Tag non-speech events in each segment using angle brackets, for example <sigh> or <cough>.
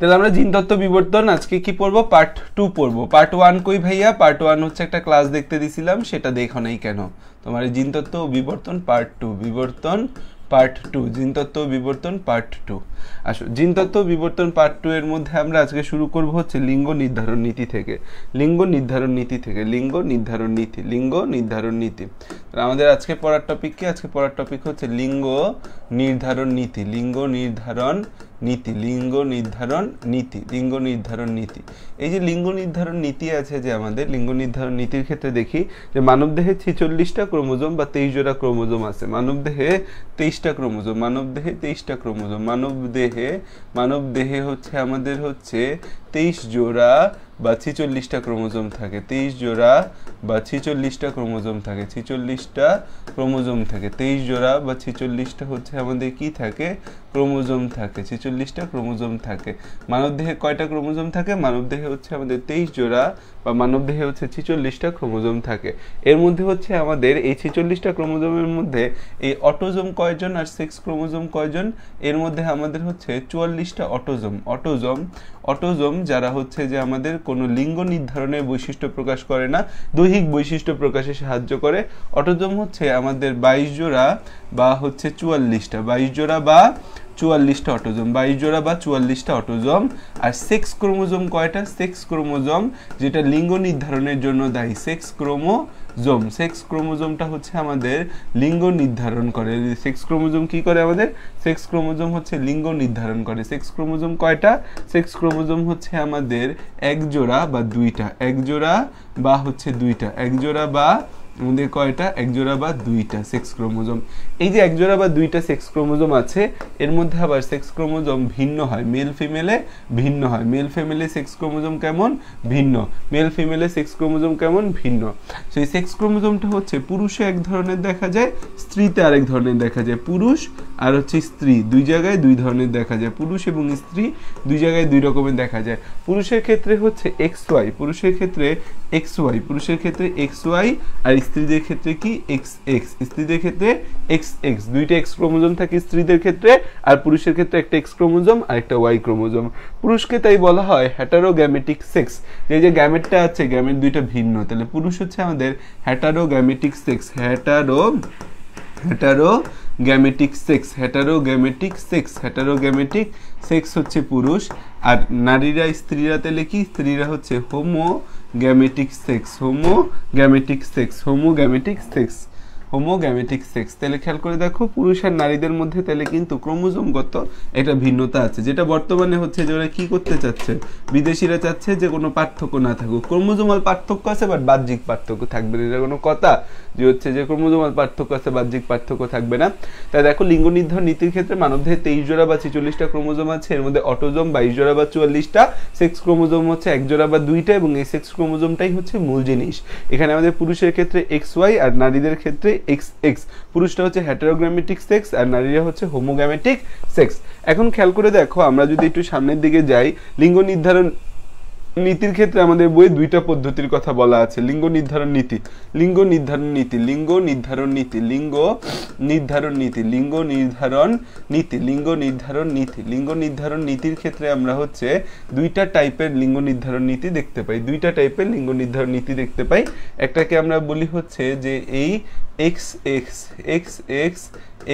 তাহলে আমরা জিনতত্ত্ব বিবর্তন আজকে কি পড়ব পার্ট টু পড়ব পার্ট ওয়ান কই ভাইয়া পার্ট ওয়ান হচ্ছে একটা ক্লাস দেখতে দিছিলাম সেটা দেখো নাই কেন তোমার জিনতত্ত্ব বিবর্তন পার্ট টু বিবর্তন পার্ট টু জিনতত্ত্ব বিবর্তন পার্ট টু আসো জিনতত্ত্ব বিবর্তন পার্ট টু এর মধ্যে আমরা আজকে শুরু করব হচ্ছে লিঙ্গ নির্ধারণ নীতি থেকে লিঙ্গ নির্ধারণ নীতি থেকে লিঙ্গ নির্ধারণ নীতি লিঙ্গ নির্ধারণ নীতি আমাদের আজকে পড়ার টপিক কি আজকে পড়ার টপিক হচ্ছে লিঙ্গ নির্ধারণ নীতি লিঙ্গ নির্ধারণ নীতি লিঙ্গ নির্ধারণ নীতি লিঙ্গ নির্ধারণ নীতি এই যে লিঙ্গ নির্ধারণ নীতি আছে যে আমাদের লিঙ্গ নির্ধারণ নীতির ক্ষেত্রে দেখি যে মানবদেহে ছেচল্লিশটা ক্রোমোজোম বা তেইশ জোড়া ক্রোমোজোম আছে মানবদেহে তেইশটা ক্রোমোজোম মানবদেহে তেইশটা ক্রোমোজোম মানবদেহে মানবদেহে হচ্ছে আমাদের হচ্ছে তেইশ জোড়া বা ছিচল্লিশটা ক্রোমোজোম থাকে তেইশ জোড়া বা ছিচল্লিশটা ক্রোমোজোম থাকে ছিচল্লিশটা ক্রোমোজোম থাকে তেইশ জোড়া বা ছিচল্লিশটা হচ্ছে আমাদের কি থাকে ক্রোমোজোম থাকে ছিচল্লিশটা ক্রোমোজোম থাকে মানবদেহে কয়টা ক্রোমোজোম থাকে মানব দেহে হচ্ছে আমাদের তেইশ জোড়া বা মানব দেহে হচ্ছে ছিচল্লিশটা ক্রোমোজোম থাকে এর মধ্যে হচ্ছে আমাদের এই ছিচল্লিশটা ক্রোমোজোমের মধ্যে এই অটোজোম কয়জন আর সেক্স ক্রোমোজোম কয়জন এর মধ্যে আমাদের হচ্ছে চুয়াল্লিশটা অটোজোম অটোজোম অটোজোম যারা হচ্ছে যে আমাদের কোনো লিঙ্গ নির্ধারণের বৈশিষ্ট্য প্রকাশ করে না দৈহিক বৈশিষ্ট্য প্রকাশে সাহায্য করে অটোজম হচ্ছে আমাদের বাইশ জোড়া বা হচ্ছে চুয়াল্লিশটা বাইশ জোড়া বা চুয়াল্লিশটা অটোজম বাইশ জোড়া বা চুয়াল্লিশটা অটোজম আর সেক্স ক্রোমোজম কয়টা সেক্স ক্রোমোজম যেটা লিঙ্গ নির্ধারণের জন্য দায়ী সেক্স ক্রোমো ক্রোমোজোম সেক্স ক্রোমোজোমটা হচ্ছে আমাদের লিঙ্গ নির্ধারণ করে সেক্স ক্রোমোজোম কি করে আমাদের সেক্স ক্রোমোজোম হচ্ছে লিঙ্গ নির্ধারণ করে সেক্স ক্রোমোজোম কয়টা সেক্স ক্রোমোজোম হচ্ছে আমাদের এক জোড়া বা দুইটা এক জোড়া বা হচ্ছে দুইটা এক জোড়া বা আমাদের কয়টা এক জোড়া বা দুইটা সেক্স ক্রোমোজোম এই যে একজোড়া বা দুইটা সেক্স ক্রোমোজোম আছে এর মধ্যে আবার সেক্স ক্রোমোজোম ভিন্ন হয় মেল ফিমেলে ভিন্ন হয় মেল ফিমেলে সেক্স ক্রোমোজোম কেমন ভিন্ন মেল ফিমেলে সেক্স ক্রোমোজম কেমন ভিন্ন সেই সেক্স ক্রোমোজোমটা হচ্ছে পুরুষে এক ধরনের দেখা যায় স্ত্রীতে আরেক ধরনের দেখা যায় পুরুষ আর হচ্ছে স্ত্রী দুই জায়গায় দুই ধরনের দেখা যায় পুরুষ এবং স্ত্রী দুই জায়গায় দুই রকমের দেখা যায় পুরুষের ক্ষেত্রে হচ্ছে এক্স ওয়াই পুরুষের ক্ষেত্রে এক্স ওয়াই পুরুষের ক্ষেত্রে এক্স ওয়াই আর স্ত্রীদের ক্ষেত্রে কি এক্স এক্স স্ত্রীদের ক্ষেত্রে এক্স এক্স দুইটা এক্স ক্রোমোজোম থাকে স্ত্রীদের ক্ষেত্রে আর পুরুষের ক্ষেত্রে একটা এক্স ক্রোমোজোম আর একটা ওয়াই ক্রোমোজোম পুরুষকে তাই বলা হয় হ্যাটারোগ্যামেটিক সেক্স যে গ্যামেটটা আছে গ্যামেট দুইটা ভিন্ন তাহলে পুরুষ হচ্ছে আমাদের heterogametic sex hetero heterogametic sex heterogametic sex heterogametic sex হচ্ছে পুরুষ আর নারীরা স্ত্রীরা তাহলে কি স্ত্রীরা হচ্ছে homogametic sex homogametic sex homogametic sex homogametic sex তাহলে খেয়াল করে দেখো পুরুষ আর নারীদের মধ্যে তাহলে কিন্তু ক্রোমোজোমগত একটা ভিন্নতা আছে যেটা বর্তমানে হচ্ছে যে ওরা কী করতে চাচ্ছে বিদেশিরা চাচ্ছে যে কোনো পার্থক্য না থাকুক ক্রোমোজোমাল পার্থক্য আছে বাট বাহ্যিক পার্থক্য থাকবে না এটা কোনো কথা যে হচ্ছে যে ক্রোমোজোমাল পার্থক্য আছে বাহ্যিক পার্থক্য থাকবে না তাই দেখো লিঙ্গ নির্ধারণ নীতির ক্ষেত্রে মানবদেহে তেইশ জোড়া বা ছেচল্লিশটা ক্রোমোজোম আছে এর মধ্যে অটোজোম বাইশ জোড়া বা চুয়াল্লিশটা সেক্স ক্রোমোজোম হচ্ছে এক জোড়া বা দুইটা এবং এই সেক্স ক্রোমোজোমটাই হচ্ছে মূল জিনিস এখানে আমাদের পুরুষের ক্ষেত্রে এক্স ওয়াই আর নারীদের ক্ষেত্রে এক্স এক্স পুরুষটা হচ্ছে হ্যাটারোগ্রামেটিক সেক্স আর নারীরা হচ্ছে হোমোগ্রামেটিক সেক্স এখন খেয়াল করে দেখো আমরা যদি একটু সামনের দিকে যাই লিঙ্গ নির্ধারণ নীতির ক্ষেত্রে আমাদের বইয়ে দুইটা পদ্ধতির কথা বলা আছে লিঙ্গ নির্ধারণ নীতি লিঙ্গ নির্ধারণ নীতি লিঙ্গ নির্ধারণ নীতি লিঙ্গ নির্ধারণ নীতি লিঙ্গ নির্ধারণ নীতি লিঙ্গ নির্ধারণ নীতি লিঙ্গ নির্ধারণ নীতির ক্ষেত্রে আমরা হচ্ছে দুইটা টাইপের লিঙ্গ নির্ধারণ নীতি দেখতে পাই দুইটা টাইপের লিঙ্গ নির্ধারণ নীতি দেখতে পাই একটাকে আমরা বলি হচ্ছে যে এই X X X X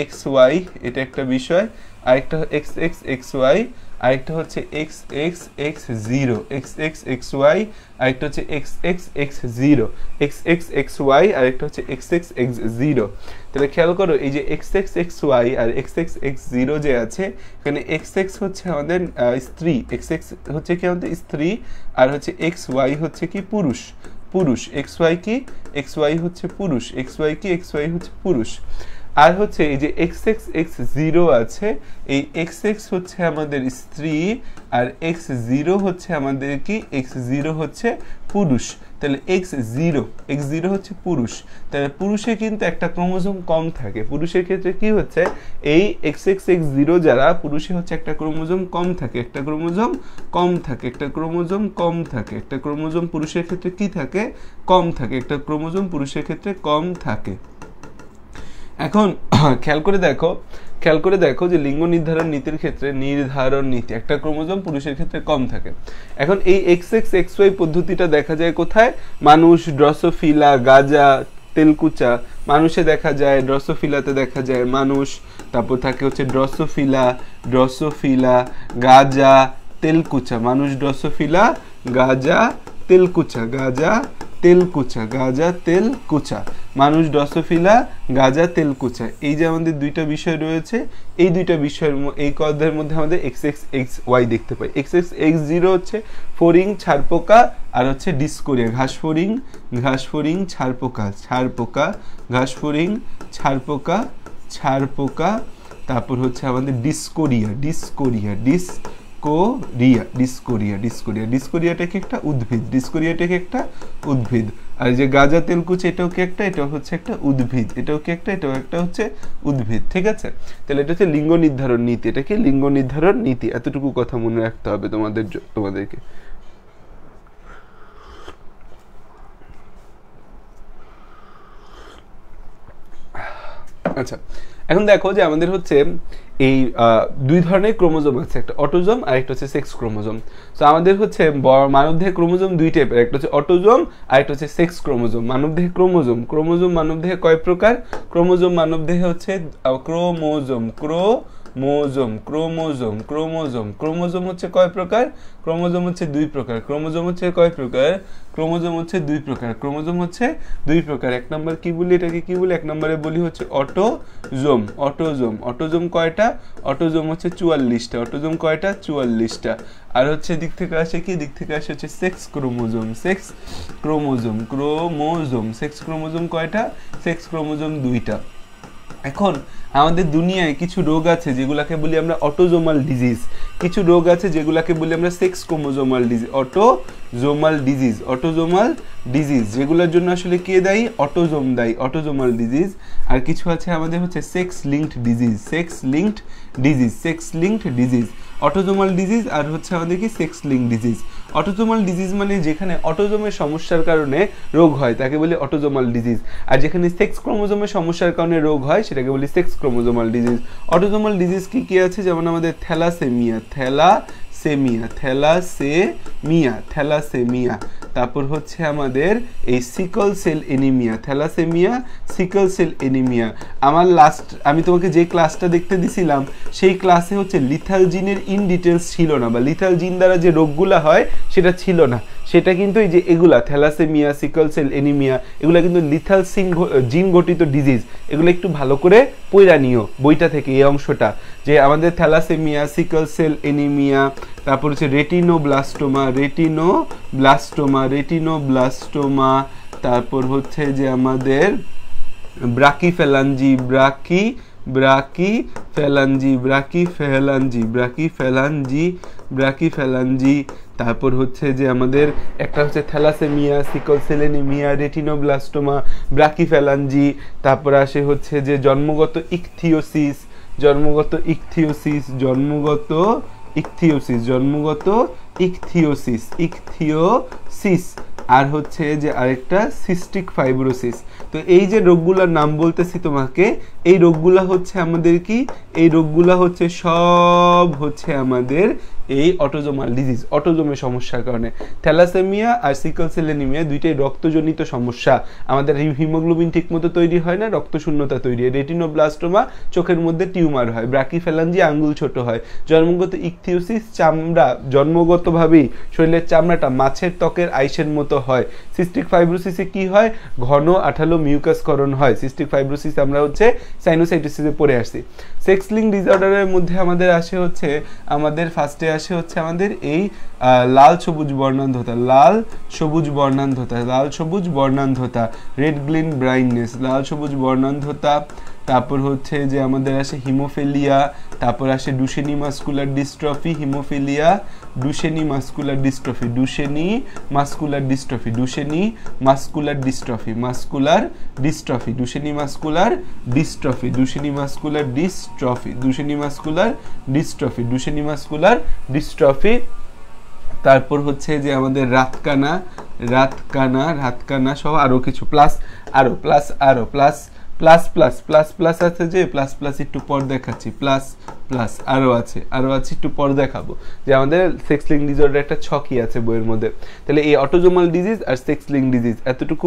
X Y এটা একটা বিষয় আরেকটা এক্স এক্স এক্স ওয়াই আরেকটা হচ্ছে X X X zero X X X Y আরেকটা হচ্ছে X X X zero X X X Y আরেকটা হচ্ছে এক্স এক্স এক্স জিরো তাহলে খেয়াল করো এই যে এক্স এক্স এক্স ওয়াই আর এক্স এক্স এক্স জিরো যে আছে এখানে এক্স এক্স হচ্ছে আমাদের স্ত্রী এক্স এক্স হচ্ছে কি আমাদের স্ত্রী আর হচ্ছে এক্স ওয়াই হচ্ছে কি পুরুষ পুরুষ এক্স ওয়াই কি এক্স ওয়াই হচ্ছে পুরুষ এক্স ওয়াই কি এক্স ওয়াই হচ্ছে পুরুষ আর হচ্ছে এই যে এক্স এক্স এক্স জিরো আছে এই এক্স এক্স হচ্ছে আমাদের স্ত্রী আর এক্স জিরো হচ্ছে আমাদের কি এক্স জিরো হচ্ছে পুরুষ তাহলে এক্স জিরো এক্স জিরো হচ্ছে পুরুষ তাহলে পুরুষে কিন্তু একটা ক্রোমোজোম কম থাকে পুরুষের ক্ষেত্রে কি হচ্ছে এই এক্স এক্স এক্স জিরো যারা পুরুষে হচ্ছে একটা ক্রোমোজোম কম থাকে একটা ক্রোমোজোম কম থাকে একটা ক্রোমোজোম কম থাকে একটা ক্রোমোজোম পুরুষের ক্ষেত্রে কি থাকে কম থাকে একটা ক্রোমোজোম পুরুষের ক্ষেত্রে কম থাকে এখন <coughs> খেয়াল করে দেখো খেয়াল করে দেখো যে লিঙ্গ নির্ধারণ নীতির ক্ষেত্রে নির্ধারণ নীতি একটা ক্রোমোজোম পুরুষের ক্ষেত্রে কম থাকে এখন এই এক্স এক্স এক্স ওয়াই পদ্ধতিটা দেখা যায় কোথায় মানুষ ড্রসোফিলা গাজা তেলকুচা মানুষে দেখা যায় ড্রসোফিলাতে দেখা যায় মানুষ তারপর থাকে হচ্ছে ড্রসোফিলা ড্রসোফিলা গাজা তেলকুচা মানুষ ড্রসোফিলা গাজা তেলকুচা গাজা তেলকুচা গাজা তেলকুচা মানুষ ডসোফিলা গাজা তেলকুচা এই যে আমাদের দুইটা বিষয় রয়েছে এই দুইটা বিষয়ের এই কদের মধ্যে আমাদের এক্স এক্স এক্স ওয়াই দেখতে পাই এক্স এক্স এক্স জিরো হচ্ছে ফরিং ছাড়পোকা আর হচ্ছে ডিসকোরিয়া ঘাস ঘাসফরিং ছাড়পোকা ছাড়পোকা ঘাসফরিং ছাড়পোকা ছাড়পোকা তারপর হচ্ছে আমাদের ডিসকোরিয়া ডিসকোরিয়া ডিস ডিসকোরিয়া ডিসকোরিয়া ডিসকোরিয়া ডিসকোরিয়াটা কি একটা উদ্ভিদ ডিসকোরিয়াটা কি একটা উদ্ভিদ আর যে গাঁজা তেলকুচ এটাও কি একটা এটা হচ্ছে একটা উদ্ভিদ এটাও কি একটা এটাও একটা হচ্ছে উদ্ভিদ ঠিক আছে তাহলে এটা হচ্ছে লিঙ্গ নির্ধারণ নীতি এটা কি লিঙ্গ নির্ধারণ নীতি এতটুকু কথা মনে রাখতে হবে তোমাদের তোমাদেরকে আচ্ছা এখন দেখো যে আমাদের হচ্ছে এই দুই ধরনের ক্রোমোজোম আছে একটা অটোজোম আর একটা হচ্ছে সেক্স ক্রোমোজোম সো আমাদের হচ্ছে মানবদেহের ক্রোমোজোম দুই টাইপের একটা হচ্ছে অটোজোম আর একটা হচ্ছে সেক্স ক্রোমোজোম মানবদেহে ক্রোমোজম ক্রোমোজোম মানবদেহে কয় প্রকার ক্রোমোজোম মানবদেহে হচ্ছে chromosome chromosome chromosome chromosome chromosome হচ্ছে কয় প্রকার ক্রোমোজোম হচ্ছে দুই প্রকার ক্রোমোজোম হচ্ছে কয় প্রকার ক্রোমোজোম হচ্ছে দুই প্রকার ক্রোমোজোম হচ্ছে দুই প্রকার এক নম্বর কি বলি এটাকে কি বলি এক নম্বরে বলি হচ্ছে অটোজোম অটোজোম অটোজোম কয়টা অটোজোম হচ্ছে চুয়াল্লিশটা অটোজোম কয়টা চুয়াল্লিশটা আর হচ্ছে দিক থেকে আসে কি দিক থেকে আসে হচ্ছে sex chromosome sex chromosome chromosome sex chromosome কয়টা সেক্স ক্রোমোজোম দুইটা এখন আমাদের দুনিয়ায় কিছু রোগ আছে যেগুলাকে বলি আমরা অটোজোমাল ডিজিজ কিছু রোগ আছে যেগুলাকে বলি আমরা sex chromosomal disease autosomal disease autosomal disease যেগুলোর জন্য আসলে কে দায়ী অটোজোম দায়ী অটোজোমাল ডিজিজ আর কিছু আছে আমাদের হচ্ছে sex linked disease sex linked disease sex linked disease autosomal disease আর হচ্ছে আমাদের কি sex link disease autosomal disease মানে যেখানে অটোজোমের সমস্যার কারণে রোগ হয় তাকে বলি অটোজোমাল ডিজিজ আর যেখানে সেক্স ক্রোমোজোমের সমস্যার কারণে রোগ হয় সেটাকে বলি sex chromosomal disease autosomal disease কি কি আছে যেমন আমাদের thalassaemia thalassaemia thalassaemia thalassaemia তারপর হচ্ছে আমাদের এই sickle cell anaemia thalassaemia sickle cell anaemia আমার লাস্ট আমি তোমাকে যে ক্লাসটা দেখতে দিছিলাম সেই ক্লাসে হচ্ছে লিথাল জিনের ইন ডিটেলস ছিল না বা লিথাল জিন দ্বারা যে রোগগুলো হয় সেটা ছিল না সেটা কিন্তু এই যে এগুলা থ্যালাসেমিয়া সিকল সেল এনিমিয়া এগুলা কিন্তু লিথাল সিন জিন ঘটিত ডিজিজ এগুলো একটু ভালো করে পৈরা নিও বইটা থেকে এই অংশটা যে আমাদের থ্যালাসেমিয়া সিকল সেল এনিমিয়া তারপর হচ্ছে retino retinoblastoma blastoma retinoblastoma তারপর হচ্ছে যে আমাদের ব্রাকি ফেলাঞ্জি ব্রাকি ব্রাকি ফেলাঞ্জি ব্রাকি ফেলাঞ্জি ব্রাকি ফেলাঞ্জি ব্রাকি ফেলাঞ্জি তারপর হচ্ছে যে আমাদের একটা হচ্ছে থ্যালাসেমিয়া সিকল সেলেনিমিয়া রেটিনোব্লাস্টোমা ব্রাকি ফেলাঞ্জি তারপর আসে হচ্ছে যে জন্মগত ইকথিওসিস জন্মগত ইকথিওসিস জন্মগত ইকথিওসিস জন্মগত ইকথিওসিস ইকথিওসিস আর হচ্ছে যে আরেকটা সিস্টিক ফাইব্রোসিস তো এই যে রোগগুলোর নাম বলতেছি তোমাকে এই রোগগুলা হচ্ছে আমাদের কি এই রোগগুলা হচ্ছে সব হচ্ছে আমাদের এই অটোজোমাল ডিজিজ অটোজোমের সমস্যার কারণে থ্যালাসেমিয়া আর সিকল সেলেনিমিয়া দুইটাই রক্তজনিত সমস্যা আমাদের হিমোগ্লোবিন ঠিকমতো তৈরি হয় না রক্তশূন্যতা তৈরি হয় রেটিনোব্লাস্টোমা চোখের মধ্যে টিউমার হয় ব্রাকি ব্রাকিফ্যালাঞ্জি আঙ্গুল ছোট হয় জন্মগত ইকথিওসিস চামড়া জন্মগতভাবেই শরীরের চামড়াটা মাছের ত্বকের আইসের মতো হয় সিস্টিক ফাইব্রোসিসে কি হয় ঘন আঠালো মিউকাসকরণ হয় সিস্টিক ফাইব্রোসিস আমরা হচ্ছে সাইনোসাইটিসে পড়ে আসছি সেক্স লিঙ্ক ডিসঅর্ডারের মধ্যে আমাদের আসে হচ্ছে আমাদের ফার্স্টে আসে হচ্ছে আমাদের এই লাল সবুজ বর্ণান্ধতা লাল সবুজ বর্ণান্ধতা লাল সবুজ বর্ণান্ধতা রেড গ্লিন ব্রাইননেস লাল সবুজ বর্ণান্ধতা তারপর হচ্ছে যে আমাদের আসে হিমোফিলিয়া তারপর আসে Duchenne muscular dystrophy haemophilia Duchenne muscular dystrophy Duchenne muscular dystrophy Duchenne muscular dystrophy muscular dystrophy Duchenne muscular dystrophy Duchenne muscular dystrophy Duchenne muscular dystrophy Duchenne muscular dystrophy তারপর হচ্ছে যে আমাদের রাতকানা রাতকানা রাতকানা সহ আরও কিছু প্লাস আরও প্লাস আরও plus plus plus plus plus আছে যে প্লাস প্লাস একটু পর দেখাচ্ছি প্লাস প্লাস আরও আছে আরও আছে একটু পর দেখাবো যে আমাদের সেক্স লিঙ্ক ডিজর্ডার একটা ছকই আছে বইয়ের মধ্যে তাহলে এই অটোজোমাল ডিজিজ আর সেক্স লিঙ্ক ডিজিজ এতটুকু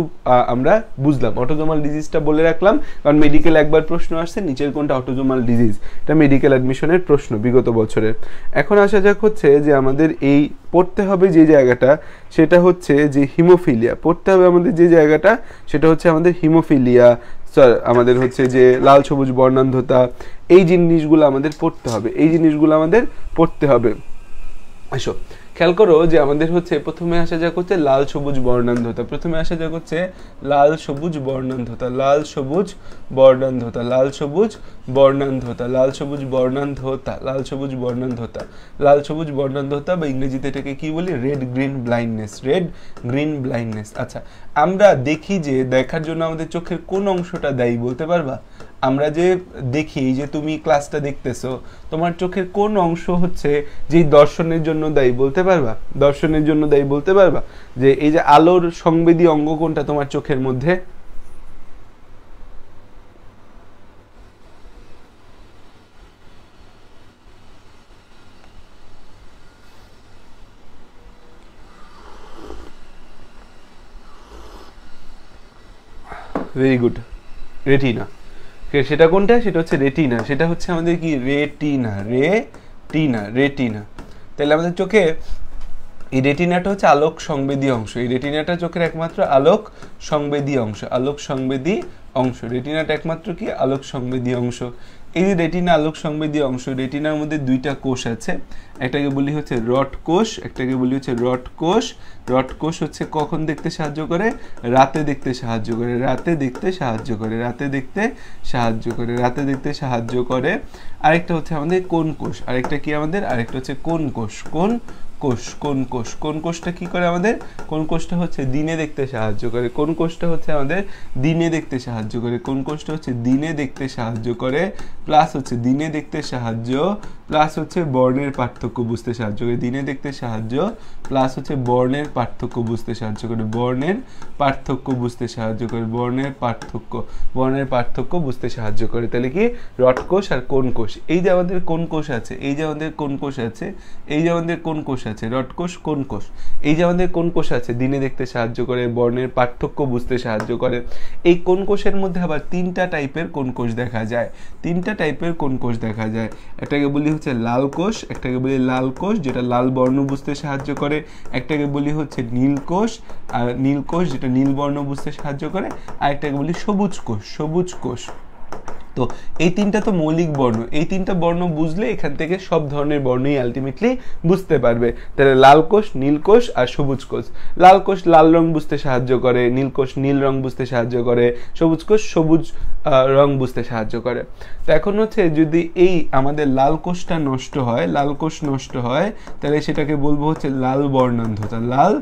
আমরা বুঝলাম অটোজোমাল ডিজিজটা বলে রাখলাম কারণ মেডিকেল একবার প্রশ্ন আসছে নিচের কোনটা অটোজোমাল ডিজিজ এটা মেডিকেল অ্যাডমিশনের প্রশ্ন বিগত বছরের এখন আসা যাক হচ্ছে যে আমাদের এই পড়তে হবে যে জায়গাটা সেটা হচ্ছে যে হিমোফিলিয়া পড়তে হবে আমাদের যে জায়গাটা সেটা হচ্ছে আমাদের হিমোফিলিয়া স্যার আমাদের হচ্ছে যে লাল সবুজ বর্ণান্ধতা এই জিনিসগুলো আমাদের পড়তে হবে এই জিনিসগুলো আমাদের পড়তে হবে আসো খেয়াল করো যে আমাদের হচ্ছে প্রথমে আসা যাক হচ্ছে লাল সবুজ বর্ণান্ধতা প্রথমে আসা যাক হচ্ছে লাল সবুজ বর্ণান্ধতা লাল সবুজ বর্ণান্ধতা লাল সবুজ বর্ণান্ধতা লাল সবুজ বর্ণান্ধতা লাল সবুজ বর্ণান্ধতা লাল সবুজ বর্ণান্ধতা বা ইংরেজিতে এটাকে কি বলি red green blindness red green blindness আচ্ছা আমরা দেখি যে দেখার জন্য আমাদের চোখের কোন অংশটা দায়ী বলতে পারবা আমরা যে দেখি যে তুমি ক্লাসটা দেখতেছো তোমার চোখের কোন অংশ হচ্ছে যে দর্শনের জন্য দায়ী বলতে পারবা দর্শনের জন্য দায়ী বলতে পারবা যে এই যে আলোর সংবেদী অঙ্গ কোনটা তোমার চোখের মধ্যে ভেরি গুড রেটিনা সেটা কোনটা সেটা হচ্ছে রেটিনা সেটা হচ্ছে আমাদের কি রেটিনা রে টিনা রেটিনা তাহলে আমাদের চোখে এই রেটিনাটা হচ্ছে আলোক সংবেদী অংশ এই রেটিনাটা চোখের একমাত্র আলোক সংবেদী অংশ আলোক সংবেদী অংশ রেটিনাটা একমাত্র কি আলোক সংবেদী অংশ এই যে রেটিনা আলোক সংবেদী অংশ রেটিনার মধ্যে দুইটা কোষ আছে একটাকে বলি হচ্ছে রট কোষ একটাকে বলি হচ্ছে রট কোষ রট কোষ হচ্ছে কখন দেখতে সাহায্য করে রাতে দেখতে সাহায্য করে রাতে দেখতে সাহায্য করে রাতে দেখতে সাহায্য করে রাতে দেখতে সাহায্য করে আরেকটা হচ্ছে আমাদের কোন কোষ আরেকটা কি আমাদের আরেকটা হচ্ছে কোন কোষ কোন কোষ কোন কোষ কোন কোষটা কি করে আমাদের কোন কোষটা হচ্ছে দিনে দেখতে সাহায্য করে কোন কোষটা হচ্ছে আমাদের দিনে দেখতে সাহায্য করে কোন কোষটা হচ্ছে দিনে দেখতে সাহায্য করে প্লাস হচ্ছে দিনে দেখতে সাহায্য প্লাস হচ্ছে বর্ণের পার্থক্য বুঝতে সাহায্য করে দিনে দেখতে সাহায্য প্লাস হচ্ছে বর্ণের পার্থক্য বুঝতে সাহায্য করে বর্ণের পার্থক্য বুঝতে সাহায্য করে বর্ণের পার্থক্য বর্ণের পার্থক্য বুঝতে সাহায্য করে তাহলে কি রটকোষ আর কোন কোষ এই যে আমাদের কোন কোষ আছে এই যে আমাদের কোন কোষ আছে এই যে আমাদের কোন কোষ আছে রটকোষ কোন কোষ এই যে আমাদের কোন কোষ আছে দিনে দেখতে সাহায্য করে বর্ণের পার্থক্য বুঝতে সাহায্য করে এই কোন কোষের মধ্যে আবার তিনটা টাইপের কোন কোষ দেখা যায় তিনটা টাইপের কোন কোষ দেখা যায় এটাকে বলি হচ্ছে লাল কোষ একটাকে বলি লাল কোষ যেটা লাল বর্ণ বুঝতে সাহায্য করে একটাকে বলি হচ্ছে নীল কোষ আর নীল কোষ যেটা নীল বর্ণ বুঝতে সাহায্য করে আর একটাকে বলি সবুজ কোষ সবুজ কোষ তো এই তিনটা তো মৌলিক বর্ণ এই তিনটা বর্ণ বুঝলে এখান থেকে সব ধরনের বর্ণই আলটিমেটলি বুঝতে পারবে তাহলে লাল কোষ নীল কোষ আর সবুজ কোষ লাল কোষ লাল রং বুঝতে সাহায্য করে নীল কোষ নীল রং বুঝতে সাহায্য করে সবুজ কোষ সবুজ রং বুঝতে সাহায্য করে তো এখন হচ্ছে যদি এই আমাদের লাল কোষটা নষ্ট হয় লাল কোষ নষ্ট হয় তাহলে সেটাকে বলবো হচ্ছে লাল বর্ণান্ধতা লাল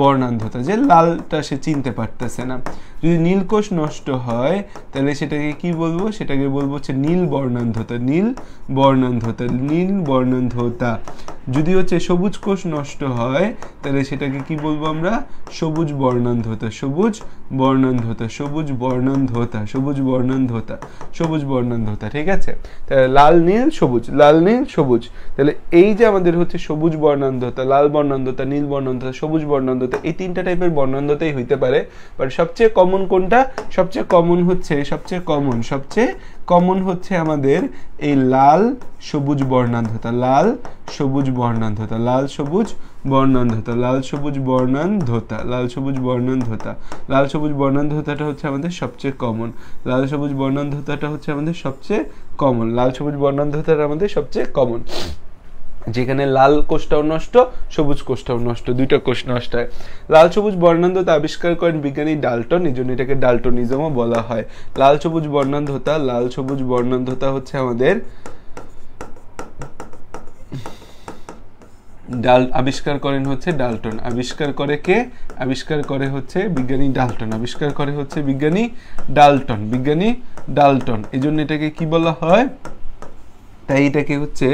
বর্ণান্ধতা যে লালটা সে চিনতে পারতেছে না যদি নীলকোষ নষ্ট হয় তাহলে সেটাকে কি বলবো সেটাকে বলবো হচ্ছে নীল বর্ণান্ধতা নীল বর্ণান্ধতা নীল বর্ণান্ধতা যদি হচ্ছে সবুজ কোষ নষ্ট হয় তাহলে সেটাকে কি বলবো আমরা সবুজ বর্ণান্ধতা সবুজ বর্ণান্ধতা সবুজ বর্ণান্ধতা সবুজ বর্ণ বর্ণন ধোতা সবুজ বর্ণন ধোতা ঠিক আছে তাহলে লাল নীল সবুজ লাল নীল সবুজ তাহলে এই যে আমাদের হচ্ছে সবুজ বর্ণন ধোতা লাল বর্ণন ধোতা নীল বর্ণন ধোতা সবুজ বর্ণন ধোতা এই তিনটা টাইপের বর্ণন ধোতাই হইতে পারে বাট সবচেয়ে কমন কোনটা সবচেয়ে কমন হচ্ছে সবচেয়ে কমন সবচেয়ে কমন হচ্ছে আমাদের এই লাল সবুজ বর্ণান্ধতা লাল সবুজ বর্ণান্ধতা লাল সবুজ বর্ণান্ধতা লাল সবুজ বর্ণান্ধতা লাল সবুজ বর্ণান্ধতা লাল সবুজ বর্ণান্ধতাটা হচ্ছে আমাদের সবচেয়ে কমন লাল সবুজ বর্ণান্ধতাটা হচ্ছে আমাদের সবচেয়ে কমন লাল সবুজ বর্ণান্ধতাটা আমাদের সবচেয়ে কমন যেখানে লাল কোষটাও নষ্ট সবুজ কোষটাও নষ্ট দুইটা কোষ নষ্ট হয় লাল সবুজ বর্ণান্ধতা আবিষ্কার করেন বিজ্ঞানী ডাল্টন এই জন্য এটাকে ডাল্টনিজমও বলা হয় লাল সবুজ বর্ণান্ধতা লাল সবুজ বর্ণান্ধতা হচ্ছে আমাদের ডাল আবিষ্কার করেন হচ্ছে ডাল্টন আবিষ্কার করে কে আবিষ্কার করে হচ্ছে বিজ্ঞানী ডাল্টন আবিষ্কার করে হচ্ছে বিজ্ঞানী ডাল্টন বিজ্ঞানী ডাল্টন এই জন্য এটাকে কি বলা হয় তাই এটাকে হচ্ছে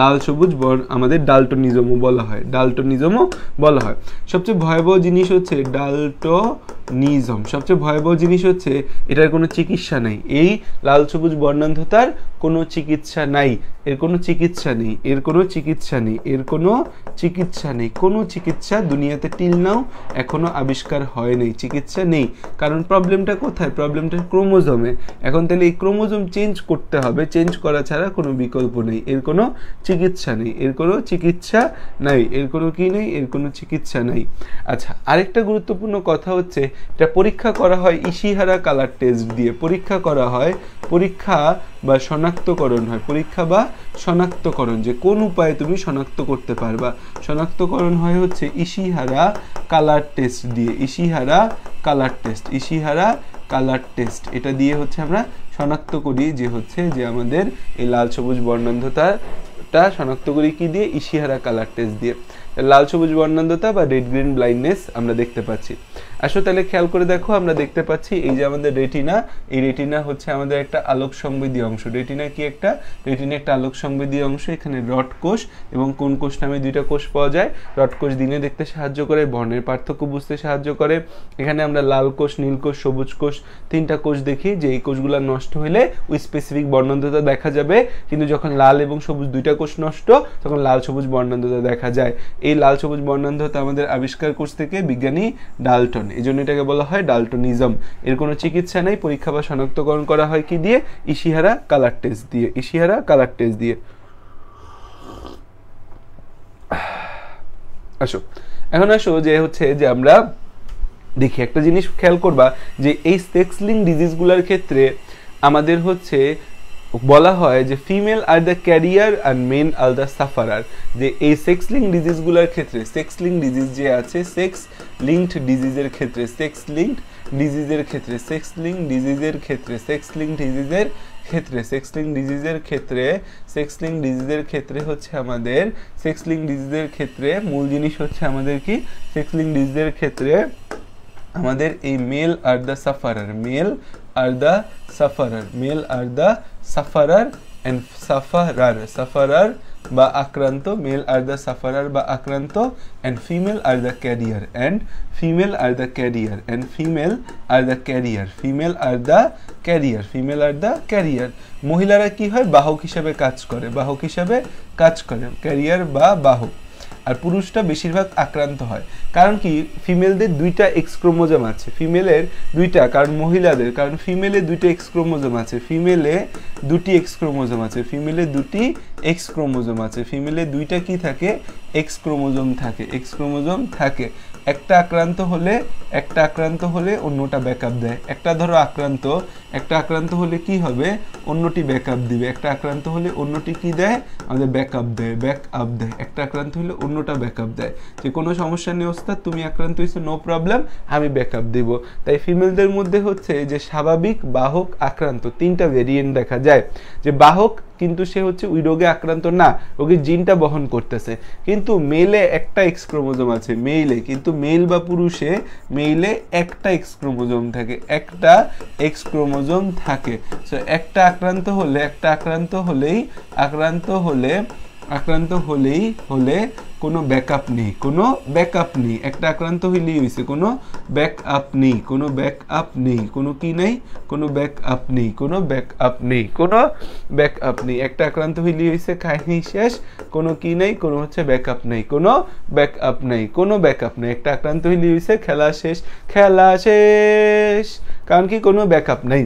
লাল সবুজ বর্ণ আমাদের ডাল্টনিজমও বলা হয় ডাল্টনিজমও বলা হয় সবচেয়ে ভয়াবহ জিনিস হচ্ছে ডাল্টনিজম সবচেয়ে ভয়াবহ জিনিস হচ্ছে এটার কোনো চিকিৎসা নাই এই লাল সবুজ বর্ণান্ধতার কোনো চিকিৎসা নাই এর কোনো চিকিৎসা নেই এর কোনো চিকিৎসা নেই এর কোনো চিকিৎসা নেই কোনো চিকিৎসা দুনিয়াতে টিল নাও এখনও আবিষ্কার হয় নাই চিকিৎসা নেই কারণ প্রবলেমটা কোথায় প্রবলেমটা ক্রোমোজোমে এখন তাহলে এই ক্রোমোজোম চেঞ্জ করতে হবে চেঞ্জ করা ছাড়া কোনো বিকল্প বিকল্প নেই এর কোনো চিকিৎসা নেই এর কোনো চিকিৎসা নাই এর কোনো কী নেই এর কোনো চিকিৎসা নাই আচ্ছা আরেকটা গুরুত্বপূর্ণ কথা হচ্ছে এটা পরীক্ষা করা হয় ইশিহারা কালার টেস্ট দিয়ে পরীক্ষা করা হয় পরীক্ষা বা শনাক্তকরণ হয় পরীক্ষা বা শনাক্তকরণ যে কোন উপায়ে তুমি শনাক্ত করতে পারবা শনাক্তকরণ হয় হচ্ছে ইশিহারা কালার টেস্ট দিয়ে Ishihara colour test Ishihara colour test এটা দিয়ে হচ্ছে আমরা শনাক্ত করি যে হচ্ছে যে আমাদের এই লাল সবুজ বর্ণান্ধতাটা শনাক্ত করি কি দিয়ে ইশিহারা কালার টেস্ট দিয়ে লাল সবুজ বর্ণান্ধতা বা রেড গ্রিন ব্লাইন্ডনেস আমরা দেখতে পাচ্ছি আসলে তাহলে খেয়াল করে দেখো আমরা দেখতে পাচ্ছি এই যে আমাদের রেটিনা এই রেটিনা হচ্ছে আমাদের একটা আলোক সংবেদী অংশ রেটিনা কি একটা রেটিনা একটা আলোক সংবেদী অংশ এখানে রড কোষ এবং কোন কোষ নামে দুইটা কোষ পাওয়া যায় রড কোষ দিনে দেখতে সাহায্য করে বর্ণের পার্থক্য বুঝতে সাহায্য করে এখানে আমরা লাল কোষ নীল কোষ সবুজ কোষ তিনটা কোষ দেখি যে এই কোষগুলো নষ্ট হলে ওই স্পেসিফিক বর্ণান্ধতা দেখা যাবে কিন্তু যখন লাল এবং সবুজ দুইটা কোষ নষ্ট তখন লাল সবুজ বর্ণান্ধতা দেখা যায় এই লাল সবুজ বর্ণান্ধতা আমাদের আবিষ্কার কোষ থেকে বিজ্ঞানী ডালটনে এই জন্য এটাকে বলা হয় ডালটনিজম এর কোনো চিকিৎসা নেই পরীক্ষা বা শনাক্তকরণ করা হয় কি দিয়ে ইশিহারা কালার টেস্ট দিয়ে ইশিহারা কালার টেস্ট দিয়ে আসো এখন আসো যে হচ্ছে যে আমরা দেখি একটা জিনিস খেয়াল করবা যে এই সেক্সলিং ডিজিজগুলোর ক্ষেত্রে আমাদের হচ্ছে বলা হয় যে ফিমেল আর দ্য ক্যারিয়ার আর মেন আর দ্য সাফারার যে এই সেক্স লিঙ্ক ডিজিজগুলোর ক্ষেত্রে সেক্স লিঙ্ক ডিজিজ যে আছে সেক্স লিঙ্কড ডিজিজের ক্ষেত্রে সেক্স লিঙ্কড ডিজিজের ক্ষেত্রে সেক্স লিঙ্ক ডিজিজের ক্ষেত্রে সেক্স লিঙ্ক ডিজিজের ক্ষেত্রে সেক্স লিঙ্ক ডিজিজের ক্ষেত্রে সেক্স লিঙ্ক ডিজিজের ক্ষেত্রে হচ্ছে আমাদের সেক্স লিঙ্ক ডিজিজের ক্ষেত্রে মূল জিনিস হচ্ছে আমাদের কি সেক্স লিঙ্ক ডিজিজের ক্ষেত্রে আমাদের এই male are the sufferer male are the sufferer male are the sufferer and sufferer sufferer বা আক্রান্ত মেল আর দ্য সাফারার বা আক্রান্ত and female are the carrier and female are the carrier and female are the carrier female are the carrier female are the carrier মহিলারা কি হয় বাহক হিসাবে কাজ করে বাহক হিসাবে কাজ করে ক্যারিয়ার বা বাহক আর পুরুষটা বেশিরভাগ আক্রান্ত হয় কারণ কি ফিমেলদের দুইটা এক্সক্রোমোজোম আছে ফিমেলের দুইটা কারণ মহিলাদের কারণ ফিমেলে দুইটা এক্সক্রোমোজোম আছে ফিমেলে দুটি এক্সক্রোমোজোম আছে ফিমেলে দুটি এক্সক্রোমোজোম আছে ফিমেলে দুইটা কি থাকে এক্সক্রোমোজোম থাকে এক্সক্রোমোজোম থাকে একটা আক্রান্ত হলে একটা আক্রান্ত হলে অন্যটা ব্যাকআপ দেয় একটা ধরো আক্রান্ত একটা আক্রান্ত হলে কি হবে অন্যটি ব্যাকআপ দিবে একটা আক্রান্ত হলে অন্যটি কি দেয় আমাদের ব্যাকআপ দেয় ব্যাকআপ দেয় একটা আক্রান্ত হলে অন্যটা ব্যাকআপ দেয় যে কোনো সমস্যা নেই ওস্তাদ তুমি আক্রান্ত হয়েছো নো প্রবলেম আমি ব্যাকআপ দেবো তাই ফিমেলদের মধ্যে হচ্ছে যে স্বাভাবিক বাহক আক্রান্ত তিনটা ভেরিয়েন্ট দেখা যায় যে বাহক কিন্তু সে হচ্ছে ওই রোগে আক্রান্ত না ওকে জিনটা বহন করতেছে কিন্তু মেলে একটা এক্সক্রোমোজোম আছে মেইলে কিন্তু মেল বা পুরুষে মেইলে একটা এক্সক্রোমোজোম থাকে একটা এক্সক্রোমোজোম থাকে সো একটা আক্রান্ত হলে একটা আক্রান্ত হলেই আক্রান্ত হলে আক্রান্ত হলেই হলে কোনো ব্যাকআপ নেই কোনো ব্যাকআপ নেই একটা আক্রান্ত হইলেই হয়েছে কোনো ব্যাকআপ নেই কোনো ব্যাকআপ নেই কোনো কি নাই কোনো ব্যাকআপ নেই কোনো ব্যাকআপ নেই কোনো ব্যাকআপ নেই একটা আক্রান্ত হইলেই হয়েছে কাহিনী শেষ কোনো কি নাই কোনো হচ্ছে ব্যাকআপ নেই কোনো ব্যাকআপ নেই কোনো ব্যাকআপ নেই একটা আক্রান্ত হইলেই হয়েছে খেলা শেষ খেলা শেষ কারণ কি কোনো ব্যাকআপ নেই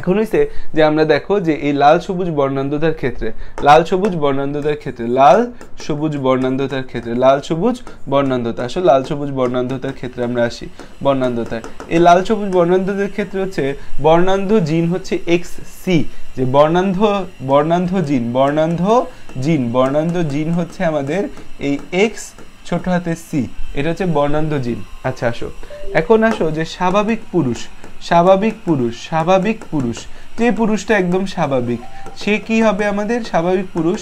এখন হইছে যে আমরা দেখো যে এই লাল সবুজ বর্ণান্ধতার ক্ষেত্রে লাল সবুজ বর্ণান্ধতার ক্ষেত্রে লাল সবুজ বর্ণান্ধতার ক্ষেত্রে লাল সবুজ বর্ণান্ধতা আসলে লাল সবুজ বর্ণান্ধতার ক্ষেত্রে আমরা আসি বর্ণান্ধতায় এই লাল সবুজ বর্ণান্ধতার ক্ষেত্রে হচ্ছে বর্ণান্ধ জিন হচ্ছে এক্স সি যে বর্ণান্ধ বর্ণান্ধ জিন বর্ণান্ধ জিন বর্ণান্ধ জিন হচ্ছে আমাদের এই এক্স ছোট হাতে সি এটা হচ্ছে বর্ণান্ধ জিন আচ্ছা আসো এখন আসো যে স্বাভাবিক পুরুষ স্বাভাবিক পুরুষ স্বাভাবিক পুরুষ যে পুরুষটা একদম স্বাভাবিক সে কি হবে আমাদের স্বাভাবিক পুরুষ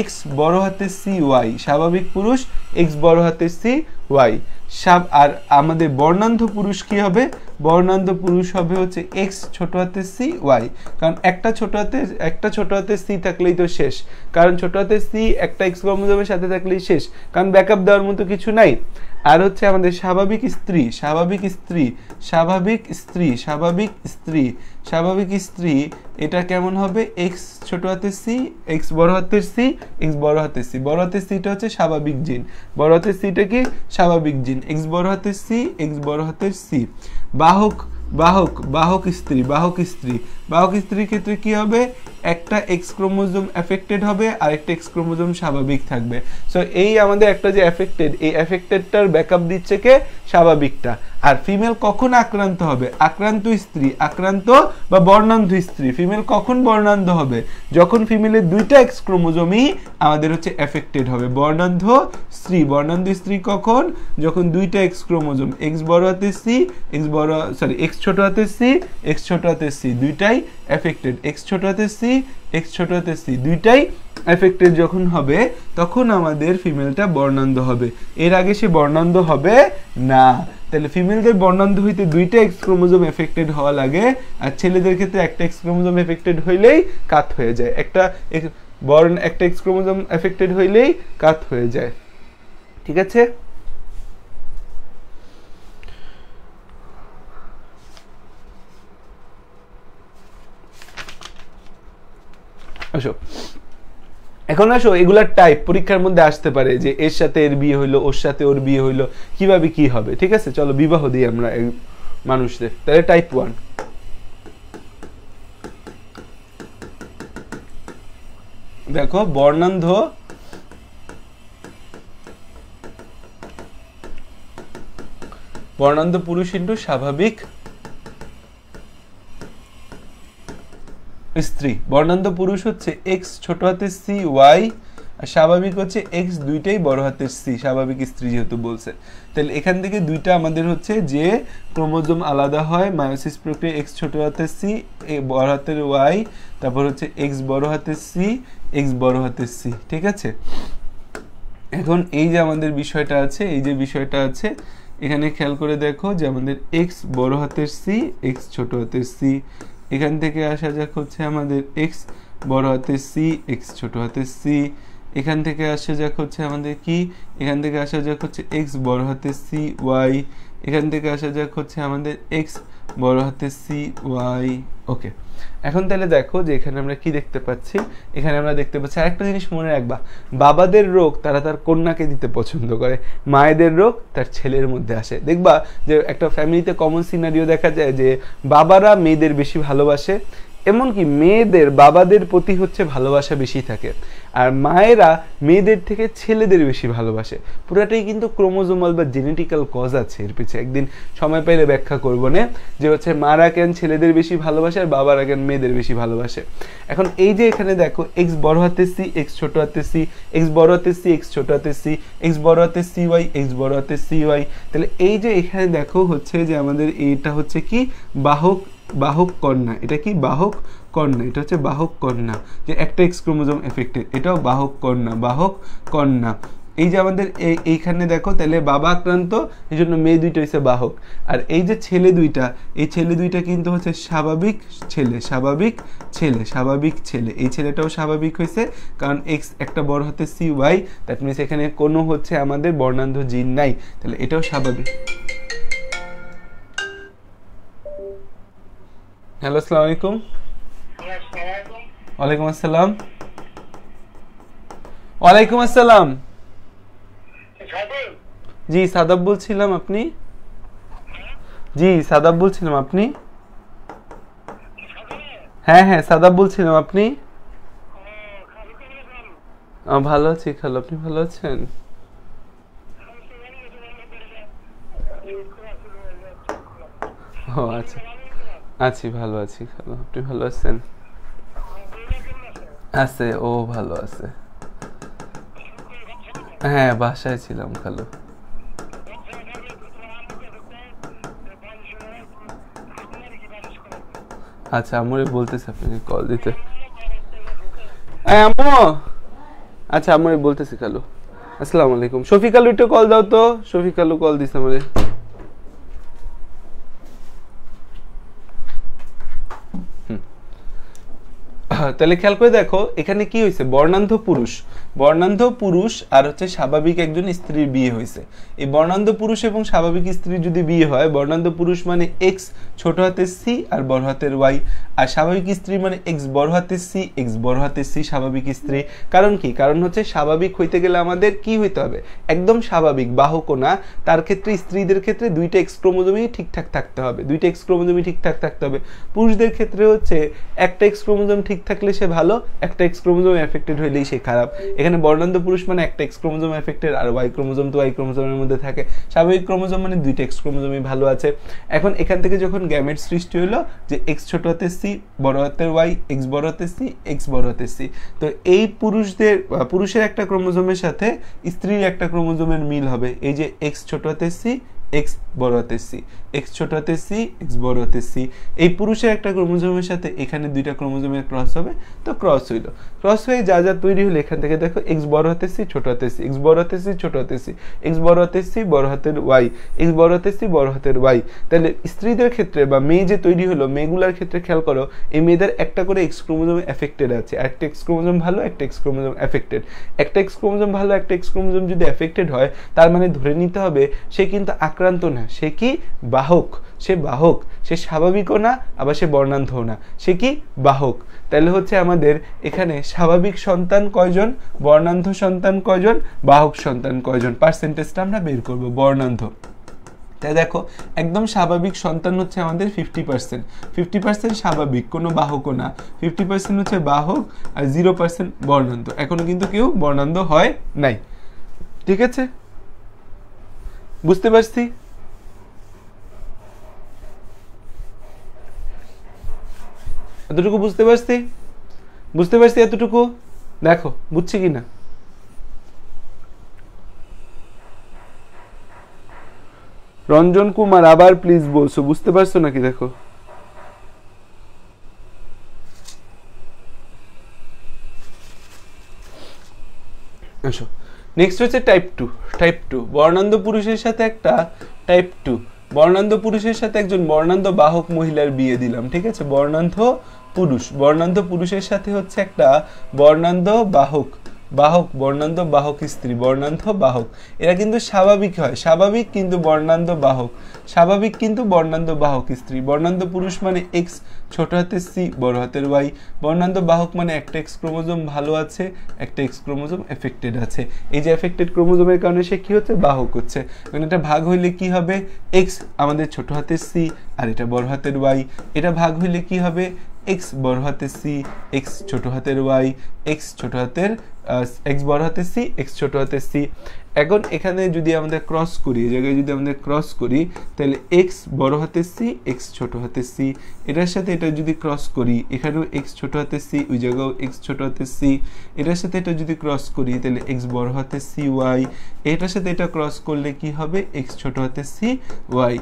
এক্স বড় হাতে সি ওয়াই স্বাভাবিক পুরুষ এক্স বড় হাতে সি ওয়াই আর আমাদের বর্ণান্ধ পুরুষ কি হবে বর্ণান্ত পুরুষ হবে হচ্ছে এক্স ছোট হাতে সি ওয়াই কারণ একটা ছোট হাতে একটা ছোট হাতে সি থাকলেই তো শেষ কারণ ছোট হাতে সি একটা এক্স ক্রোমোজোমের সাথে থাকলেই শেষ কারণ ব্যাকআপ দেওয়ার মতো কিছু নাই আর হচ্ছে আমাদের স্বাভাবিক স্ত্রী স্বাভাবিক স্ত্রী স্বাভাবিক স্ত্রী স্বাভাবিক স্ত্রী স্বাভাবিক স্ত্রী এটা কেমন হবে এক্স ছোট হাতের সি এক্স বড় হাতের সি এক্স বড় হাতের সি বড় হাতের সিটা হচ্ছে স্বাভাবিক জিন বড় হাতের সিটা কি স্বাভাবিক জিন এক্স বড় হাতের সি এক্স বড় হাতের সি बाहुक बाहुक बाहुक स्त्री बाहुक स्त्री বাহক স্ত্রীর ক্ষেত্রে কি হবে একটা এক্স ক্রোমোজোম এফেক্টেড হবে আর একটা এক্স ক্রোমোজোম স্বাভাবিক থাকবে সো এই আমাদের একটা যে এফেক্টেড এই এফেক্টেডটার ব্যাকআপ দিচ্ছে কে স্বাভাবিকটা আর ফিমেল কখন আক্রান্ত হবে আক্রান্ত স্ত্রী আক্রান্ত বা বর্ণান্ধ স্ত্রী ফিমেল কখন বর্ণান্ধ হবে যখন ফিমেলের দুইটা এক্স ক্রোমোজোমই আমাদের হচ্ছে এফেক্টেড হবে বর্ণান্ধ স্ত্রী বর্ণান্ধ স্ত্রী কখন যখন দুইটা এক্স ক্রোমোজোম এক্স বড় হাতে সি এক্স বড় সরি এক্স ছোট হাতে সি এক্স ছোট হাতে সি দুইটাই এফেক্টেড এক্স ছোটোতে সি এক্স হাতে সি দুইটাই এফেক্টেড যখন হবে তখন আমাদের ফিমেলটা বর্ণান্ধ হবে এর আগে সে বর্ণান্ধ হবে না তাহলে ফিমেলদের বর্ণান্ধ হইতে দুইটা এক্স ক্রোমোজোম এফেক্টেড হওয়া লাগে আর ছেলেদের ক্ষেত্রে একটা এক্স ক্রোমোজোম এফেক্টেড হইলেই কাত হয়ে যায় একটা বর্ণ একটা এক্স ক্রোমোজোম এফেক্টেড হইলেই কাত হয়ে যায় ঠিক আছে আসো এখন আসো এগুলার টাইপ পরীক্ষার মধ্যে আসতে পারে যে এর সাথে এর বিয়ে হইলো ওর সাথে ওর বিয়ে হইলো কিভাবে কি হবে ঠিক আছে চলো বিবাহ দিই আমরা মানুষদের তাহলে টাইপ ওয়ান দেখো বর্ণান্ধ বর্ণান্ধ পুরুষ ইন্টু স্বাভাবিক স্ত্রী বর্ণান্ত পুরুষ হচ্ছে এক্স ছোট হাতের সি ওয়াই আর স্বাভাবিক হচ্ছে এক্স দুইটাই বড় হাতের সি স্বাভাবিক স্ত্রী যেহেতু বলছে তাহলে এখান থেকে দুইটা আমাদের হচ্ছে যে ক্রোমোজোম আলাদা হয় মায়োসিস প্রক্রিয়া এক্স ছোট হাতের সি বড় হাতের ওয়াই তারপর হচ্ছে এক্স বড় হাতের সি এক্স বড় হাতের সি ঠিক আছে এখন এই যে আমাদের বিষয়টা আছে এই যে বিষয়টা আছে এখানে খেয়াল করে দেখো যে আমাদের এক্স বড় হাতের সি এক্স ছোট হাতের সি এখান থেকে আসা যাক হচ্ছে আমাদের এক্স বড় হাতে সি এক্স ছোট হাতে সি এখান থেকে আসা যাক হচ্ছে আমাদের কি এখান থেকে আসা যাক হচ্ছে এক্স বড় হাতে সি ওয়াই এখান থেকে আসা যাক হচ্ছে আমাদের এক্স বড় হাতে সি ওয়াই ওকে এখন তাহলে দেখো যে এখানে আমরা কি দেখতে পাচ্ছি এখানে আমরা দেখতে পাচ্ছি আরেকটা জিনিস মনে রাখবা বাবাদের রোগ তারা তার কন্যাকে দিতে পছন্দ করে মায়েদের রোগ তার ছেলের মধ্যে আসে দেখবা যে একটা ফ্যামিলিতে কমন সিনারিও দেখা যায় যে বাবারা মেয়েদের বেশি ভালোবাসে এমনকি মেয়েদের বাবাদের প্রতি হচ্ছে ভালোবাসা বেশি থাকে আর মায়েরা মেয়েদের থেকে ছেলেদের বেশি ভালোবাসে পুরাটাই কিন্তু ক্রোমোজোমাল বা জেনেটিক্যাল কজ আছে এর পিছিয়ে একদিন সময় পাইলে ব্যাখ্যা করবো না যে হচ্ছে মারা কেন ছেলেদের বেশি ভালোবাসে আর বাবারা কেন মেয়েদের বেশি ভালোবাসে এখন এই যে এখানে দেখো এক্স বড় হাতে সি এক্স ছোট হাতে সি এক্স বড় হাতে সি এক্স ছোট হাতে সি এক্স বড় হাতে সি ওয়াই এক্স বড় হাতে সি ওয়াই তাহলে এই যে এখানে দেখো হচ্ছে যে আমাদের এইটা হচ্ছে কি বাহক বাহক কন্যা এটা কি বাহক কন্যা এটা হচ্ছে বাহক কন্যা যে একটা এক্স ক্রোমোজোম এফেক্টেড এটাও বাহক কন্যা বাহক কন্যা এই যে আমাদের এইখানে দেখো তাহলে বাবা আক্রান্ত এই জন্য মেয়ে দুইটা হচ্ছে বাহক আর এই যে ছেলে দুইটা এই ছেলে দুইটা কিন্তু হচ্ছে স্বাভাবিক ছেলে স্বাভাবিক ছেলে স্বাভাবিক ছেলে এই ছেলেটাও স্বাভাবিক হয়েছে কারণ এক্স একটা বড় হতে সি ওয়াই দ্যাট মিনস এখানে কোনো হচ্ছে আমাদের বর্ণান্ধ জিন নাই তাহলে এটাও স্বাভাবিক হ্যালো আসসালামু আলাইকুম ওয়ালাইকুম আসসালাম ওয়ালাইকুম আসসালাম জি সাদাব বলছিলাম আপনি জি সাদাব বলছিলাম আপনি হ্যাঁ হ্যাঁ সাদাব বলছিলাম আপনি ভালো আছি খালো আপনি ভালো আছেন ও আচ্ছা আছি ভালো আছি ভালো আপনি ভালো আছেন আছে ও ভালো আছে হ্যাঁ বাসায় ছিলাম ভালো আচ্ছা আমরে বলতেছে আপনাকে কল দিতে আম্মু আচ্ছা আমরে বলতেছে খালো আসসালামু আলাইকুম শফিক আলু একটু কল দাও তো শফিক আলু কল দিস আমরে তাহলে খেয়াল করে দেখো এখানে কি হয়েছে বর্ণান্ধ পুরুষ বর্ণান্ধ পুরুষ আর হচ্ছে স্বাভাবিক একজন স্ত্রীর বিয়ে হয়েছে এই বর্ণান্ধ পুরুষ এবং স্বাভাবিক স্ত্রী যদি বিয়ে হয় বর্ণান্ধ পুরুষ মানে এক্স ছোট হাতের সি আর বড় হাতের ওয়াই আর স্বাভাবিক স্ত্রী মানে এক্স বড় হাতের সি এক্স বড় হাতের সি স্বাভাবিক স্ত্রী কারণ কি কারণ হচ্ছে স্বাভাবিক হইতে গেলে আমাদের কি হইতে হবে একদম স্বাভাবিক বাহকও না তার ক্ষেত্রে স্ত্রীদের ক্ষেত্রে দুইটা এক্স ঠিকঠাক থাকতে হবে দুইটা এক্স ঠিকঠাক থাকতে হবে পুরুষদের ক্ষেত্রে হচ্ছে একটা এক্স ঠিক থাকলে সে ভালো একটা এক্স ক্রোমোজোম এফেক্টেড হইলেই সে খারাপ এখানে বর্ণান্ত পুরুষ মানে একটা এক্স ক্রোমোজোম এফেক্টেড আর ওয়াই ক্রোমোজোম তো ওয়াই ক্রোমোজোমের মধ্যে থাকে স্বাভাবিক ক্রোমোজোম মানে দুইটা এক্স ক্রোমোজোমই ভালো আছে এখন এখান থেকে যখন গ্যামেট সৃষ্টি হলো যে এক্স ছোট হাতে সি বড় হাতের ওয়াই এক্স বড় হাতে সি এক্স বড় হাতে সি তো এই পুরুষদের পুরুষের একটা ক্রোমোজোমের সাথে স্ত্রীর একটা ক্রোমোজোমের মিল হবে এই যে এক্স ছোট হাতে সি এক্স বড় হাতে সি এক্স ছোট হাতে সি এক্স বড় হাতে সি এই পুরুষের একটা ক্রোমোজোমের সাথে এখানে দুইটা ক্রোমোজোমের ক্রস হবে তো ক্রস হইল ক্রস হয়ে যা যা তৈরি হলো এখান থেকে দেখো এক্স বড় হাতে সি ছোট হাতে সি এক্স বড় হাতে সি ছোট হাতে সি এক্স বড় হাতে সি বড় হাতের ওয়াই এক্স বড় হাতে সি বড় হাতের ওয়াই তাহলে স্ত্রীদের ক্ষেত্রে বা মেয়ে যে তৈরি হলো মেয়েগুলার ক্ষেত্রে খেয়াল করো এই মেয়েদের একটা করে এক্স ক্রোমোজোম এফেক্টেড আছে একটা এক্স ক্রোমোজোম ভালো একটা এক্স ক্রোমোজোম এফেক্টেড একটা এক্স ক্রোমোজোম ভালো একটা এক্স ক্রোমোজোম যদি এফেক্টেড হয় তার মানে ধরে নিতে হবে সে কিন্তু আক্রান্ত না সে কি বা বাহক সে বাহক সে স্বাভাবিকও না আবার সে বর্ণান্ধও না সে কি বাহক তাহলে হচ্ছে আমাদের এখানে স্বাভাবিক সন্তান কয়জন বর্ণান্ধ সন্তান কয়জন বাহক সন্তান কয়জন পার্সেন্টেজটা আমরা বের করব বর্ণান্ধ তাই দেখো একদম স্বাভাবিক সন্তান হচ্ছে আমাদের ফিফটি পার্সেন্ট ফিফটি পার্সেন্ট স্বাভাবিক কোনো বাহকও না ফিফটি পার্সেন্ট হচ্ছে বাহক আর জিরো পার্সেন্ট বর্ণান্ধ এখনও কিন্তু কেউ বর্ণান্ধ হয় নাই ঠিক আছে বুঝতে পারছি এতটুকু বুঝতে পারছি বুঝতে পারছি এতটুকু দেখো বুঝছি কি না রঞ্জন কুমার আবার প্লিজ বলছো বুঝতে পারছো নাকি দেখো আসো নেক্সট হচ্ছে টাইপ টু টাইপ টু বর্ণান্ধ পুরুষের সাথে একটা টাইপ টু বর্ণান্ধ পুরুষের সাথে একজন বর্ণান্ধ বাহক মহিলার বিয়ে দিলাম ঠিক আছে বর্ণান্ধ পুরুষ বর্ণান্ধ পুরুষের সাথে হচ্ছে একটা বর্ণান্ধ বাহক বাহক বর্ণান্ধ বাহক স্ত্রী বর্ণান্ধ বাহক এরা কিন্তু স্বাভাবিক হয় স্বাভাবিক কিন্তু বর্ণান্ধ বাহক স্বাভাবিক কিন্তু বর্ণান্ধ বাহক স্ত্রী বর্ণান্ধ পুরুষ মানে এক্স ছোট হাতের সি বড় হাতের ওয়াই বর্ণান্ধ বাহক মানে একটা এক্স ক্রোমোজোম ভালো আছে একটা এক্স ক্রোমোজোম এফেক্টেড আছে এই যে এফেক্টেড ক্রোমোজোমের কারণে সে কী হচ্ছে বাহক হচ্ছে কারণ মানে এটা ভাগ হইলে কি হবে এক্স আমাদের ছোট হাতের সি আর এটা বড় হাতের ওয়াই এটা ভাগ হইলে কি হবে এক্স বড় হাতে সি এক্স ছোট হাতের ওয়াই এক্স ছোট হাতের এক্স বড় হাতে সি এক্স ছোট হাতে সি এখন এখানে যদি আমাদের ক্রস করি এই জায়গায় যদি আমাদের ক্রস করি তাহলে এক্স বড় হাতে সি এক্স ছোট হাতে সি এটার সাথে এটা যদি ক্রস করি এখানেও এক্স ছোট হাতে সি ওই জায়গাও এক্স ছোট হাতে সি এটার সাথে এটা যদি ক্রস করি তাহলে এক্স বড় হাতে সি ওয়াই এটার সাথে এটা ক্রস করলে কি হবে এক্স ছোট হাতে সি ওয়াই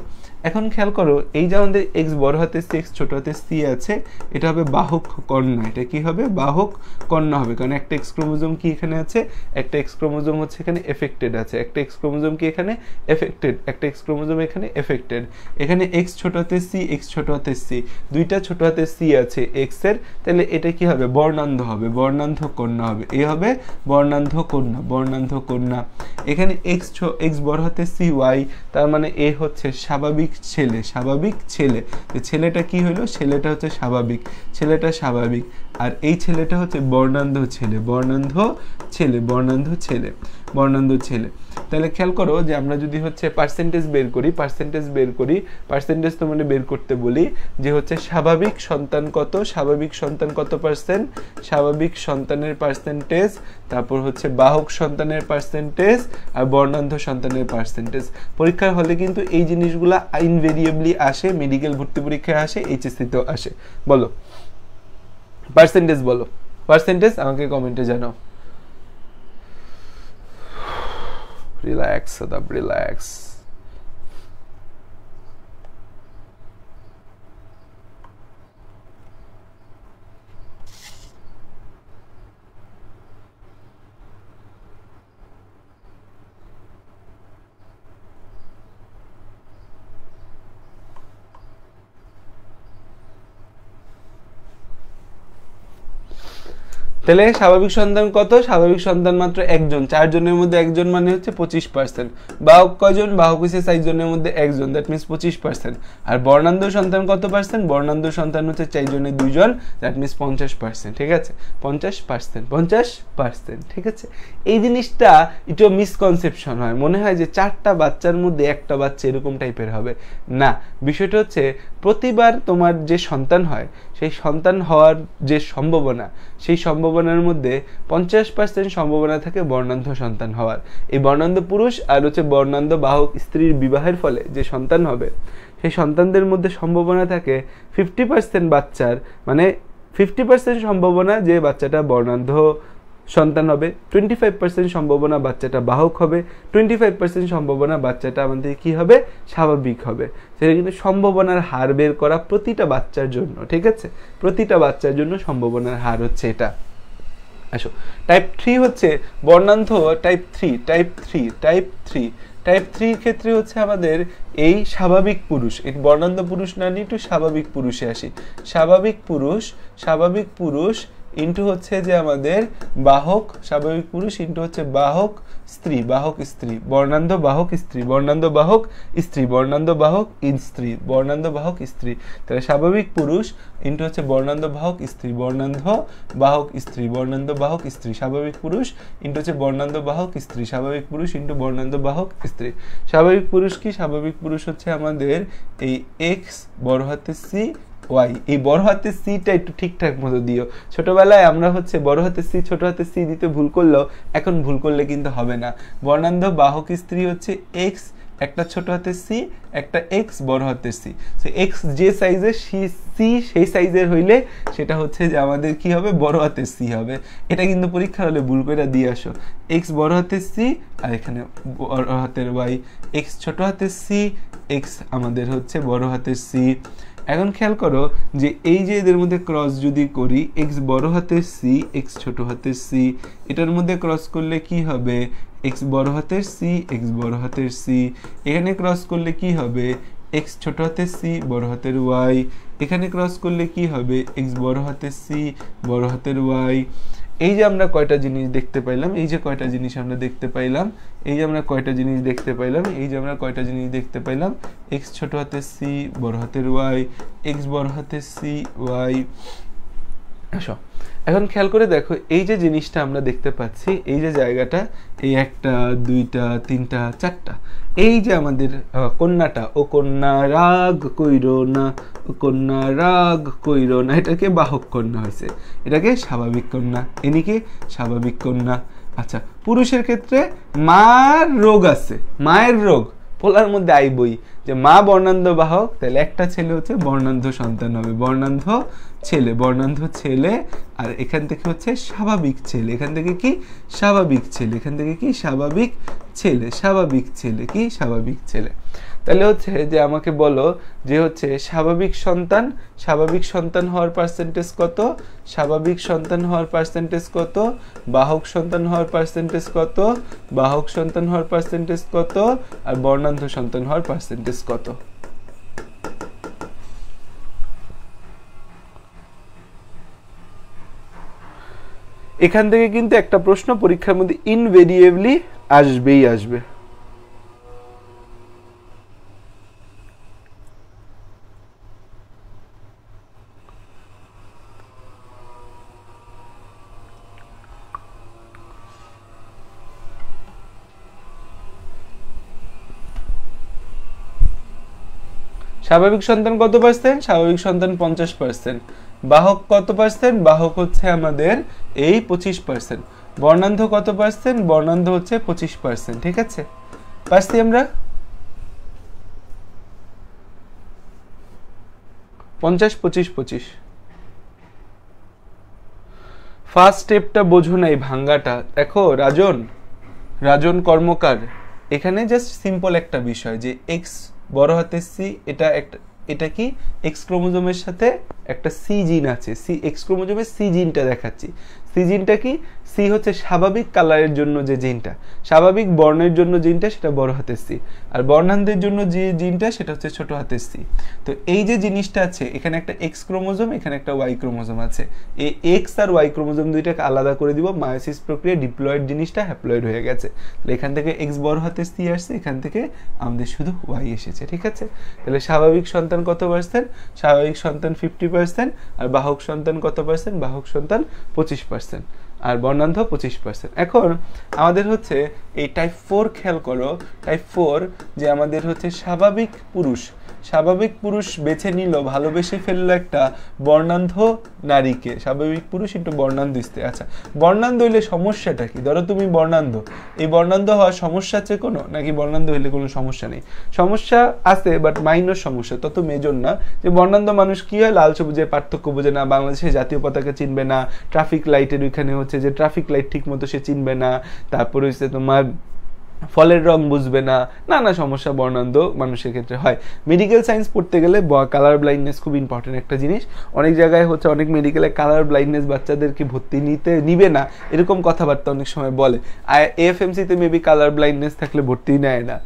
এখন খেয়াল করো এই যে আমাদের এক্স বড় হাতে সি এক্স ছোটো হাতে সি আছে এটা হবে বাহক কর্ণা এটা কি হবে বাহক কর্ণা হবে কারণ একটা এক্স ক্রোমোজোম কি এখানে আছে একটা এক্স ক্রোমোজোম হচ্ছে এখানে এফেক্টেড আছে একটা এক্স ক্রোমোজোম কি এখানে এফেক্টেড একটা এক্স ক্রোমোজোম এখানে এফেক্টেড এখানে এক্স ছোট হাতে সি এক্স ছোট হাতে সি দুইটা ছোট হাতে সি আছে এক্সের তাহলে এটা কি হবে বর্ণান্ধ হবে বর্ণান্ধ কন্যা হবে এ হবে বর্ণান্ধ কন্যা বর্ণান্ধ কন্যা এখানে এক্স এক্স বড় হাতে সি ওয়াই তার মানে এ হচ্ছে স্বাভাবিক স্বাভাবিক ছেলে স্বাভাবিক ছেলে ছেলেটা কি হলো ছেলেটা হচ্ছে স্বাভাবিক ছেলেটা স্বাভাবিক আর এই ছেলেটা হচ্ছে বর্ণান্ধ ছেলে বর্ণান্ধ ছেলে বর্ণান্ধ ছেলে বর্ণান্ধ ছেলে তাহলে খেয়াল করো যে আমরা যদি হচ্ছে পার্সেন্টেজ বের করি পার্সেন্টেজ বের করি পার্সেন্টেজ তোমাদের বের করতে বলি যে হচ্ছে স্বাভাবিক সন্তান কত স্বাভাবিক সন্তান কত পার্সেন্ট স্বাভাবিক সন্তানের পার্সেন্টেজ তারপর হচ্ছে বাহক সন্তানের পার্সেন্টেজ আর বর্ণান্ধ সন্তানের পার্সেন্টেজ পরীক্ষার হলে কিন্তু এই জিনিসগুলো ইনভেরিয়েবলি আসে মেডিকেল ভর্তি পরীক্ষায় আসে তেও আসে বলো পার্সেন্টেজ বলো পার্সেন্টেজ আমাকে কমেন্টে জানাও Relaxa, dá Relax. তাহলে স্বাভাবিক সন্তান কত স্বাভাবিক সন্তান মাত্র একজন চারজনের মধ্যে একজন মানে হচ্ছে পঁচিশ পার্সেন্ট বাহক কজন বাহক হচ্ছে চারজনের মধ্যে একজন দ্যাট মিনস পঁচিশ পার্সেন্ট আর বর্ণান্ধ সন্তান কত পার্সেন্ট বর্ণান্ধ সন্তান হচ্ছে চারজনের দুজন দ্যাট মিনস পঞ্চাশ পার্সেন্ট ঠিক আছে পঞ্চাশ পার্সেন্ট পঞ্চাশ পার্সেন্ট ঠিক আছে এই জিনিসটা একটু মিসকনসেপশন হয় মনে হয় যে চারটা বাচ্চার মধ্যে একটা বাচ্চা এরকম টাইপের হবে না বিষয়টা হচ্ছে প্রতিবার তোমার যে সন্তান হয় সেই সন্তান হওয়ার যে সম্ভাবনা সেই সম্ভাবনার মধ্যে পঞ্চাশ পার্সেন্ট সম্ভাবনা থাকে বর্ণান্ধ সন্তান হওয়ার এই বর্ণান্ধ পুরুষ আর হচ্ছে বর্ণান্ধ বাহক স্ত্রীর বিবাহের ফলে যে সন্তান হবে সেই সন্তানদের মধ্যে সম্ভাবনা থাকে ফিফটি পার্সেন্ট বাচ্চার মানে ফিফটি পার্সেন্ট সম্ভাবনা যে বাচ্চাটা বর্ণান্ধ সন্তান হবে টোয়েন্টি ফাইভ পার্সেন্ট সম্ভাবনা বাচ্চাটা বাহক হবে টোয়েন্টি ফাইভ পার্সেন্ট সম্ভাবনা বাচ্চাটা আমাদের কী হবে স্বাভাবিক হবে সেটা কিন্তু সম্ভাবনার হার বের করা প্রতিটা বাচ্চার জন্য ঠিক আছে প্রতিটা বাচ্চার জন্য সম্ভাবনার হার হচ্ছে এটা আসো টাইপ থ্রি হচ্ছে বর্ণান্ধ type three type three type three type থ্রির ক্ষেত্রে হচ্ছে আমাদের এই স্বাভাবিক পুরুষ এই বর্ণান্ধ পুরুষ না নিয়ে একটু স্বাভাবিক পুরুষে আসি স্বাভাবিক পুরুষ স্বাভাবিক পুরুষ ইন্টু হচ্ছে যে আমাদের বাহক স্বাভাবিক পুরুষ ইন্টু হচ্ছে বাহক স্ত্রী বাহক স্ত্রী বর্ণান্ধ বাহক স্ত্রী বর্ণান্ধ বাহক স্ত্রী বর্ণান্ধ বাহক স্ত্রী বর্ণান্ধ বাহক স্ত্রী তাহলে স্বাভাবিক পুরুষ ইন্টু হচ্ছে বর্ণান্ধ বাহক স্ত্রী বর্ণান্ধ বাহক স্ত্রী বর্ণান্ধ বাহক স্ত্রী স্বাভাবিক পুরুষ ইন্টু হচ্ছে বর্ণান্ধ বাহক স্ত্রী স্বাভাবিক পুরুষ ইন্টু বর্ণান্ধ বাহক স্ত্রী স্বাভাবিক পুরুষ কি স্বাভাবিক পুরুষ হচ্ছে আমাদের এই এক্স বড় হাতে সি ওয়াই এই বড় হাতের সিটা একটু ঠিকঠাক মতো দিও ছোটবেলায় আমরা হচ্ছে বড় হাতের সি ছোট হাতের সি দিতে ভুল করলেও এখন ভুল করলে কিন্তু হবে না বর্ণান্ধ বাহক স্ত্রী হচ্ছে এক্স একটা ছোট হাতের সি একটা এক্স বড় হাতের সি সো এক্স যে সাইজের সি সি সেই সাইজের হইলে সেটা হচ্ছে যে আমাদের কি হবে বড় হাতের সি হবে এটা কিন্তু পরীক্ষার হলে ভুল করে দিয়ে আসো এক্স বড় হাতের সি আর এখানে বড় হাতের ওয়াই এক্স ছোট হাতের সি এক্স আমাদের হচ্ছে বড় হাতের সি এখন খেয়াল করো যে এই যে এদের মধ্যে ক্রস যদি করি এক্স বড় হাতে সি এক্স ছোট হাতে সি এটার মধ্যে ক্রস করলে কি হবে এক্স বড় হাতের সি এক্স বড় হাতের সি এখানে ক্রস করলে কি হবে এক্স ছোট হাতের সি বড় হাতের ওয়াই এখানে ক্রস করলে কি হবে এক্স বড় হাতের সি বড় হাতের ওয়াই এই যে আমরা কয়টা জিনিস দেখতে পাইলাম এই যে কয়টা জিনিস আমরা দেখতে পাইলাম এই যে আমরা কয়টা জিনিস দেখতে পাইলাম এই যে আমরা কয়টা জিনিস দেখতে পাইলাম এক্স ছোট হাতে সি বড় হাতের ওয়াই এক্স বড় হাতে সি ওয়াই আসো এখন খেয়াল করে দেখো এই যে জিনিসটা আমরা দেখতে পাচ্ছি এই যে জায়গাটা এই একটা দুইটা তিনটা চারটা এই যে আমাদের কন্যাটা ও কন্যা রাগ কইর না কন্যা রাগ কৈর না এটাকে বাহক কন্যা হয়েছে এটাকে স্বাভাবিক কন্যা এনি কি স্বাভাবিক কন্যা আচ্ছা পুরুষের ক্ষেত্রে মার রোগ আছে মায়ের রোগ পোলার মধ্যে আই বই যে মা বর্ণান্ধ বাহক তাহলে একটা ছেলে হচ্ছে বর্ণান্ধ সন্তান হবে বর্ণান্ধ ছেলে বর্ণান্ধ ছেলে আর এখান থেকে হচ্ছে স্বাভাবিক ছেলে এখান থেকে কি স্বাভাবিক ছেলে এখান থেকে কি স্বাভাবিক ছেলে স্বাভাবিক ছেলে কি স্বাভাবিক ছেলে তাহলে হচ্ছে যে আমাকে বলো যে হচ্ছে স্বাভাবিক সন্তান স্বাভাবিক সন্তান হওয়ার পার্সেন্টেজ কত স্বাভাবিক সন্তান হওয়ার পার্সেন্টেজ কত বাহক সন্তান হওয়ার পার্সেন্টেজ কত বাহক সন্তান হওয়ার পার্সেন্টেজ কত আর বর্ণান্ধ সন্তান হওয়ার পার্সেন্টেজ কত এখান থেকে কিন্তু একটা প্রশ্ন পরীক্ষার মধ্যে ইনভেরিয়েবলি আসবেই আসবে স্বাভাবিক সন্তান কত পার্সেন্ট স্বাভাবিক সন্তান পঞ্চাশ পার্সেন্ট বাহক কত পার্সেন্ট বাহক হচ্ছে আমাদের এই পঁচিশ পার্সেন্ট বর্ণান্ধ কত পার্সেন্ট বর্ণান্ধ হচ্ছে পঁচিশ পার্সেন্ট ঠিক আছে পারছি আমরা পঞ্চাশ পঁচিশ পঁচিশ ফার্স্ট স্টেপটা বোঝো না এই ভাঙ্গাটা দেখো রাজন রাজন কর্মকার এখানে জাস্ট সিম্পল একটা বিষয় যে এক্স বড় হাতের সি এটা একটা এটা কি এক্স ক্রোমোজোমের সাথে একটা সি জিন আছে সি এক্স ক্রোমোজোমের সি জিনটা দেখাচ্ছি সি জিনটা কি সি হচ্ছে স্বাভাবিক কালারের জন্য যে জিনটা স্বাভাবিক বর্ণের জন্য জিনটা সেটা বড় হাতের সি আর বর্ণান্ধের জন্য যে জিনটা সেটা হচ্ছে ছোট হাতের সি তো এই যে জিনিসটা আছে এখানে একটা এক্স ক্রোমোজোম এখানে একটা ওয়াই ক্রোমোজম আছে এই এক্স আর ওয়াই ক্রোমোজম দুইটাকে আলাদা করে দিব মায়োসিস প্রক্রিয়া ডিপ্লয়েড জিনিসটা হ্যাপ্লয়েড হয়ে গেছে তাহলে এখান থেকে এক্স বড় হাতের সি আসছে এখান থেকে আমাদের শুধু ওয়াই এসেছে ঠিক আছে তাহলে স্বাভাবিক সন্তান কত পার্সেন্ট স্বাভাবিক সন্তান ফিফটি পার্সেন্ট আর বাহক সন্তান কত পার্সেন্ট বাহক সন্তান পঁচিশ পার্সেন্ট আর বর্ণান্ধ পঁচিশ পার্সেন্ট এখন আমাদের হচ্ছে এই টাইপ ফোর খেয়াল করো টাইপ ফোর যে আমাদের হচ্ছে স্বাভাবিক পুরুষ স্বাভাবিক পুরুষ বেছে নিল ভালোবেসে ফেললো একটা বর্ণান্ধ নারীকে স্বাভাবিক পুরুষ একটু বর্ণান্ধ স্ত্রী আচ্ছা বর্ণান্ধ হইলে সমস্যাটা কি ধরো তুমি বর্ণান্ধ এই বর্ণান্ধ হওয়ার সমস্যা আছে কোনো নাকি বর্ণান্ধ হইলে কোনো সমস্যা নেই সমস্যা আছে বাট মাইনর সমস্যা তত মেজর না যে বর্ণান্ধ মানুষ কি হয় লাল সবুজের পার্থক্য বোঝে না বাংলাদেশের জাতীয় পতাকা চিনবে না ট্রাফিক লাইটের ওইখানে হচ্ছে যে ট্রাফিক লাইট ঠিক মতো সে চিনবে না তারপরে হচ্ছে তোমার ফলের রং বুঝবে না নানা সমস্যা বর্ণান্ত মানুষের ক্ষেত্রে হয় মেডিকেল সায়েন্স পড়তে গেলে কালার ব্লাইন্ডনেস খুব ইম্পর্টেন্ট একটা জিনিস অনেক জায়গায় হচ্ছে অনেক মেডিকেলে কালার ব্লাইন্ডনেস বাচ্চাদেরকে ভর্তি নিতে নিবে না এরকম কথাবার্তা অনেক সময় বলে আর এএফএমসিতে মেবি কালার ব্লাইন্ডনেস থাকলে ভর্তি নেয় না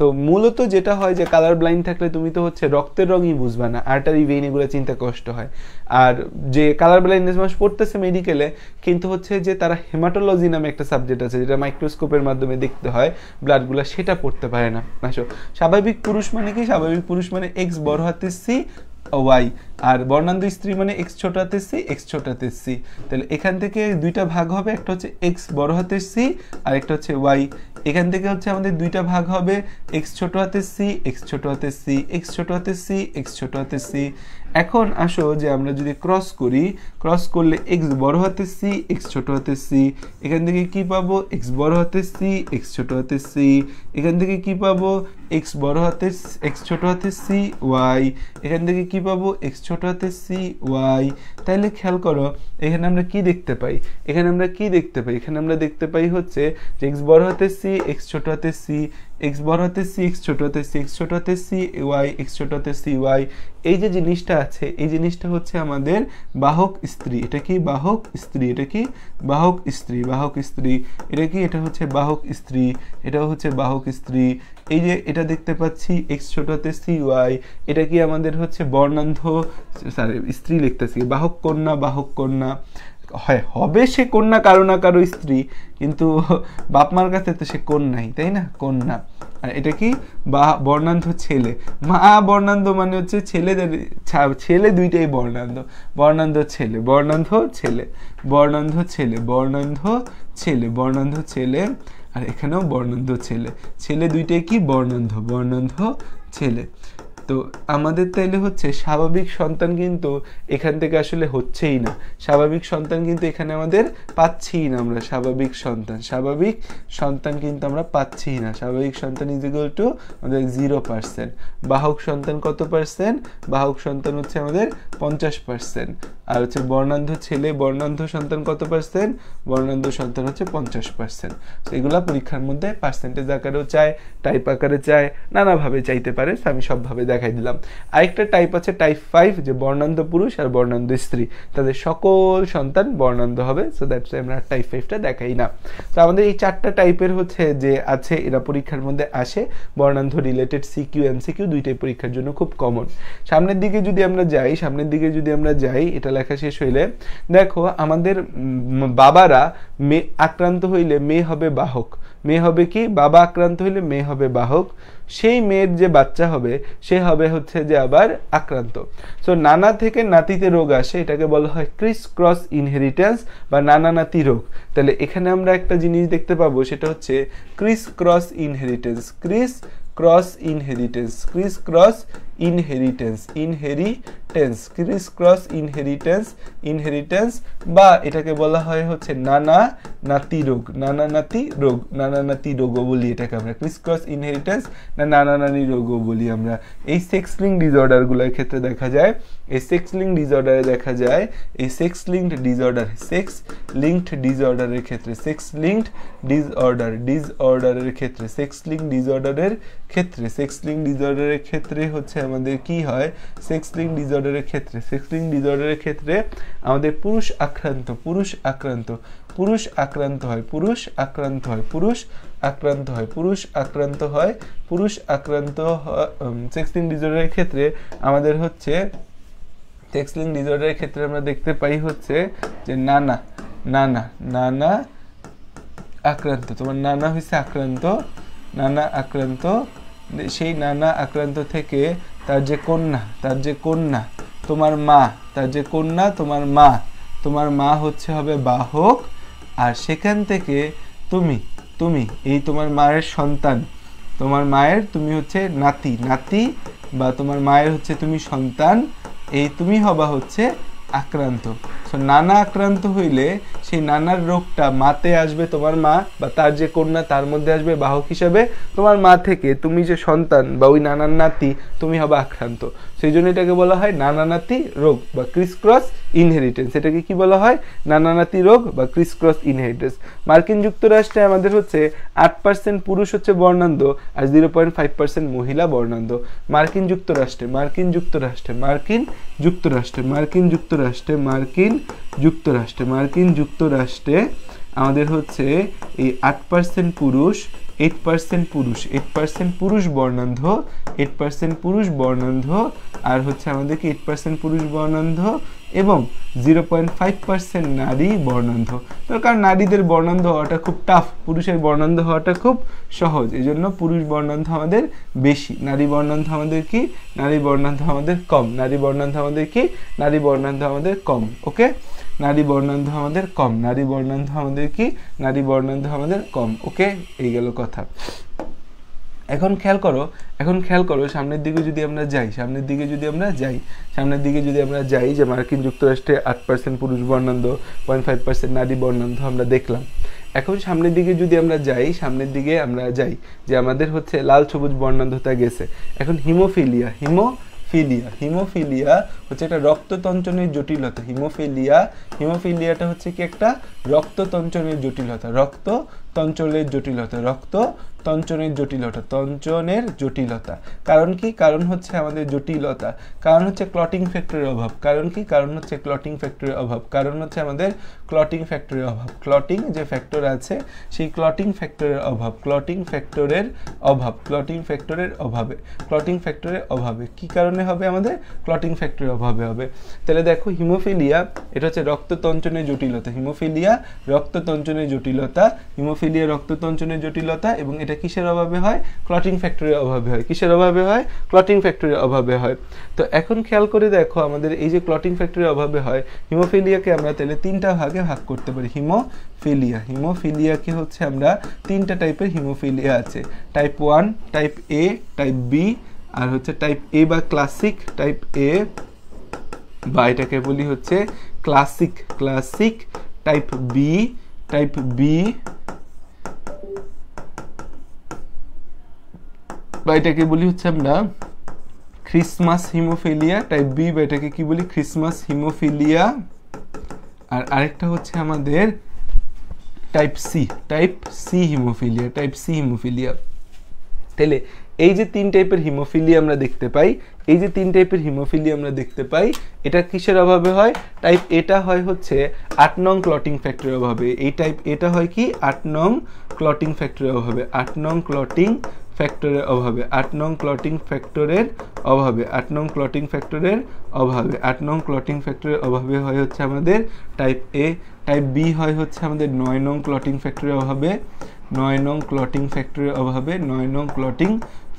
তো মূলত যেটা হয় যে কালার ব্লাইন্ড থাকলে তুমি তো হচ্ছে রক্তের রঙই বুঝবে না আর্টারি ভেইন এগুলো চিন্তা কষ্ট হয় আর যে কালার ব্লাইন্ডনেস মানুষ পড়তেছে মেডিকেলে কিন্তু হচ্ছে যে তারা হেমাটোলজি নামে একটা সাবজেক্ট আছে যেটা মাইক্রোস্কোপের মাধ্যমে দেখতে হয় ব্লাডগুলো সেটা পড়তে পারে না আসো স্বাভাবিক পুরুষ মানে কি স্বাভাবিক পুরুষ মানে এক্স বড় হাতে সি ওয়াই আর বর্ণান্ধ স্ত্রী মানে এক্স ছোট সি এক্স ছোট সি তাহলে এখান থেকে দুইটা ভাগ হবে একটা হচ্ছে এক্স বড় হাতে সি আর একটা হচ্ছে ওয়াই এখান থেকে হচ্ছে আমাদের দুইটা ভাগ হবে এক্স ছোট হাতে সি এক্স ছোট হাতে সি এক্স ছোট হাতে সি এক্স ছোট হাতে সি এখন আসো যে আমরা যদি ক্রস করি ক্রস করলে এক্স বড় হাতে সি এক্স ছোট হাতে সি এখান থেকে কি পাবো এক্স বড় হাতে সি এক্স ছোট হাতে সি এখান থেকে কি পাবো এক্স বড় হাতে এক্স ছোট হাতে সি ওয়াই এখান থেকে কি পাবো এক্স ছোট হাতে সি ওয়াই তাহলে খেয়াল করো এখানে আমরা কি দেখতে পাই এখানে আমরা কি দেখতে পাই এখানে আমরা দেখতে পাই হচ্ছে যে এক্স বড় হাতে সি এক্স ছোট হাতে সি এক্স বড় হতে সি এক্স ছোট হতে সি এক্স ছোট হতে সি ওয়াই এক্স ছোট হতে সি ওয়াই এই যে জিনিসটা আছে এই জিনিসটা হচ্ছে আমাদের বাহক স্ত্রী এটা কি বাহক স্ত্রী এটা কি বাহক স্ত্রী বাহক স্ত্রী এটা কি এটা হচ্ছে বাহক স্ত্রী এটা হচ্ছে বাহক স্ত্রী এই যে এটা দেখতে পাচ্ছি এক্স ছোট হতে সি ওয়াই এটা কি আমাদের হচ্ছে বর্ণান্ধ সরি স্ত্রী লিখতেছি বাহক কন্যা বাহক কন্যা হয় হবে সে কন্যা কারো না কারো স্ত্রী কিন্তু বাপ মার কাছে তো সে কন্যাই তাই না কন্যা আর এটা কি বা বর্ণান্ধ ছেলে মা বর্ণান্ধ মানে হচ্ছে ছেলেদের ছেলে দুইটাই বর্ণান্ধ বর্ণান্ধ ছেলে বর্ণান্ধ ছেলে বর্ণান্ধ ছেলে বর্ণান্ধ ছেলে বর্ণান্ধ ছেলে আর এখানেও বর্ণান্ধ ছেলে ছেলে দুইটাই কি বর্ণান্ধ বর্ণান্ধ ছেলে তো আমাদের তাইলে হচ্ছে স্বাভাবিক সন্তান কিন্তু এখান থেকে আসলে হচ্ছেই না স্বাভাবিক সন্তান কিন্তু এখানে আমাদের পাচ্ছিই না আমরা স্বাভাবিক সন্তান স্বাভাবিক সন্তান কিন্তু আমরা পাচ্ছিই না স্বাভাবিক সন্তান ইজ ইকুয়াল টু আমাদের জিরো পার্সেন্ট বাহক সন্তান কত পার্সেন্ট বাহক সন্তান হচ্ছে আমাদের পঞ্চাশ পার্সেন্ট আর হচ্ছে বর্ণান্ধ ছেলে বর্ণান্ধ সন্তান কত পার্সেন্ট বর্ণান্ধ সন্তান হচ্ছে পঞ্চাশ পার্সেন্ট তো এগুলো পরীক্ষার মধ্যে পার্সেন্টেজ আকারেও চায় টাইপ আকারে চায় নানাভাবে চাইতে পারে আমি সবভাবে দেখাই দিলাম আরেকটা টাইপ আছে টাইপ ফাইভ যে বর্ণান্ধ পুরুষ আর বর্ণান্ধ স্ত্রী তাদের সকল সন্তান বর্ণান্ধ হবে সো দ্যাটস আমরা টাইপ ফাইভটা দেখাই না তো আমাদের এই চারটা টাইপের হচ্ছে যে আছে এরা পরীক্ষার মধ্যে আসে বর্ণান্ধ রিলেটেড সিকিউ এমসিকিউ দুইটাই পরীক্ষার জন্য খুব কমন সামনের দিকে যদি আমরা যাই সামনের দিকে যদি আমরা যাই এটা লেখা শেষ হইলে দেখো আমাদের বাবারা মেয়ে আক্রান্ত হইলে মেয়ে হবে বাহক মেয়ে হবে কি বাবা আক্রান্ত হইলে মেয়ে হবে বাহক সেই মেয়ের যে বাচ্চা হবে সে হবে হচ্ছে যে আবার আক্রান্ত সো নানা থেকে নাতিতে রোগ আসে এটাকে বলা হয় ক্রিস ক্রস ইনহেরিটেন্স বা নানা নাতি রোগ তাহলে এখানে আমরা একটা জিনিস দেখতে পাবো সেটা হচ্ছে criss cross inheritance criss cross inheritance criss cross inheritance inheritance criss cross inheritance inheritance বা এটাকে বলা হয় হচ্ছে নানা নাতি রোগ নানা নাতি রোগ নানা নাতি রোগও বলি এটাকে আমরা ক্রিস ক্রস ইনহেরিটেন্স না নানা নানি রোগও বলি আমরা এই সেক্স লিং ডিসঅর্ডারগুলোর ক্ষেত্রে দেখা যায় এই সেক্স লিং ডিসঅর্ডারে দেখা যায় এই sex linked disorder sex linked ডিসঅর্ডারের ক্ষেত্রে সেক্স লিঙ্কড ডিসঅর্ডার ডিসঅর্ডারের ক্ষেত্রে সেক্স লিঙ্ক ডিসঅর্ডারের ক্ষেত্রে সেক্স লিঙ্ক ডিসঅর্ডারের ক্ষেত্রে হচ্ছে আমাদের কি হয় সেক্স লিঙ্ক ডিজর্ডারের ক্ষেত্রে সেক্স লিঙ্ক ডিজর্ডারের ক্ষেত্রে আমাদের পুরুষ আক্রান্ত পুরুষ আক্রান্ত পুরুষ আক্রান্ত হয় পুরুষ আক্রান্ত হয় পুরুষ আক্রান্ত হয় পুরুষ আক্রান্ত হয় পুরুষ আক্রান্ত সেক্স লিঙ্ক ডিজর্ডারের ক্ষেত্রে আমাদের হচ্ছে সেক্স লিঙ্ক ডিজর্ডারের ক্ষেত্রে আমরা দেখতে পাই হচ্ছে যে নানা নানা নানা আক্রান্ত তোমার নানা হয়েছে আক্রান্ত নানা আক্রান্ত সেই নানা আক্রান্ত থেকে তার যে কন্যা তার যে কন্যা তোমার মা তার যে কন্যা তোমার মা তোমার মা হচ্ছে হবে বাহক আর সেখান থেকে তুমি তুমি এই তোমার মায়ের সন্তান তোমার মায়ের তুমি হচ্ছে নাতি নাতি বা তোমার মায়ের হচ্ছে তুমি সন্তান এই তুমি হবা হচ্ছে আক্রান্ত তো নানা আক্রান্ত হইলে সেই নানার রোগটা মাতে আসবে তোমার মা বা তার যে কন্যা তার মধ্যে আসবে বাহক হিসাবে তোমার মা থেকে তুমি যে সন্তান বা ওই নানার নাতি তুমি হবে আক্রান্ত সেই জন্য এটাকে বলা হয় নানা নাতি রোগ বা ক্রিসক্রস ইনহেরিটেন্স এটাকে কি বলা হয় নানা নাতি রোগ বা ক্রিসক্রস ইনহেরিটেন্স মার্কিন যুক্তরাষ্ট্রে আমাদের হচ্ছে আট পার্সেন্ট পুরুষ হচ্ছে বর্ণান্ধ আর জিরো পয়েন্ট ফাইভ পার্সেন্ট মহিলা বর্ণান্ধ মার্কিন যুক্তরাষ্ট্রে মার্কিন যুক্তরাষ্ট্রে মার্কিন যুক্তরাষ্ট্রে মার্কিন যুক্তরাষ্ট্রে মার্কিন যুক্তরাষ্ট্রে মার্কিন যুক্তরাষ্ট্রে আমাদের হচ্ছে এই আট পার্সেন্ট পুরুষ এইট পার্সেন্ট পুরুষ এইট পার্সেন্ট পুরুষ বর্ণান্ধ এইট পার্সেন্ট পুরুষ বর্ণান্ধ আর হচ্ছে আমাদেরকে এইট পার্সেন্ট পুরুষ বর্ণান্ধ এবং জিরো পয়েন্ট ফাইভ পার্সেন্ট নারী বর্ণান্ধ তো কারণ নারীদের বর্ণান্ধ হওয়াটা খুব টাফ পুরুষের বর্ণান্ধ হওয়াটা খুব সহজ এই জন্য পুরুষ বর্ণান্ধ আমাদের বেশি নারী বর্ণান্ধ আমাদের কি নারী বর্ণান্ধ আমাদের কম নারী বর্ণান্ধ আমাদের কি নারী বর্ণান্ধ আমাদের কম ওকে নারী বর্ণান্ধ আমাদের কম নারী বর্ণান্ধ আমাদের কি নারী বর্ণান্ধ আমাদের কম ওকে এই গেল কথা এখন খেয়াল করো এখন খেয়াল করো সামনের দিকে যদি আমরা যাই সামনের দিকে যদি আমরা যাই সামনের দিকে যদি আমরা যাই যে মার্কিন যুক্তরাষ্ট্রে আট পার্সেন্ট পুরুষ বর্ণান্ধ পয়েন্ট ফাইভ পার্সেন্ট নারী বর্ণান্ধ আমরা দেখলাম এখন সামনের দিকে যদি আমরা যাই সামনের দিকে আমরা যাই যে আমাদের হচ্ছে লাল সবুজ বর্ণান্ধতা গেছে এখন হিমোফিলিয়া হিমো হিমোফিলিয়া হিমোফিলিয়া হচ্ছে একটা রক্ততঞ্চনের জটিলতা হিমোফিলিয়া হিমোফিলিয়াটা হচ্ছে কি একটা রক্ততঞ্চনের জটিলতা রক্ত তঞ্চলের জটিলতা রক্ত তঞ্চনের জটিলতা তঞ্চনের জটিলতা কারণ কি কারণ হচ্ছে আমাদের জটিলতা কারণ হচ্ছে ক্লটিং ফ্যাক্টরের অভাব কারণ কি কারণ হচ্ছে ক্লটিং ফ্যাক্টরের অভাব কারণ হচ্ছে আমাদের ক্লটিং ফ্যাক্টরের অভাব ক্লটিং যে ফ্যাক্টর আছে সেই ক্লটিং ফ্যাক্টরের অভাব ক্লটিং ফ্যাক্টরের অভাব ক্লটিং ফ্যাক্টরের অভাবে ক্লটিং ফ্যাক্টরের অভাবে কি কারণে হবে আমাদের ক্লটিং ফ্যাক্টরের অভাবে হবে তাহলে দেখো হিমোফিলিয়া এটা হচ্ছে রক্ততঞ্চনের জটিলতা হিমোফিলিয়া রক্ততঞ্চনের জটিলতা হিমোফিলিয়া হিমোফিলিয়া রক্ততঞ্চনের জটিলতা এবং এটা কিসের অভাবে হয় ক্লটিং ফ্যাক্টরির অভাবে হয় কিসের অভাবে হয় ক্লটিং ফ্যাক্টরির অভাবে হয় তো এখন খেয়াল করে দেখো আমাদের এই যে ক্লটিং ফ্যাক্টরির অভাবে হয় হিমোফিলিয়াকে আমরা তাহলে তিনটা ভাগে ভাগ করতে পারি হিমোফিলিয়া হিমোফিলিয়াকে হচ্ছে আমরা তিনটা টাইপের হিমোফিলিয়া আছে type one type A type B আর হচ্ছে টাইপ এ বা ক্লাসিক টাইপ এ বা এটাকে বলি হচ্ছে classic classic type B type B বা এটাকে বলি হচ্ছে আমরা ক্রিসমাস হিমোফিলিয়া টাইপ বি বা এটাকে কি বলি ক্রিসমাস হিমোফিলিয়া আর আরেকটা হচ্ছে আমাদের type C type C haemophilia type C haemophilia তাহলে এই যে তিন টাইপের হিমোফিলিয়া আমরা দেখতে পাই এই যে তিন টাইপের হিমোফিলিয়া আমরা দেখতে পাই এটা কিসের অভাবে হয় টাইপ এটা হয় হচ্ছে আট নং ক্লটিং ফ্যাক্টরির অভাবে এই টাইপ এটা হয় কি আট নং ক্লটিং ফ্যাক্টরির অভাবে আট নং ক্লটিং ফ্যাক্টরের অভাবে আট নং ক্লটিং ফ্যাক্টরের অভাবে আট নং ক্লটিং ফ্যাক্টরের অভাবে আট নং ক্লটিং ফ্যাক্টরের অভাবে হয় হচ্ছে আমাদের টাইপ এ টাইপ বি হয় হচ্ছে আমাদের নয় নং ক্লটিং ফ্যাক্টরের অভাবে নয় নং ক্লটিং ফ্যাক্টরের অভাবে নয় নং ক্লটিং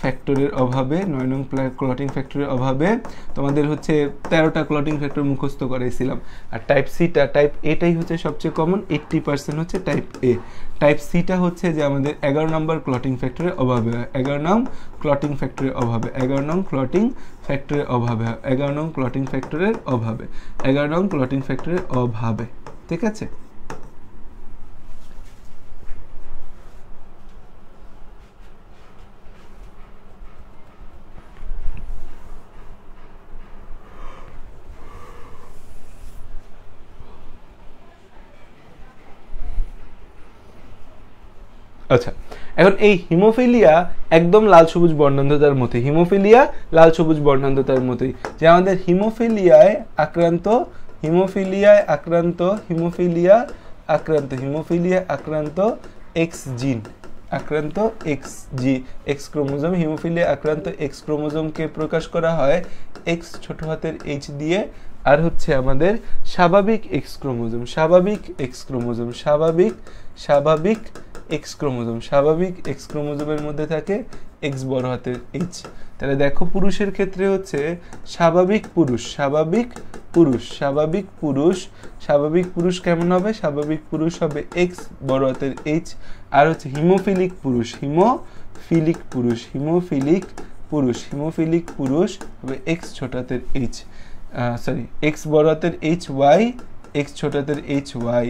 ফ্যাক্টরের অভাবে নয় নং ক্লটিং ফ্যাক্টরের অভাবে তোমাদের হচ্ছে তেরোটা ক্লটিং ফ্যাক্টর মুখস্থ করাইছিলাম আর টাইপ সিটা টাইপ এটাই হচ্ছে সবচেয়ে কমন এইট্টি পার্সেন্ট হচ্ছে টাইপ এ টাইপ সিটা হচ্ছে যে আমাদের এগারো নম্বর ক্লটিং ফ্যাক্টরি অভাবে হয় এগারো নং ক্লটিং ফ্যাক্টরের অভাবে এগারো নং ক্লটিং ফ্যাক্টরের অভাবে হয় এগারো নং ক্লটিং ফ্যাক্টরের অভাবে এগারো নং ক্লটিং ফ্যাক্টরের অভাবে ঠিক আছে আচ্ছা এখন এই হিমোফিলিয়া একদম লাল সবুজ বর্ণান্ধতার মতোই হিমোফিলিয়া লাল সবুজ বর্ণান্ধতার মতোই যে আমাদের হিমোফিলিয়ায় আক্রান্ত হিমোফিলিয়ায় আক্রান্ত হিমোফিলিয়া আক্রান্ত হিমোফিলিয়া আক্রান্ত এক্স জিন আক্রান্ত এক্স জি এক্স ক্রোমোজম হিমোফিলিয়া আক্রান্ত এক্স ক্রোমোজমকে প্রকাশ করা হয় এক্স ছোট হাতের এইচ দিয়ে আর হচ্ছে আমাদের স্বাভাবিক এক্স ক্রোমোজম স্বাভাবিক এক্স ক্রোমোজম স্বাভাবিক স্বাভাবিক এক্স ক্রোমোজোম স্বাভাবিক এক্স ক্রোমোজোমের মধ্যে থাকে এক্স বড় হাতের এইচ তাহলে দেখো পুরুষের ক্ষেত্রে হচ্ছে স্বাভাবিক পুরুষ স্বাভাবিক পুরুষ স্বাভাবিক পুরুষ স্বাভাবিক পুরুষ কেমন হবে স্বাভাবিক পুরুষ হবে এক্স বড় হাতের এইচ আর হচ্ছে হিমোফিলিক পুরুষ হিমোফিলিক পুরুষ হিমোফিলিক পুরুষ হিমোফিলিক পুরুষ হবে এক্স ছোটাতের এইচ সরি এক্স বড় হাতের এইচ ওয়াই এক্স ছোটাতের এইচ ওয়াই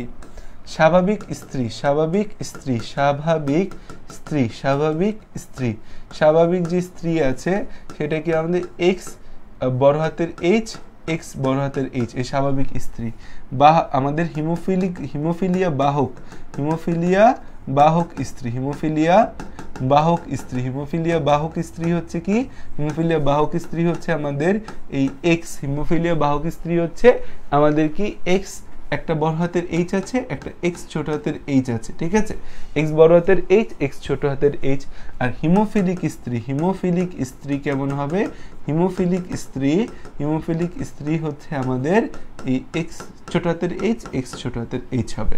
স্বাভাবিক স্ত্রী স্বাভাবিক স্ত্রী স্বাভাবিক স্ত্রী স্বাভাবিক স্ত্রী স্বাভাবিক যে স্ত্রী আছে সেটাকে আমাদের এক্স বড় হাতের এইচ এক্স বড় হাতের এইচ এই স্বাভাবিক স্ত্রী বা আমাদের হিমোফিলিক হিমোফিলিয়া বাহক হিমোফিলিয়া বাহক স্ত্রী হিমোফিলিয়া বাহক স্ত্রী হিমোফিলিয়া বাহক স্ত্রী হচ্ছে কি হিমোফিলিয়া বাহক স্ত্রী হচ্ছে আমাদের এই এক্স হিমোফিলিয়া বাহক স্ত্রী হচ্ছে আমাদের কি এক্স একটা বড় হাতের এইচ আছে একটা এক্স ছোট হাতের এইচ আছে ঠিক আছে এক্স বড় হাতের এইচ এক্স ছোট হাতের এইচ আর হিমোফিলিক স্ত্রী হিমোফিলিক স্ত্রী কেমন হবে হিমোফিলিক স্ত্রী হিমোফিলিক স্ত্রী হচ্ছে আমাদের এই এক্স ছোট হাতের এইচ এক্স ছোট হাতের এইচ হবে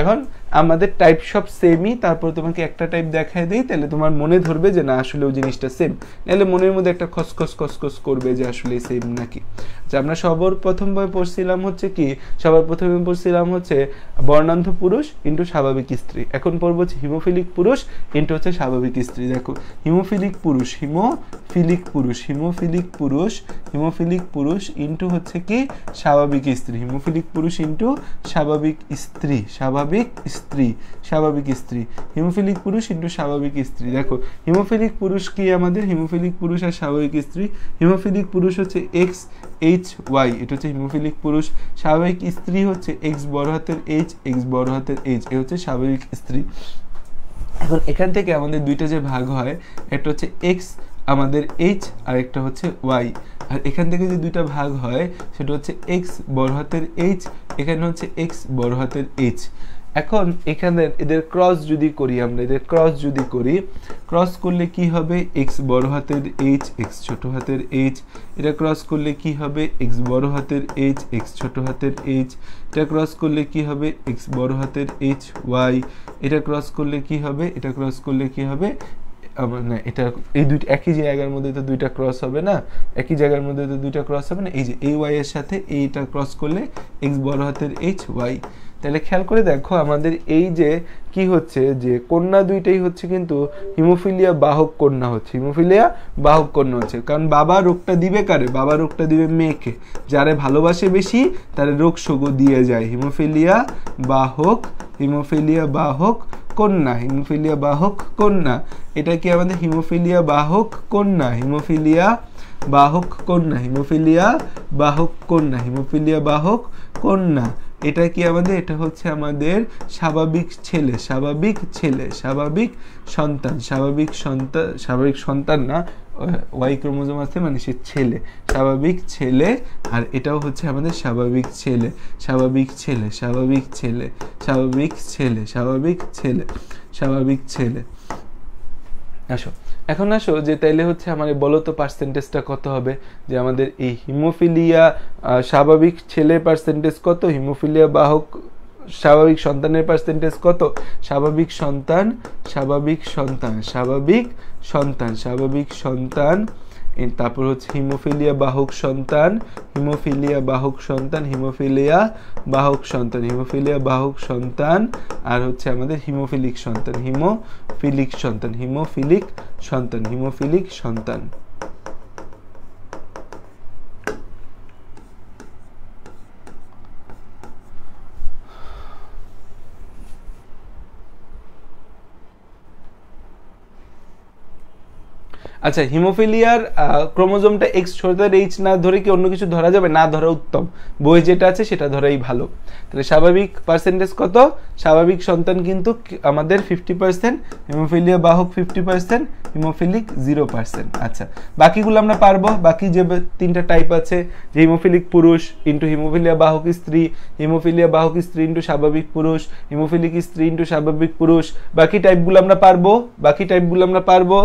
এখন আমাদের টাইপ সব সেমই তারপর তোমাকে একটা টাইপ দেখায় দেই তাহলে তোমার মনে ধরবে যে না আসলে ওই জিনিসটা সেম নাহলে মনের মধ্যে একটা খসখস খসখস করবে যে আসলে সেম নাকি যে আচ্ছা, আমরা সবার প্রথম বই পড়ছিলাম হচ্ছে কি সবার প্রথমে পড়ছিলাম হচ্ছে বর্ণান্ধ পুরুষ ইন্টু স্বাভাবিক স্ত্রী এখন পড়বো হচ্ছে হিমোফিলিক পুরুষ ইন্টু হচ্ছে স্বাভাবিক স্ত্রী দেখো হিমোফিলিক পুরুষ হিমোফিলিক পুরুষ হিমোফিলিক পুরুষ হিমোফিলিক পুরুষ ইন্টু হচ্ছে কি স্বাভাবিক স্ত্রী হিমোফিলিক পুরুষ ইন্টু স্বাভাবিক স্ত্রী স্বাভাবিক স্ত্রী স্ত্রী স্বাভাবিক স্ত্রী হিমোফিলিক পুরুষ ইন্টু স্বাভাবিক স্ত্রী দেখো হিমোফিলিক পুরুষ কি আমাদের হিমোফিলিক পুরুষ আর স্বাভাবিক স্ত্রী হিমোফিলিক পুরুষ হচ্ছে এক্স এইচ ওয়াই এটা হচ্ছে হিমোফিলিক পুরুষ স্বাভাবিক স্ত্রী হচ্ছে এক্স বড় হাতের এইচ এক্স বড় হাতের এইচ এ হচ্ছে স্বাভাবিক স্ত্রী এখন এখান থেকে আমাদের দুইটা যে ভাগ হয় একটা হচ্ছে এক্স আমাদের এইচ আর একটা হচ্ছে ওয়াই আর এখান থেকে যে দুইটা ভাগ হয় সেটা হচ্ছে এক্স বড় হাতের এইচ এখানে হচ্ছে এক্স বড় হাতের এইচ এখন এখানে এদের ক্রস যদি করি আমরা এদের ক্রস যদি করি ক্রস করলে কি হবে এক্স বড় হাতের এইচ এক্স ছোট হাতের এইচ এটা ক্রস করলে কি হবে এক্স বড় হাতের এইচ এক্স ছোট হাতের এইচ এটা ক্রস করলে কি হবে এক্স বড় হাতের এইচ ওয়াই এটা ক্রস করলে কি হবে এটা ক্রস করলে কি হবে না এটা এই দুইটা একই জায়গার মধ্যে তো দুইটা ক্রস হবে না একই জায়গার মধ্যে তো দুইটা ক্রস হবে না এই যে এই ওয়াই এর সাথে এইটা ক্রস করলে এক্স বড় হাতের এইচ ওয়াই তাহলে খেয়াল করে দেখো আমাদের এই যে কি হচ্ছে যে কন্যা দুইটাই হচ্ছে কিন্তু হিমোফিলিয়া বাহক কন্যা হচ্ছে হিমোফিলিয়া বাহক কন্যা হচ্ছে কারণ বাবা রোগটা দিবে কারে বাবা রোগটা দিবে মেয়েকে যারে ভালোবাসে বেশি তার রোগ সগো দিয়ে যায় হিমোফিলিয়া বাহক হিমোফিলিয়া বাহক কন্যা হিমোফিলিয়া বাহক কন্যা এটা কি আমাদের হিমোফিলিয়া বাহক কন্যা হিমোফিলিয়া বাহক কন্যা হিমোফিলিয়া বাহক কন্যা হিমোফিলিয়া বাহক কন্যা এটা কি আমাদের এটা হচ্ছে আমাদের স্বাভাবিক ছেলে স্বাভাবিক ছেলে স্বাভাবিক সন্তান স্বাভাবিক সন্তান স্বাভাবিক সন্তান না ওয়াই ক্রোমোজোম আছে মানে সে ছেলে স্বাভাবিক ছেলে আর এটাও হচ্ছে আমাদের স্বাভাবিক ছেলে স্বাভাবিক ছেলে স্বাভাবিক ছেলে স্বাভাবিক ছেলে স্বাভাবিক ছেলে স্বাভাবিক ছেলে আসো এখন আসো যে তাইলে হচ্ছে আমার বলো তো পার্সেন্টেজটা কত হবে যে আমাদের এই হিমোফিলিয়া স্বাভাবিক ছেলের পার্সেন্টেজ কত হিমোফিলিয়া বাহক স্বাভাবিক সন্তানের পার্সেন্টেজ কত স্বাভাবিক সন্তান স্বাভাবিক সন্তান স্বাভাবিক সন্তান স্বাভাবিক সন্তান তারপর হচ্ছে হিমোফিলিয়া বাহক সন্তান হিমোফিলিয়া বাহক সন্তান হিমোফিলিয়া বাহক সন্তান হিমোফিলিয়া বাহক সন্তান আর হচ্ছে আমাদের হিমোফিলিক সন্তান হিমোফিলিক সন্তান হিমোফিলিক সন্তান হিমোফিলিক সন্তান আচ্ছা হিমোফিলিয়ার ক্রোমোজোমটা এক্স সোজার এইচ না ধরে কি অন্য কিছু ধরা যাবে না ধরা উত্তম বই যেটা আছে সেটা ধরাই ভালো তাহলে স্বাভাবিক পার্সেন্টেজ কত স্বাভাবিক সন্তান কিন্তু আমাদের ফিফটি পার্সেন্ট হিমোফিলিয়া বাহক fifty percent haemophilic zero percent আচ্ছা বাকিগুলো আমরা পারবো বাকি যে তিনটা টাইপ আছে যে হিমোফিলিক পুরুষ ইন্টু হিমোফিলিয়া বাহক স্ত্রী হিমোফিলিয়া বাহক স্ত্রী ইন্টু স্বাভাবিক পুরুষ হিমোফিলিক স্ত্রী ইন্টু স্বাভাবিক পুরুষ বাকি টাইপগুলো আমরা পারবো বাকি টাইপগুলো আমরা পারবো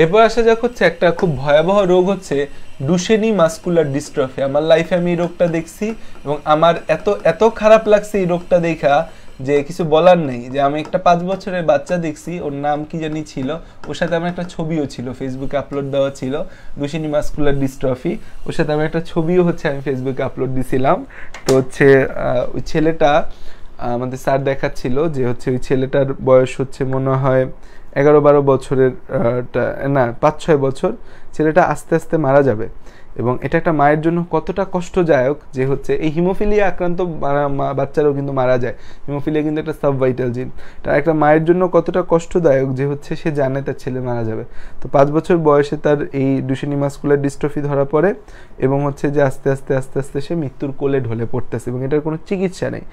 এরপর আসা যাক হচ্ছে একটা খুব ভয়াবহ রোগ হচ্ছে ডুসেনি মাস্কুলার ডিস্ট্রফি আমার লাইফে আমি এই রোগটা দেখছি এবং আমার এত এত খারাপ লাগছে এই রোগটা দেখা যে কিছু বলার নেই যে আমি একটা পাঁচ বছরের বাচ্চা দেখছি ওর নাম কি জানি ছিল ওর সাথে আমার একটা ছবিও ছিল ফেসবুকে আপলোড দেওয়া ছিল ডুসিনি মাস্কুলার ডিস্ট্রফি ওর সাথে আমার একটা ছবিও হচ্ছে আমি ফেসবুকে আপলোড দিছিলাম তো হচ্ছে ওই ছেলেটা আমাদের স্যার দেখাচ্ছিল যে হচ্ছে ওই ছেলেটার বয়স হচ্ছে মনে হয় এগারো বারো বছরের না পাঁচ ছয় বছর ছেলেটা আস্তে আস্তে মারা যাবে এবং এটা একটা মায়ের জন্য কতটা কষ্টদায়ক যে হচ্ছে এই হিমোফিলিয়া আক্রান্ত বাচ্চারাও কিন্তু মারা যায় হিমোফিলিয়া কিন্তু একটা সাবভাইটাল জিন তার একটা মায়ের জন্য কতটা কষ্টদায়ক যে হচ্ছে সে জানে তার ছেলে মারা যাবে তো পাঁচ বছর বয়সে তার এই ডুসেনি মাস্কুলার ডিস্ট্রফি ধরা পড়ে এবং হচ্ছে যে আস্তে আস্তে আস্তে আস্তে সে মৃত্যুর কোলে ঢলে পড়তেছে এবং এটার কোনো চিকিৎসা নেই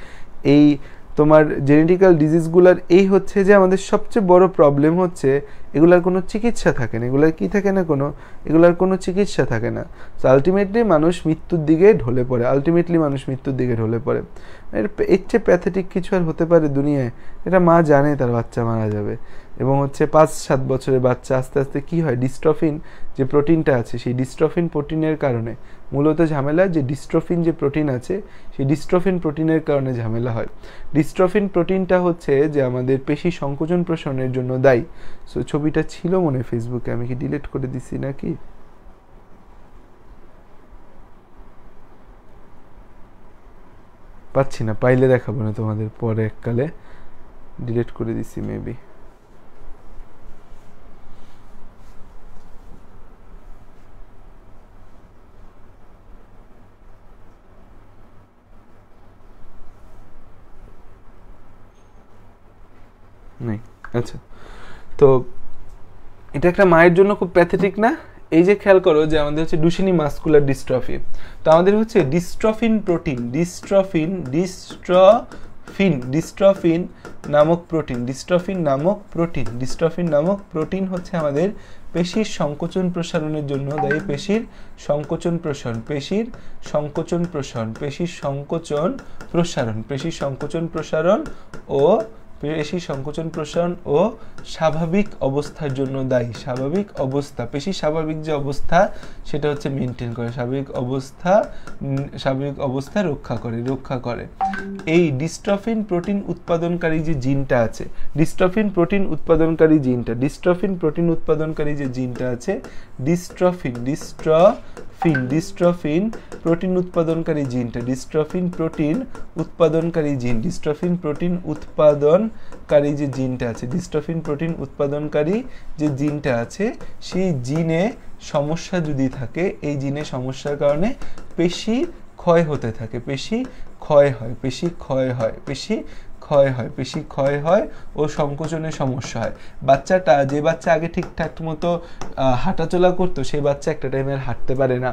এই তোমার জেনেটিক্যাল ডিজিজগুলোর এই হচ্ছে যে আমাদের সবচেয়ে বড় প্রবলেম হচ্ছে এগুলার কোনো চিকিৎসা থাকে না এগুলার কী থাকে না কোনো এগুলার কোনো চিকিৎসা থাকে না তো আলটিমেটলি মানুষ মৃত্যুর দিকে ঢলে পড়ে আলটিমেটলি মানুষ মৃত্যুর দিকে ঢলে পড়ে এর এর চেয়ে প্যাথেটিক কিছু আর হতে পারে দুনিয়ায় এটা মা জানে তার বাচ্চা মারা যাবে এবং হচ্ছে পাঁচ সাত বছরের বাচ্চা আস্তে আস্তে কী হয় ডিস্ট্রফিন যে প্রোটিনটা আছে সেই ডিস্ট্রফিন প্রোটিনের কারণে মূলত ঝামেলা যে ডিস্ট্রোফিন যে প্রোটিন আছে সেই ডিস্ট্রোফিন প্রোটিনের কারণে ঝামেলা হয় ডিস্ট্রোফিন প্রোটিনটা হচ্ছে যে আমাদের পেশি সংকোচন প্রসারণের জন্য দায়ী সো ছবিটা ছিল মনে ফেসবুকে আমি কি ডিলিট করে দিছি নাকি পাচ্ছি না পাইলে দেখাবো না তোমাদের পরে এককালে ডিলিট করে দিছি মেবি আচ্ছা তো এটা একটা মায়ের জন্য খুব প্যাথেটিক না এই যে খেয়াল করো যে আমাদের হচ্ছে ডুসিনি মাস্কুলার ডিস্ট্রফি তো আমাদের হচ্ছে dystrophin protein dystrophin dystrophin dystrophin নামক প্রোটিন ডিস্ট্রফিন নামক প্রোটিন ডিস্ট্রফিন নামক প্রোটিন হচ্ছে আমাদের পেশির সংকোচন প্রসারণের জন্য দায়ী পেশির সংকোচন প্রসারণ পেশির সংকোচন প্রসারণ পেশির সংকোচন প্রসারণ পেশির সংকোচন প্রসারণ ও পেশি সংকোচন প্রসারণ ও স্বাভাবিক অবস্থার জন্য দায়ী স্বাভাবিক অবস্থা পেশি স্বাভাবিক যে অবস্থা সেটা হচ্ছে মেনটেন করে স্বাভাবিক অবস্থা স্বাভাবিক অবস্থা রক্ষা করে রক্ষা করে এই ডিস্ট্রফিন প্রোটিন উৎপাদনকারী যে জিনটা আছে ডিস্ট্রফিন প্রোটিন উৎপাদনকারী জিনটা ডিস্ট্রফিন প্রোটিন উৎপাদনকারী যে জিনটা আছে dystrophin dystrophin dystrophin protein উৎপাদনকারী জিনটা ডিস্ট্রফিন প্রোটিন উৎপাদনকারী জিন ডিস্ট্রফিন প্রোটিন উৎপাদনকারী যে জিনটা আছে ডিস্ট্রফিন প্রোটিন উৎপাদনকারী যে জিনটা আছে সেই জিনে সমস্যা যদি থাকে এই জিনে সমস্যার কারণে পেশি ক্ষয় হতে থাকে পেশি ক্ষয় হয় পেশি ক্ষয় হয় পেশি ক্ষয় হয় পেশি ক্ষয় হয় ও সংকোচনের সমস্যা হয় বাচ্চাটা যে বাচ্চা আগে ঠিকঠাক মতো হাঁটাচলা করতো সেই বাচ্চা একটা টাইমে হাঁটতে পারে না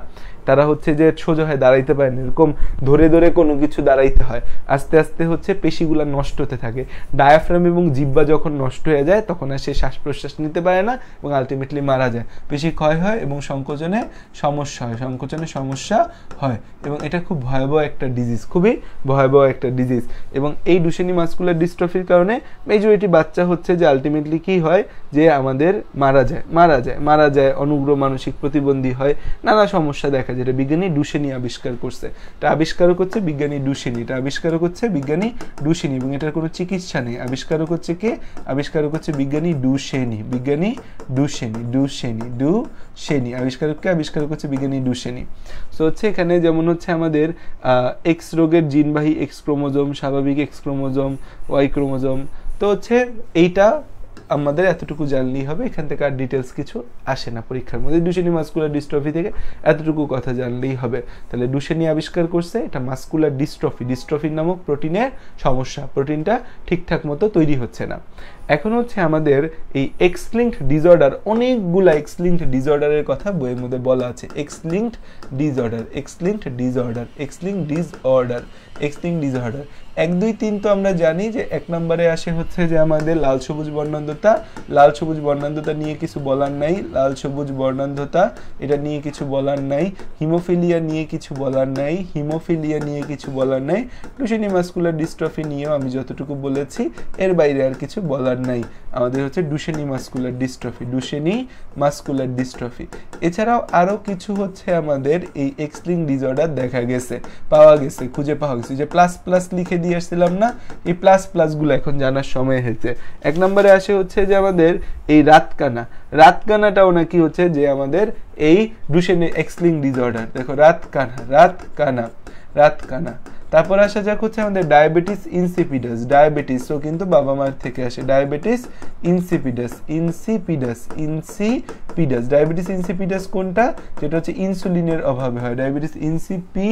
তারা হচ্ছে যে সোজা হয়ে দাঁড়াইতে পারে না এরকম ধরে ধরে কোনো কিছু দাঁড়াইতে হয় আস্তে আস্তে হচ্ছে পেশিগুলো নষ্ট হতে থাকে ডায়াফ্রাম এবং জিব্বা যখন নষ্ট হয়ে যায় তখন আর সে শ্বাস প্রশ্বাস নিতে পারে না এবং আলটিমেটলি মারা যায় পেশি ক্ষয় হয় এবং সংকোচনে সমস্যা হয় সংকোচনে সমস্যা হয় এবং এটা খুব ভয়াবহ একটা ডিজিজ খুবই ভয়াবহ একটা ডিজিজ এবং এই ডুসেনি মাস্কুলার ডিস্ট্রফির কারণে মেজরিটি বাচ্চা হচ্ছে যে আলটিমেটলি কি হয় যে আমাদের মারা যায় মারা যায় মারা যায় অনুগ্র মানসিক প্রতিবন্ধী হয় নানা সমস্যা দেখা যেটা বিজ্ঞানী ডুসেনি আবিষ্কার করছে এটা আবিষ্কারও করছে বিজ্ঞানী ডুসেনি এটা আবিষ্কারও করছে বিজ্ঞানী ডুসেনি এবং এটার কোনো চিকিৎসা নেই আবিষ্কারও করছে কে আবিষ্কারও করছে বিজ্ঞানী ডুসেনি বিজ্ঞানী ডুসেনি ডুসেনি ডু সেনি আবিষ্কারককে আবিষ্কার করছে বিজ্ঞানী ডুসেনি তো হচ্ছে এখানে যেমন হচ্ছে আমাদের এক্স রোগের জিনবাহী এক্স ক্রোমোজোম স্বাভাবিক এক্স ক্রোমোজোম ওয়াই ক্রোমোজোম তো হচ্ছে এইটা আমাদের এতটুকু জানলেই হবে এখান থেকে আর ডিটেলস কিছু আসে না পরীক্ষার মধ্যে ডুসেনি মাস্কুলার ডিস্ট্রফি থেকে এতটুকু কথা জানলেই হবে তাহলে ডুসেনি আবিষ্কার করছে এটা মাস্কুলার ডিস্ট্রফি ডিস্ট্রফির নামক প্রোটিনের সমস্যা প্রোটিনটা ঠিকঠাক মতো তৈরি হচ্ছে না এখন হচ্ছে আমাদের এই এক্স লিঙ্কড ডিসঅর্ডার অনেকগুলো এক্স লিঙ্কড ডিসঅর্ডারের কথা বইয়ের মধ্যে বলা আছে X linked disorder X linked disorder X link disorder X link disorder এক দুই তিন তো আমরা জানি যে এক নম্বরে আসে হচ্ছে যে আমাদের লাল সবুজ বর্ণান্ধতা লাল সবুজ বর্ণান্ধতা নিয়ে কিছু বলার নাই লাল সবুজ বর্ণান্ধতা এটা নিয়ে কিছু বলার নাই হিমোফিলিয়া নিয়ে কিছু বলার নাই হিমোফিলিয়া নিয়ে কিছু বলার নাই টুশিনি মাস্কুলার ডিস্ট্রফি নিয়েও আমি যতটুকু বলেছি এর বাইরে আর কিছু বলার মাসকুলার নাই আমাদের হচ্ছে Duchenne muscular dystrophy Duchenne muscular dystrophy এছাড়াও আরও কিছু হচ্ছে আমাদের এই এক্সলিং ডিজর্ডার দেখা গেছে পাওয়া গেছে খুঁজে পাওয়া গেছে যে প্লাস প্লাস লিখে দিয়ে আসছিলাম না এই প্লাস প্লাসগুলো এখন জানার সময় হয়েছে এক নম্বরে আসে হচ্ছে যে আমাদের এই রাতকানা রাতকানাটাও নাকি হচ্ছে যে আমাদের এই ডুসেনি এক্সলিং ডিজর্ডার দেখো রাতকানা রাতকানা রাতকানা তারপর আসা যাক হচ্ছে আমাদের ডায়াবেটিস ইনসিপিডাস ডায়াবেটিসও কিন্তু বাবা মার থেকে আসে diabetes insipidus insipidus insipidus diabetes insipidus কোনটা যেটা হচ্ছে ইনসুলিনের অভাবে হয় diabetes insipidus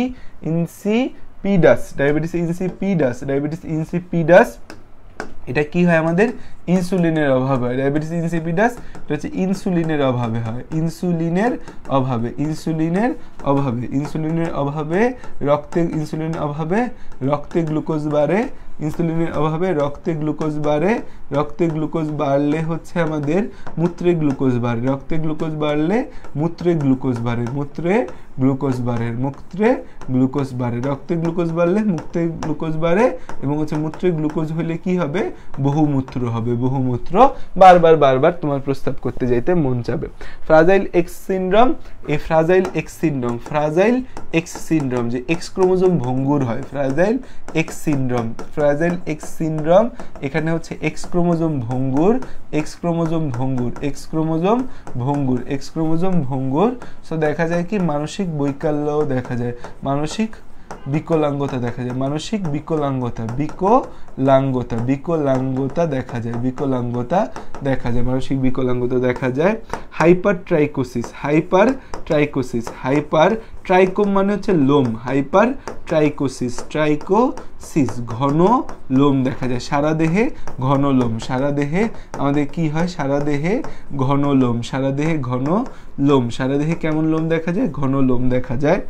insipidus diabetes insipidus diabetes insipidus এটা কি হয় আমাদের ইনসুলিনের অভাবে হয় ডায়াবেটিস ইনসিপিডাস এটা হচ্ছে ইনসুলিনের অভাবে হয় ইনসুলিনের অভাবে ইনসুলিনের অভাবে ইনসুলিনের অভাবে রক্তে ইনসুলিনের অভাবে রক্তে গ্লুকোজ বাড়ে ইনসুলিনের অভাবে রক্তে গ্লুকোজ বাড়ে রক্তে গ্লুকোজ বাড়লে হচ্ছে আমাদের মূত্রে গ্লুকোজ বাড়ে রক্তে গ্লুকোজ বাড়লে মূত্রে গ্লুকোজ বাড়ে মূত্রে গ্লুকোজ বাড়ে মূত্রে গ্লুকোজ বাড়ে রক্তে গ্লুকোজ বাড়লে মুক্তে গ্লুকোজ বাড়ে এবং হচ্ছে মূত্রে গ্লুকোজ হলে কি হবে বহুমূত্র হবে বহুমূত্র বারবার বারবার তোমার প্রস্তাব করতে যাইতে মন চাবে ফ্রাজাইল এক্স সিন্ড্রম এই fragile X syndrome fragile X syndrome যে এক্স ক্রোমোজোম ভঙ্গুর হয় fragile X syndrome fragile X syndrome এখানে হচ্ছে এক্স ক্রোমোজোম ভঙ্গুর এক্স ক্রোমোজোম ভঙ্গুর এক্স ক্রোমোজোম ভঙ্গুর এক্স ক্রোমোজোম ভঙ্গুর সো দেখা যায় কি মানসিক মানসিক বৈকাল্যও দেখা যায় মানসিক বিকলাঙ্গতা দেখা যায় মানসিক বিকলাঙ্গতা বিকলাঙ্গতা বিকলাঙ্গতা দেখা যায় বিকলাঙ্গতা দেখা যায় মানসিক বিকলাঙ্গতা দেখা যায় hypertrichosis hypertrichosis hyper trichome মানে হচ্ছে লোম হাইপার ট্রাইকোসিস ট্রাইকোসিস ঘন লোম দেখা যায় সারা দেহে ঘন লোম সারা দেহে আমাদের কি হয় সারা দেহে ঘন লোম সারা দেহে ঘন লোম সারা দেহে কেমন লোম দেখা যায় ঘন লোম দেখা যায়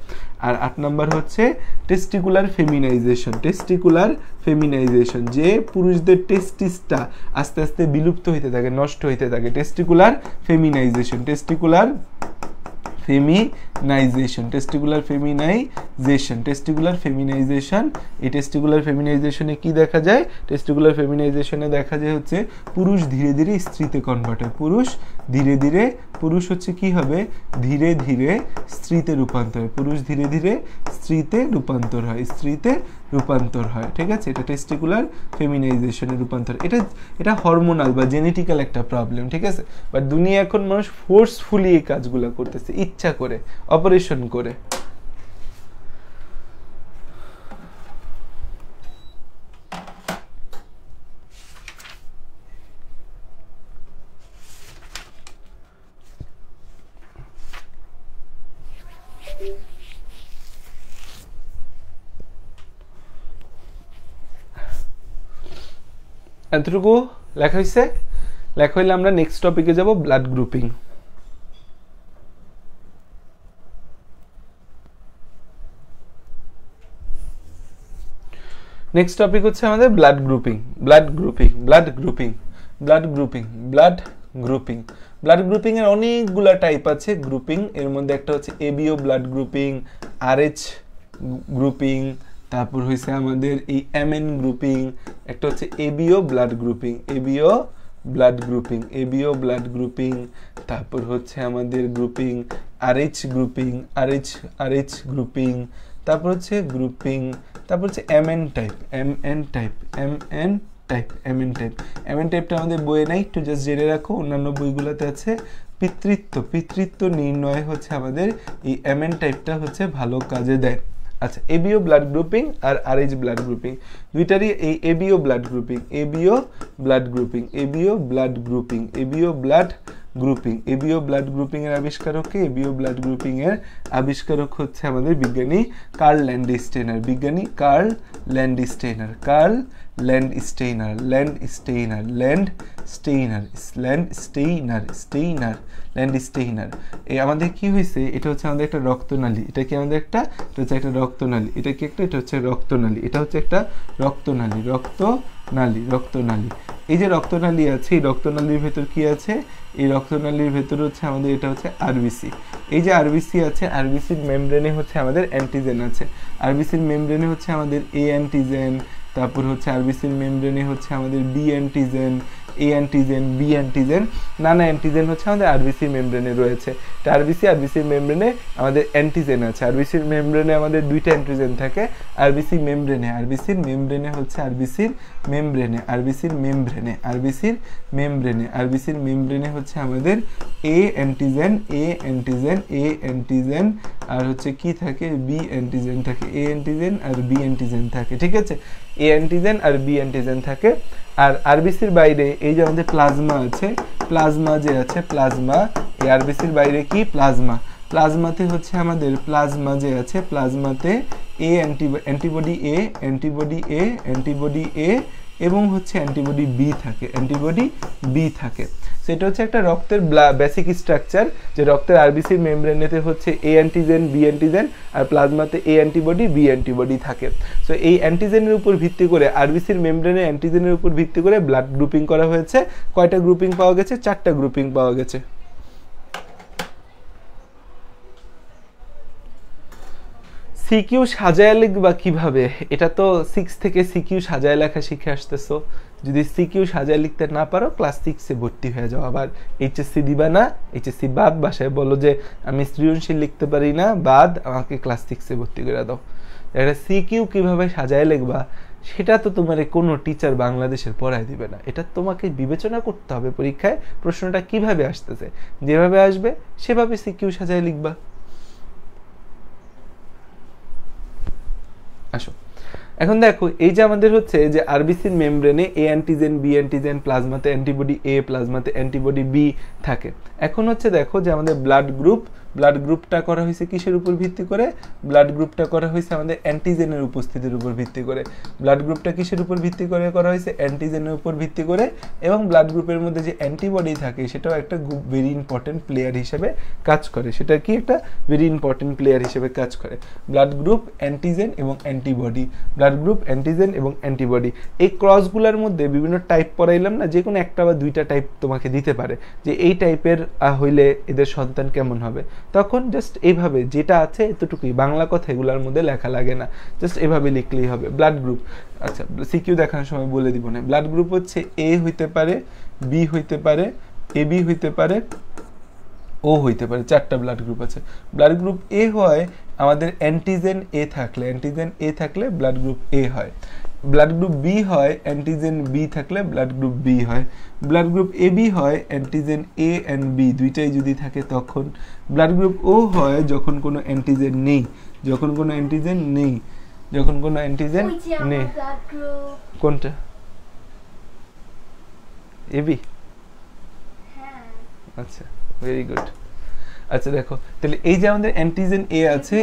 আর আট নম্বর হচ্ছে টেস্টিকুলার ফেমিনাইজেশন টেস্টিকুলার ফেমিনাইজেশন যে পুরুষদের টেস্টিসটা আস্তে আস্তে বিলুপ্ত হইতে থাকে নষ্ট হইতে থাকে testicular feminisation testicular feminisation testicular feminisation testicular feminisation এই টেস্টিকুলার ফেমিনাইজেশনে কি দেখা যায় টেস্টিকুলার ফেমিনাইজেশনে দেখা যায় হচ্ছে পুরুষ ধীরে ধীরে স্ত্রীতে কনভার্ট হয় পুরুষ ধীরে ধীরে পুরুষ হচ্ছে কি হবে ধীরে ধীরে স্ত্রীতে রূপান্তর হয় পুরুষ ধীরে ধীরে স্ত্রীতে রূপান্তর হয় স্ত্রীতে রূপান্তর হয় ঠিক আছে এটা টেস্টিকুলার ফেমিনাইজেশনের রূপান্তর এটা এটা হরমোনাল বা জেনেটিক্যাল একটা প্রবলেম ঠিক আছে বাট দুনিয়া এখন মানুষ ফোর্সফুলি এই কাজগুলো করতেছে ইচ্ছা করে অপারেশন করে এতটুকু লেখা হয়েছে লেখা হইলে আমরা নেক্সট টপিকে যাব ব্লাড গ্রুপিং নেক্সট টপিক হচ্ছে আমাদের blood grouping blood grouping blood grouping blood grouping blood grouping blood গ্রুপিংয়ের অনেকগুলা টাইপ আছে গ্রুপিং এর মধ্যে একটা হচ্ছে ABO blood grouping Rh grouping তারপর হয়েছে আমাদের এই এন গ্রুপিং একটা হচ্ছে ABO blood grouping ABO blood grouping ABO blood grouping তারপর হচ্ছে আমাদের grouping Rh grouping Rh Rh grouping তারপর হচ্ছে গ্রুপিং তারপর হচ্ছে M N type M N type M N type M N type M N টাইপটা আমাদের বইয়ে নাই একটু জাস্ট জেনে রাখো অন্যান্য বইগুলোতে আছে পিতৃত্ব পিতৃত্ব নির্ণয় হচ্ছে আমাদের এই এম এন টাইপটা হচ্ছে ভালো কাজে দেয় আচ্ছা ABO blood grouping R H blood grouping দুইটারই এই ABO blood grouping ABO blood grouping ABO blood grouping ABO blood grouping ABO blood গ্রুপিংয়ের আবিষ্কারককে এবিও ব্লাড গ্রুপিংয়ের আবিষ্কারক হচ্ছে আমাদের বিজ্ঞানী কার্ল ল্যান্ডস্টেইনার বিজ্ঞানী Karl Landsteiner Karl Steiner Landsteiner Landsteiner Steiner Landsteiner এই আমাদের কি হয়েছে এটা হচ্ছে আমাদের একটা রক্তনালী এটা কি আমাদের একটা এটা হচ্ছে একটা রক্তনালী এটা কি একটা এটা হচ্ছে রক্তনালী এটা হচ্ছে একটা রক্তনালী রক্ত নালী রক্তনালী এই যে রক্তনালী আছে এই রক্তনালীর ভেতর কি আছে এই রক্তনালীর ভেতর হচ্ছে আমাদের এটা হচ্ছে আরবিসি এই যে আরবিসি আছে আরবিসির মেমব্রেনে হচ্ছে আমাদের অ্যান্টিজেন আছে আরবিসির মেমব্রেনে হচ্ছে আমাদের এ অ্যান্টিজেন তারপর হচ্ছে আরবিসির মেমব্রেনে হচ্ছে আমাদের B antigen A antigen B antigen নানা অ্যান্টিজেন হচ্ছে আমাদের আরবিসি মেমব্রেনে রয়েছে বিসি আরবিসি আরবিসির মেমব্রেনে আমাদের অ্যান্টিজেন আছে আরবিসির মেমব্রেনে আমাদের দুইটা অ্যান্টিজেন থাকে আরবিসি মেমব্রেনে আরবিসির মেমব্রেনে হচ্ছে আরবিসির মেমব্রেনে আরবিসির মেমব্রেনে আরবিসির মেমব্রেনে আরবিসির মেমব্রেনে হচ্ছে আমাদের A antigen A antigen A antigen আর হচ্ছে কি থাকে বি অ্যান্টিজেন থাকে এ অ্যান্টিজেন আর বি অ্যান্টিজেন থাকে ঠিক আছে এ অ্যান্টিজেন আর বি অ্যান্টিজেন থাকে আর আরবিসির বাইরে এই যে আমাদের প্লাজমা আছে প্লাজমা যে আছে প্লাজমা এই আরবিসির বাইরে কি প্লাজমা প্লাজমাতে হচ্ছে আমাদের প্লাজমা যে আছে প্লাজমাতে A antibody A antibody A antibody A এবং হচ্ছে অ্যান্টিবডি বি থাকে অ্যান্টিবডি বি থাকে সেটা হচ্ছে একটা রক্তের বেসিক স্ট্রাকচার যে রক্তের আরবিসির মেমব্রেনেতে হচ্ছে এ অ্যান্টিজেন বি অ্যান্টিজেন আর প্লাজমাতে এ অ্যান্টিবডি বি অ্যান্টিবডি থাকে সো এই অ্যান্টিজেনের উপর ভিত্তি করে আরবিসির মেমব্রেনে অ্যান্টিজেনের উপর ভিত্তি করে ব্লাড গ্রুপিং করা হয়েছে কয়টা গ্রুপিং পাওয়া গেছে চারটা গ্রুপিং পাওয়া গেছে সিকিউ সাজায় লিখবা কিভাবে এটা তো সিক্স থেকে সিকিউ সাজায় লেখা শিখে আসতেছো যদি সিকিউ সাজায় লিখতে না পারো ক্লাস সিক্সে ভর্তি হয়ে যাও আবার এইচএসসি দিবা না এইচএসসি বাদ বাসায় বলো যে আমি সৃজনশীল লিখতে পারি না বাদ আমাকে ক্লাস সিক্সে ভর্তি করে দাও একটা সিকিউ কীভাবে সাজায় লিখবা সেটা তো তোমার কোনো টিচার বাংলাদেশের পড়ায় দিবে না এটা তোমাকে বিবেচনা করতে হবে পরীক্ষায় প্রশ্নটা কিভাবে আসতেছে যেভাবে আসবে সেভাবে সিকিউ সাজায় লিখবা আসো এখন দেখো এই যে আমাদের হচ্ছে যে আরবিসির মেমব্রেনে এ অ্যান্টিজেন বি অ্যান্টিজেন প্লাজমাতে অ্যান্টিবডি এ প্লাজমাতে অ্যান্টিবডি বি থাকে এখন হচ্ছে দেখো যে আমাদের ব্লাড গ্রুপ ব্লাড গ্রুপটা করা হয়েছে কিসের উপর ভিত্তি করে ব্লাড গ্রুপটা করা হয়েছে আমাদের অ্যান্টিজেনের উপস্থিতির উপর ভিত্তি করে ব্লাড গ্রুপটা কিসের উপর ভিত্তি করে করা হয়েছে অ্যান্টিজেনের উপর ভিত্তি করে এবং ব্লাড গ্রুপের মধ্যে যে অ্যান্টিবডি থাকে সেটাও একটা ভেরি ইম্পর্টেন্ট প্লেয়ার হিসেবে কাজ করে সেটা কি একটা ভেরি ইম্পর্টেন্ট প্লেয়ার হিসেবে কাজ করে ব্লাড গ্রুপ অ্যান্টিজেন এবং অ্যান্টিবডি ব্লাড গ্রুপ অ্যান্টিজেন এবং অ্যান্টিবডি এই ক্রসগুলোর মধ্যে বিভিন্ন টাইপ পড়াইলাম না যে কোনো একটা বা দুইটা টাইপ তোমাকে দিতে পারে যে এই টাইপের হইলে এদের সন্তান কেমন হবে তখন জাস্ট এভাবে যেটা আছে এতটুকুই বাংলা কথা এগুলোর মধ্যে লেখা লাগে না জাস্ট এভাবে লিখলেই হবে ব্লাড গ্রুপ আচ্ছা সিকিউ দেখানোর সময় বলে দিব না ব্লাড গ্রুপ হচ্ছে এ হইতে পারে বি হইতে পারে এ বি হইতে পারে ও হইতে পারে চারটা ব্লাড গ্রুপ আছে ব্লাড গ্রুপ এ হয় আমাদের অ্যান্টিজেন এ থাকলে অ্যান্টিজেন এ থাকলে ব্লাড গ্রুপ এ হয় ব্লাড গ্রুপ বি হয় অ্যান্টিজেন বি থাকলে ব্লাড গ্রুপ বি হয় ব্লাড গ্রুপ এ বি হয় অ্যান্টিজেন এ অ্যান্ড বি দুইটাই যদি থাকে তখন ব্লাড গ্রুপ ও হয় যখন কোনো অ্যান্টিজেন নেই যখন কোনো অ্যান্টিজেন নেই যখন কোনো অ্যান্টিজেন নেই কোনটা এবি হ্যাঁ। আচ্ছা ভেরি গুড আচ্ছা দেখো তাহলে এই যে আমাদের অ্যান্টিজেন এ আছে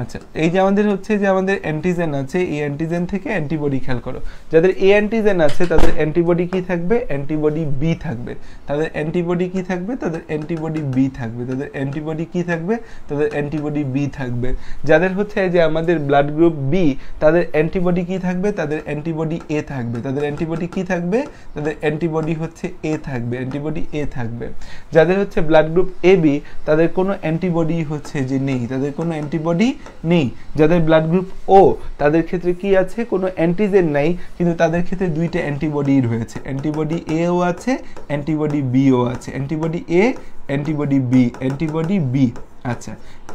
আচ্ছা এই যে আমাদের হচ্ছে যে আমাদের অ্যান্টিজেন আছে এই অ্যান্টিজেন থেকে অ্যান্টিবডি খেয়াল করো যাদের এ অ্যান্টিজেন আছে তাদের অ্যান্টিবডি কি থাকবে অ্যান্টিবডি বি থাকবে তাদের অ্যান্টিবডি কি থাকবে তাদের অ্যান্টিবডি বি থাকবে তাদের অ্যান্টিবডি কি থাকবে তাদের অ্যান্টিবডি বি থাকবে যাদের হচ্ছে যে আমাদের ব্লাড গ্রুপ বি তাদের অ্যান্টিবডি কি থাকবে তাদের অ্যান্টিবডি এ থাকবে তাদের অ্যান্টিবডি কি থাকবে তাদের অ্যান্টিবডি হচ্ছে এ থাকবে অ্যান্টিবডি এ থাকবে যাদের হচ্ছে ব্লাড গ্রুপ এ বি তাদের কোনো অ্যান্টিবডি হচ্ছে যে নেই তাদের কোনো অ্যান্টিবডি নেই যাদের ব্লাড গ্রুপ ও তাদের ক্ষেত্রে কি আছে কোনো অ্যান্টিজেন নাই কিন্তু তাদের ক্ষেত্রে দুইটা অ্যান্টিবডি রয়েছে অ্যান্টিবডি এ ও আছে অ্যান্টিবডি বি ও আছে antibody A antibody B antibody B আচ্ছা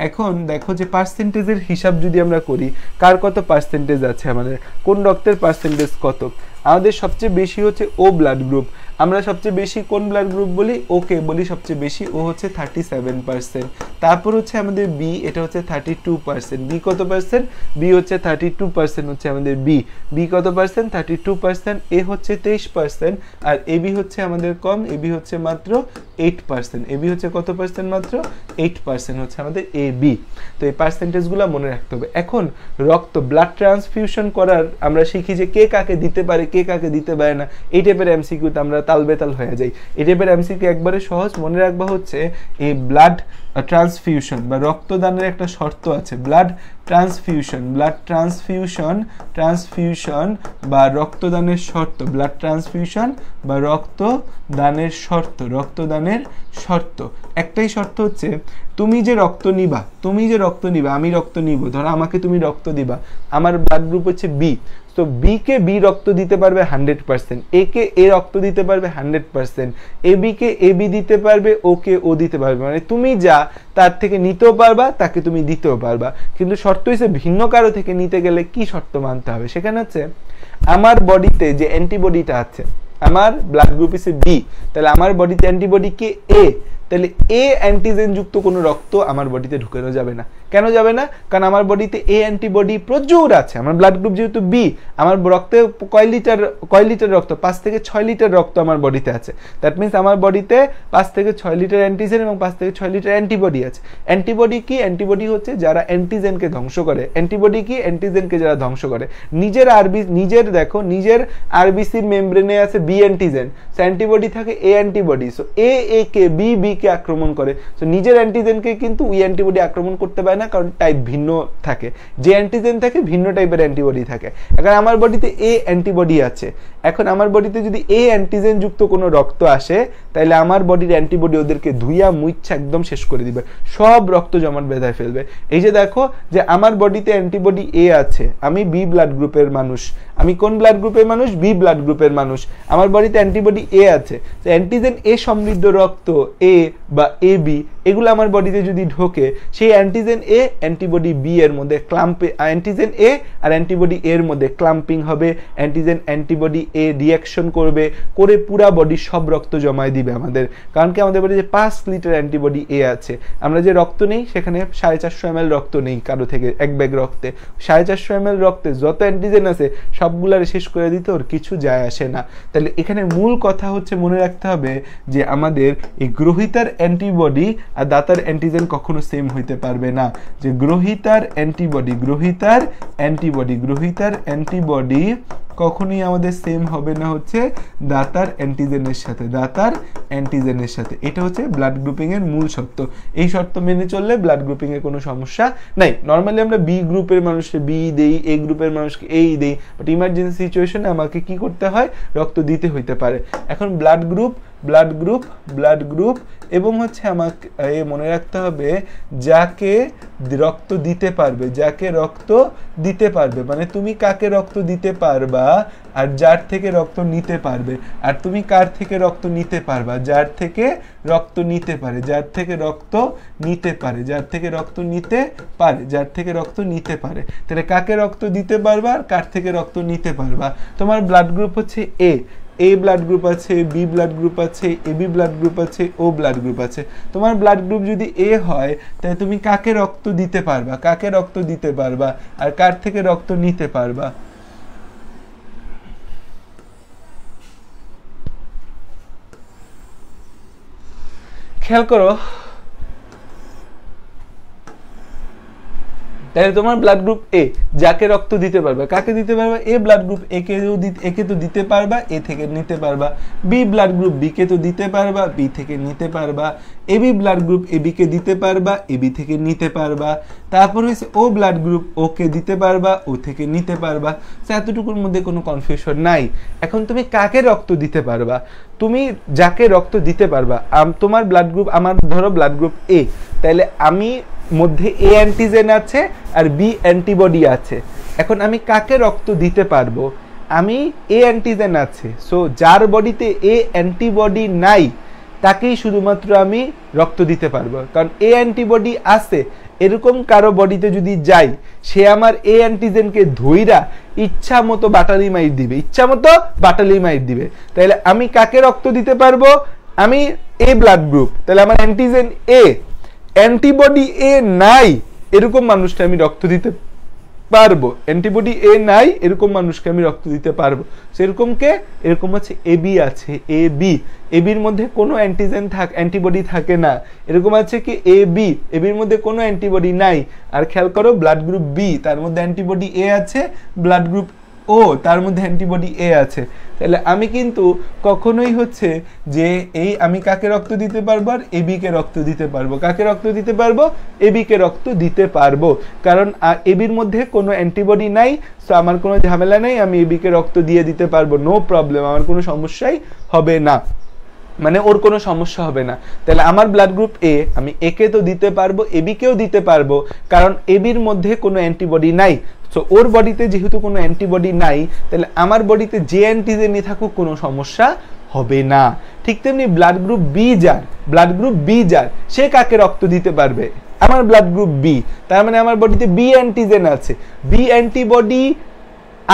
এখন দেখো যে পার্সেন্টেজের হিসাব যদি আমরা করি কার কত পার্সেন্টেজ আছে আমাদের কোন রক্তের পার্সেন্টেজ কত আমাদের সবচেয়ে বেশি হচ্ছে ও ব্লাড গ্রুপ আমরা সবচেয়ে বেশি কোন ব্লাড গ্রুপ বলি ওকে বলি সবচেয়ে বেশি ও হচ্ছে থার্টি সেভেন পার্সেন্ট তারপর হচ্ছে আমাদের বি এটা হচ্ছে থার্টি টু পার্সেন্ট বি কত পার্সেন্ট বি হচ্ছে থার্টি টু পার্সেন্ট হচ্ছে আমাদের বি বি কত percent thirty two percent A হচ্ছে তেইশ পার্সেন্ট আর এ বি হচ্ছে আমাদের কম এ বি হচ্ছে মাত্র এইট পার্সেন্ট এ বি হচ্ছে কত পার্সেন্ট মাত্র এইট পার্সেন্ট হচ্ছে আমাদের এ বি তো এই পার্সেন্টেজগুলো মনে রাখতে হবে এখন রক্ত ব্লাড ট্রান্সফিউশন করার আমরা শিখি যে কে কাকে দিতে পারে কে কাকে দিতে পারে না এই টাইপের এমসিকিউতে আমরা তালবেতাল হয়ে যাই এ টাইপের এমসিকে একবারে সহজ মনে রাখবা হচ্ছে এই ব্লাড ট্রান্সফিউশন বা রক্তদানের একটা শর্ত আছে blood transfusion blood transfusion transfusion বা রক্তদানের শর্ত ব্লাড ট্রান্সফিউশন বা রক্তদানের শর্ত রক্তদানের শর্ত একটাই শর্ত হচ্ছে তুমি যে রক্ত নিবা তুমি যে রক্ত নিবা আমি রক্ত নিব ধরো আমাকে তুমি রক্ত দিবা আমার ব্লাড গ্রুপ হচ্ছে বি সো বি কে বি রক্ত দিতে পারবে হান্ড্রেড পার্সেন্ট এ কে এ রক্ত দিতে পারবে হান্ড্রেড পার্সেন্ট এ বি কে এ বি দিতে পারবে ও কে ও দিতে পারবে মানে তুমি যা তার থেকে নিতেও পারবা তাকে তুমি দিতেও পারবা কিন্তু শর্ত হিসেবে ভিন্ন কারো থেকে নিতে গেলে কি শর্ত মানতে হবে সেখানে হচ্ছে আমার বডিতে যে অ্যান্টিবডিটা আছে আমার ব্লাড গ্রুপ হিসেবে বি তাহলে আমার বডিতে অ্যান্টিবডি কে এ তাহলে এ অ্যান্টিজেনযুক্ত কোনো রক্ত আমার বডিতে ঢুকানো যাবে না কেন যাবে না কারণ আমার বডিতে এ অ্যান্টিবডি প্রচুর আছে আমার ব্লাড গ্রুপ যেহেতু বি আমার রক্তে কয় লিটার কয় লিটার রক্ত পাঁচ থেকে ছয় লিটার রক্ত আমার বডিতে আছে দ্যাট মিনস আমার বডিতে পাঁচ থেকে ছয় লিটার অ্যান্টিজেন এবং পাঁচ থেকে ছয় লিটার অ্যান্টিবডি আছে অ্যান্টিবডি কি অ্যান্টিবডি হচ্ছে যারা অ্যান্টিজেনকে ধ্বংস করে অ্যান্টিবডি কি অ্যান্টিজেনকে যারা ধ্বংস করে নিজের আরবি নিজের দেখো নিজের আরবিসির মেমব্রেনে আছে বি অ্যান্টিজেন সো অ্যান্টিবডি থাকে A antibody so A A কে বি বি অ্যান্টিবডিকে আক্রমণ করে সো নিজের অ্যান্টিজেনকে কিন্তু ওই অ্যান্টিবডি আক্রমণ করতে পারে না কারণ টাইপ ভিন্ন থাকে যে অ্যান্টিজেন থাকে ভিন্ন টাইপের অ্যান্টিবডি থাকে এখন আমার বডিতে এ অ্যান্টিবডি আছে এখন আমার বডিতে যদি এ অ্যান্টিজেন যুক্ত কোনো রক্ত আসে তাহলে আমার বডির অ্যান্টিবডি ওদেরকে ধুইয়া মুইচ্ছা একদম শেষ করে দিবে সব রক্ত জমাট বেঁধায় ফেলবে এই যে দেখো যে আমার বডিতে অ্যান্টিবডি এ আছে আমি বি ব্লাড গ্রুপের মানুষ আমি কোন ব্লাড গ্রুপের মানুষ বি ব্লাড গ্রুপের মানুষ আমার বডিতে অ্যান্টিবডি এ আছে অ্যান্টিজেন এ সমৃদ্ধ রক্ত এ Ba Ebi এগুলো আমার বডিতে যদি ঢোকে সেই অ্যান্টিজেন এ অ্যান্টিবডি বি এর মধ্যে ক্লাম্পে অ্যান্টিজেন এ আর অ্যান্টিবডি এর মধ্যে ক্লাম্পিং হবে অ্যান্টিজেন অ্যান্টিবডি এ রিয়াকশন করবে করে পুরা বডি সব রক্ত জমায় দিবে আমাদের কারণ কি আমাদের বডি যে পাঁচ লিটার অ্যান্টিবডি এ আছে আমরা যে রক্ত নেই সেখানে সাড়ে চারশো এম রক্ত নেই কারো থেকে এক ব্যাগ রক্তে সাড়ে চারশো এম রক্তে যত অ্যান্টিজেন আছে সবগুলার শেষ করে দিতে ওর কিছু যায় আসে না তাহলে এখানে মূল কথা হচ্ছে মনে রাখতে হবে যে আমাদের এই গ্রহিতার অ্যান্টিবডি আর দাতার অ্যান্টিজেন কখনো সেম হইতে পারবে না যে গ্রহিতার অ্যান্টিবডি গ্রহিতার অ্যান্টিবডি গ্রহিতার অ্যান্টিবডি কখনোই আমাদের সেম হবে না হচ্ছে দাতার অ্যান্টিজেনের সাথে দাতার অ্যান্টিজেনের সাথে এটা হচ্ছে ব্লাড গ্রুপিংয়ের মূল শর্ত এই শর্ত মেনে চললে ব্লাড গ্রুপিংয়ের কোনো সমস্যা নাই নর্মালি আমরা বি গ্রুপের মানুষকে বি দেই এ গ্রুপের মানুষকে এই দেই বাট ইমার্জেন্সি সিচুয়েশনে আমাকে কি করতে হয় রক্ত দিতে হইতে পারে এখন blood group blood group blood group এবং হচ্ছে আমাকে মনে রাখতে হবে যাকে রক্ত দিতে পারবে যাকে রক্ত দিতে পারবে মানে তুমি কাকে রক্ত দিতে পারবা আর যার থেকে রক্ত নিতে পারবে আর তুমি কার থেকে রক্ত নিতে পারবা যার থেকে রক্ত নিতে পারে যার থেকে রক্ত নিতে পারে যার থেকে রক্ত নিতে পারে যার থেকে রক্ত নিতে পারে তাহলে কাকে রক্ত দিতে পারবা আর কার থেকে রক্ত নিতে পারবা তোমার ব্লাড গ্রুপ হচ্ছে এ এ ব্লাড গ্রুপ আছে বি ব্লাড গ্রুপ আছে এ বি ব্লাড গ্রুপ আছে ও ব্লাড গ্রুপ আছে তোমার ব্লাড গ্রুপ যদি এ হয় তাহলে তুমি কাকে রক্ত দিতে পারবা কাকে রক্ত দিতে পারবা আর কার থেকে রক্ত নিতে পারবা খেয়াল করো তাহলে তোমার ব্লাড গ্রুপ এ যাকে রক্ত দিতে পারবা কাকে দিতে পারবা এ ব্লাড গ্রুপ এ কেও একে তো দিতে পারবা এ থেকে নিতে পারবা বি ব্লাড গ্রুপ বি কে তো দিতে পারবা বি থেকে নিতে পারবা A B blood group A B কে দিতে পারবা এ বি থেকে নিতে পারবা তারপর হয়েছে ও ব্লাড গ্রুপ ও কে দিতে পারবা ও থেকে নিতে পারবা এতটুকুর মধ্যে কোনো কনফিউশন নাই এখন তুমি কাকে রক্ত দিতে পারবা তুমি যাকে রক্ত দিতে পারবা তোমার ব্লাড গ্রুপ আমার ধরো ব্লাড গ্রুপ এ তাহলে আমি মধ্যে এ অ্যান্টিজেন আছে আর বি অ্যান্টিবডি আছে এখন আমি কাকে রক্ত দিতে পারবো আমি এ অ্যান্টিজেন আছে সো যার বডিতে এ অ্যান্টিবডি নাই তাকেই শুধুমাত্র আমি রক্ত দিতে পারবো কারণ এ অ্যান্টিবডি আছে এরকম কারো বডিতে যদি যাই সে আমার এ অ্যান্টিজেনকে ধইরা ইচ্ছা মতো বাটালি মাইট দিবে ইচ্ছা মতো বাটালি মাইট দিবে তাহলে আমি কাকে রক্ত দিতে পারবো আমি এ ব্লাড গ্রুপ তাহলে আমার অ্যান্টিজেন এ অ্যান্টিবডি এ নাই এরকম মানুষকে আমি রক্ত দিতে পারবো অ্যান্টিবডি এ নাই এরকম মানুষকে আমি রক্ত দিতে পারবো সেরকম কে এরকম আছে এবি আছে এ বি এবির মধ্যে কোনো অ্যান্টিজেন থাক অ্যান্টিবডি থাকে না এরকম আছে কি এ বি এবির মধ্যে কোনো অ্যান্টিবডি নাই আর খেয়াল করো ব্লাড গ্রুপ বি তার মধ্যে অ্যান্টিবডি এ আছে ব্লাড গ্রুপ ও তার মধ্যে অ্যান্টিবডি এ আছে তাহলে আমি কিন্তু কখনোই হচ্ছে যে এই আমি কাকে রক্ত দিতে পারবো আর এবিকে রক্ত দিতে পারবো কাকে রক্ত দিতে পারবো এবিকে রক্ত দিতে পারবো কারণ এবির মধ্যে কোনো অ্যান্টিবডি নাই সো আমার কোনো ঝামেলা নেই আমি এবিকে রক্ত দিয়ে দিতে পারবো নো প্রবলেম আমার কোনো সমস্যাই হবে না মানে ওর কোনো সমস্যা হবে না তাহলে আমার ব্লাড গ্রুপ এ আমি একে তো দিতে পারবো এবিকেও দিতে পারবো কারণ এবির মধ্যে কোনো অ্যান্টিবডি নাই সো ওর বডিতে যেহেতু কোনো অ্যান্টিবডি নাই তাহলে আমার বডিতে যে অ্যান্টিজেনই থাকুক কোনো সমস্যা হবে না ঠিক তেমনি ব্লাড গ্রুপ বি যার ব্লাড গ্রুপ বি যার সে কাকে রক্ত দিতে পারবে আমার ব্লাড গ্রুপ বি তার মানে আমার বডিতে বি অ্যান্টিজেন আছে বি অ্যান্টিবডি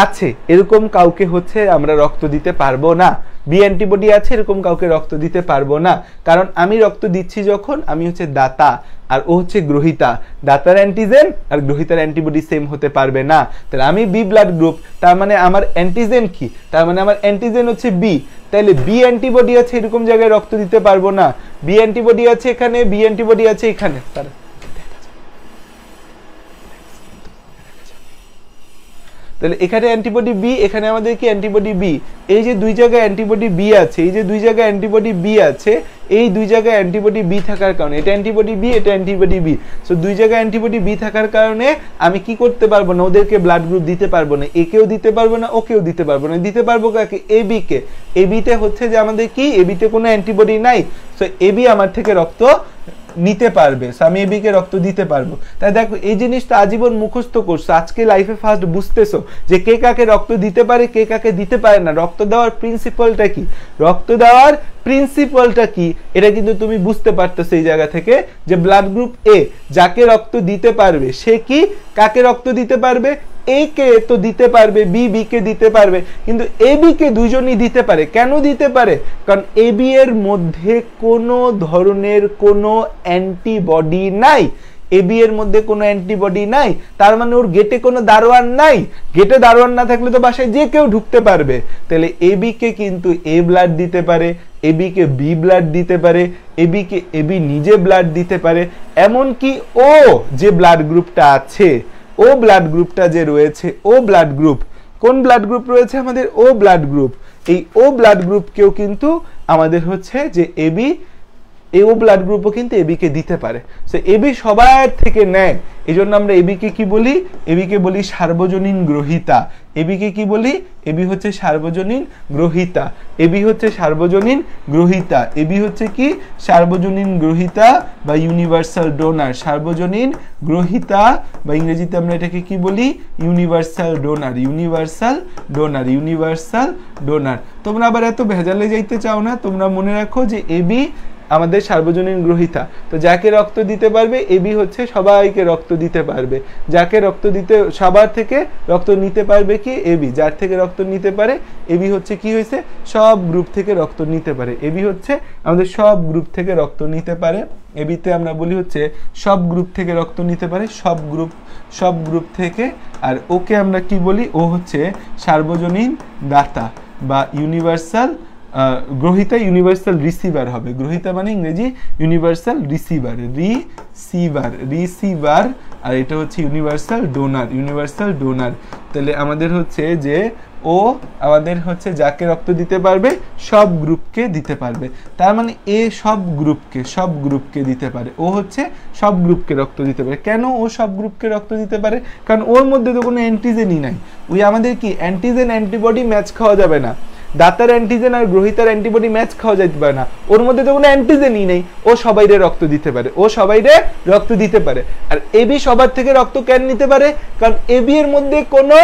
আছে এরকম কাউকে হচ্ছে আমরা রক্ত দিতে পারবো না বি অ্যান্টিবডি আছে এরকম কাউকে রক্ত দিতে পারবো না কারণ আমি রক্ত দিচ্ছি যখন আমি হচ্ছে দাতা আর ও হচ্ছে গ্রহিতা দাতার অ্যান্টিজেন আর গ্রহিতার অ্যান্টিবডি সেম হতে পারবে না তাহলে আমি বি ব্লাড গ্রুপ তার মানে আমার অ্যান্টিজেন কি তার মানে আমার অ্যান্টিজেন হচ্ছে বি তাহলে বি অ্যান্টিবডি আছে এরকম জায়গায় রক্ত দিতে পারবো না বি অ্যান্টিবডি আছে এখানে বি অ্যান্টিবডি আছে এখানে তাহলে এখানে অ্যান্টিবডি বি এখানে আমাদের কি অ্যান্টিবডি বি এই যে দুই জায়গায় অ্যান্টিবডি বি আছে এই যে দুই জায়গায় অ্যান্টিবডি বি আছে এই দুই জায়গায় অ্যান্টিবডি বি থাকার কারণে এটা অ্যান্টিবডি বি এটা অ্যান্টিবডি বি সো দুই জায়গায় অ্যান্টিবডি বি থাকার কারণে আমি কি করতে পারবো না ওদেরকে ব্লাড গ্রুপ দিতে পারবো না একেও দিতে পারবো না ওকেও দিতে পারবো না দিতে পারবো কাকে এ বিকে এ বিতে হচ্ছে যে আমাদের কি এ বিতে কোনো অ্যান্টিবডি নাই সো এবি আমার থেকে রক্ত নিতে পারবে স্বামী এবিকে রক্ত দিতে পারবো তাই দেখো এই জিনিসটা আজীবন মুখস্থ করছো আজকে লাইফে ফার্স্ট বুঝতেছো যে কে কাকে রক্ত দিতে পারে কে কাকে দিতে পারে না রক্ত দেওয়ার প্রিন্সিপালটা কি রক্ত দেওয়ার প্রিন্সিপালটা কি এটা কিন্তু তুমি বুঝতে পারতো সেই জায়গা থেকে যে ব্লাড গ্রুপ এ যাকে রক্ত দিতে পারবে সে কি কাকে রক্ত দিতে পারবে এ কে তো দিতে পারবে বি বি কে দিতে পারবে কিন্তু এ বি কে দুজনই দিতে পারে কেন দিতে পারে কারণ এ বি এর মধ্যে কোনো ধরনের কোনো অ্যান্টিবডি নাই এবি এর মধ্যে কোনো অ্যান্টিবডি নাই তার মানে ওর গেটে কোনো দারোয়ান নাই গেটে দারোয়ান না থাকলে তো বাসায় যে কেউ ঢুকতে পারবে তাহলে এবিকে কিন্তু এ ব্লাড দিতে পারে এবিকে বি ব্লাড দিতে পারে এবিকে এবি নিজে ব্লাড দিতে পারে এমনকি ও যে ব্লাড গ্রুপটা আছে ও ব্লাড গ্রুপটা যে রয়েছে ও ব্লাড গ্রুপ কোন ব্লাড গ্রুপ রয়েছে আমাদের ও ব্লাড গ্রুপ এই ও ব্লাড গ্রুপকেও কিন্তু আমাদের হচ্ছে যে এবি এও ব্লাড গ্রুপও কিন্তু এবিকে দিতে পারে সে এবি সবার থেকে নেয় এই জন্য আমরা এবিকে কি বলি এবিকে বলি সার্বজনীন গ্রহিতা এবিকে কি বলি এবি হচ্ছে সার্বজনীন গ্রহিতা এবি হচ্ছে সার্বজনীন গ্রহিতা এবি হচ্ছে কি সার্বজনীন গ্রহিতা বা ইউনিভার্সাল ডোনার সার্বজনীন গ্রহিতা বা ইংরেজিতে আমরা এটাকে কি বলি universal donor universal donor universal donor তোমরা আবার এত ভেজালে যাইতে চাও না তোমরা মনে রাখো যে এবি আমাদের সার্বজনীন গ্রহিতা তো যাকে রক্ত দিতে পারবে এবি হচ্ছে সবাইকে রক্ত দিতে পারবে যাকে রক্ত দিতে সবার থেকে রক্ত নিতে পারবে কি এবি যার থেকে রক্ত নিতে পারে এবি হচ্ছে কি হয়েছে সব গ্রুপ থেকে রক্ত নিতে পারে এবি হচ্ছে আমাদের সব গ্রুপ থেকে রক্ত নিতে পারে এবিতে আমরা বলি হচ্ছে সব গ্রুপ থেকে রক্ত নিতে পারে সব গ্রুপ সব গ্রুপ থেকে আর ওকে আমরা কি বলি ও হচ্ছে সার্বজনীন দাতা বা ইউনিভার্সাল গ্রহিতা ইউনিভার্সাল রিসিভার হবে গ্রহিতা মানে ইংরেজি ইউনিভার্সাল রিসিভার রিসিভার রিসিভার আর এটা হচ্ছে ইউনিভার্সাল ডোনার ইউনিভার্সাল ডোনার তাহলে আমাদের হচ্ছে যে ও আমাদের হচ্ছে যাকে রক্ত দিতে পারবে সব গ্রুপকে দিতে পারবে তার মানে এ সব গ্রুপকে সব গ্রুপকে দিতে পারে ও হচ্ছে সব গ্রুপকে রক্ত দিতে পারে কেন ও সব গ্রুপকে রক্ত দিতে পারে কারণ ওর মধ্যে তো কোনো অ্যান্টিজেনই নাই ওই আমাদের কি অ্যান্টিজেন অ্যান্টিবডি ম্যাচ খাওয়া যাবে না দাতার অ্যান্টিজেন আর গ্রহিতার অ্যান্টিবডি ম্যাচ খাওয়া যাইতে পারে না ওর মধ্যে তো কোনো অ্যান্টিজেনই নেই ও সবাইরে রক্ত দিতে পারে ও সবাইরে রক্ত দিতে পারে আর এবি সবার থেকে রক্ত কেন নিতে পারে কারণ এবি এর মধ্যে কোনো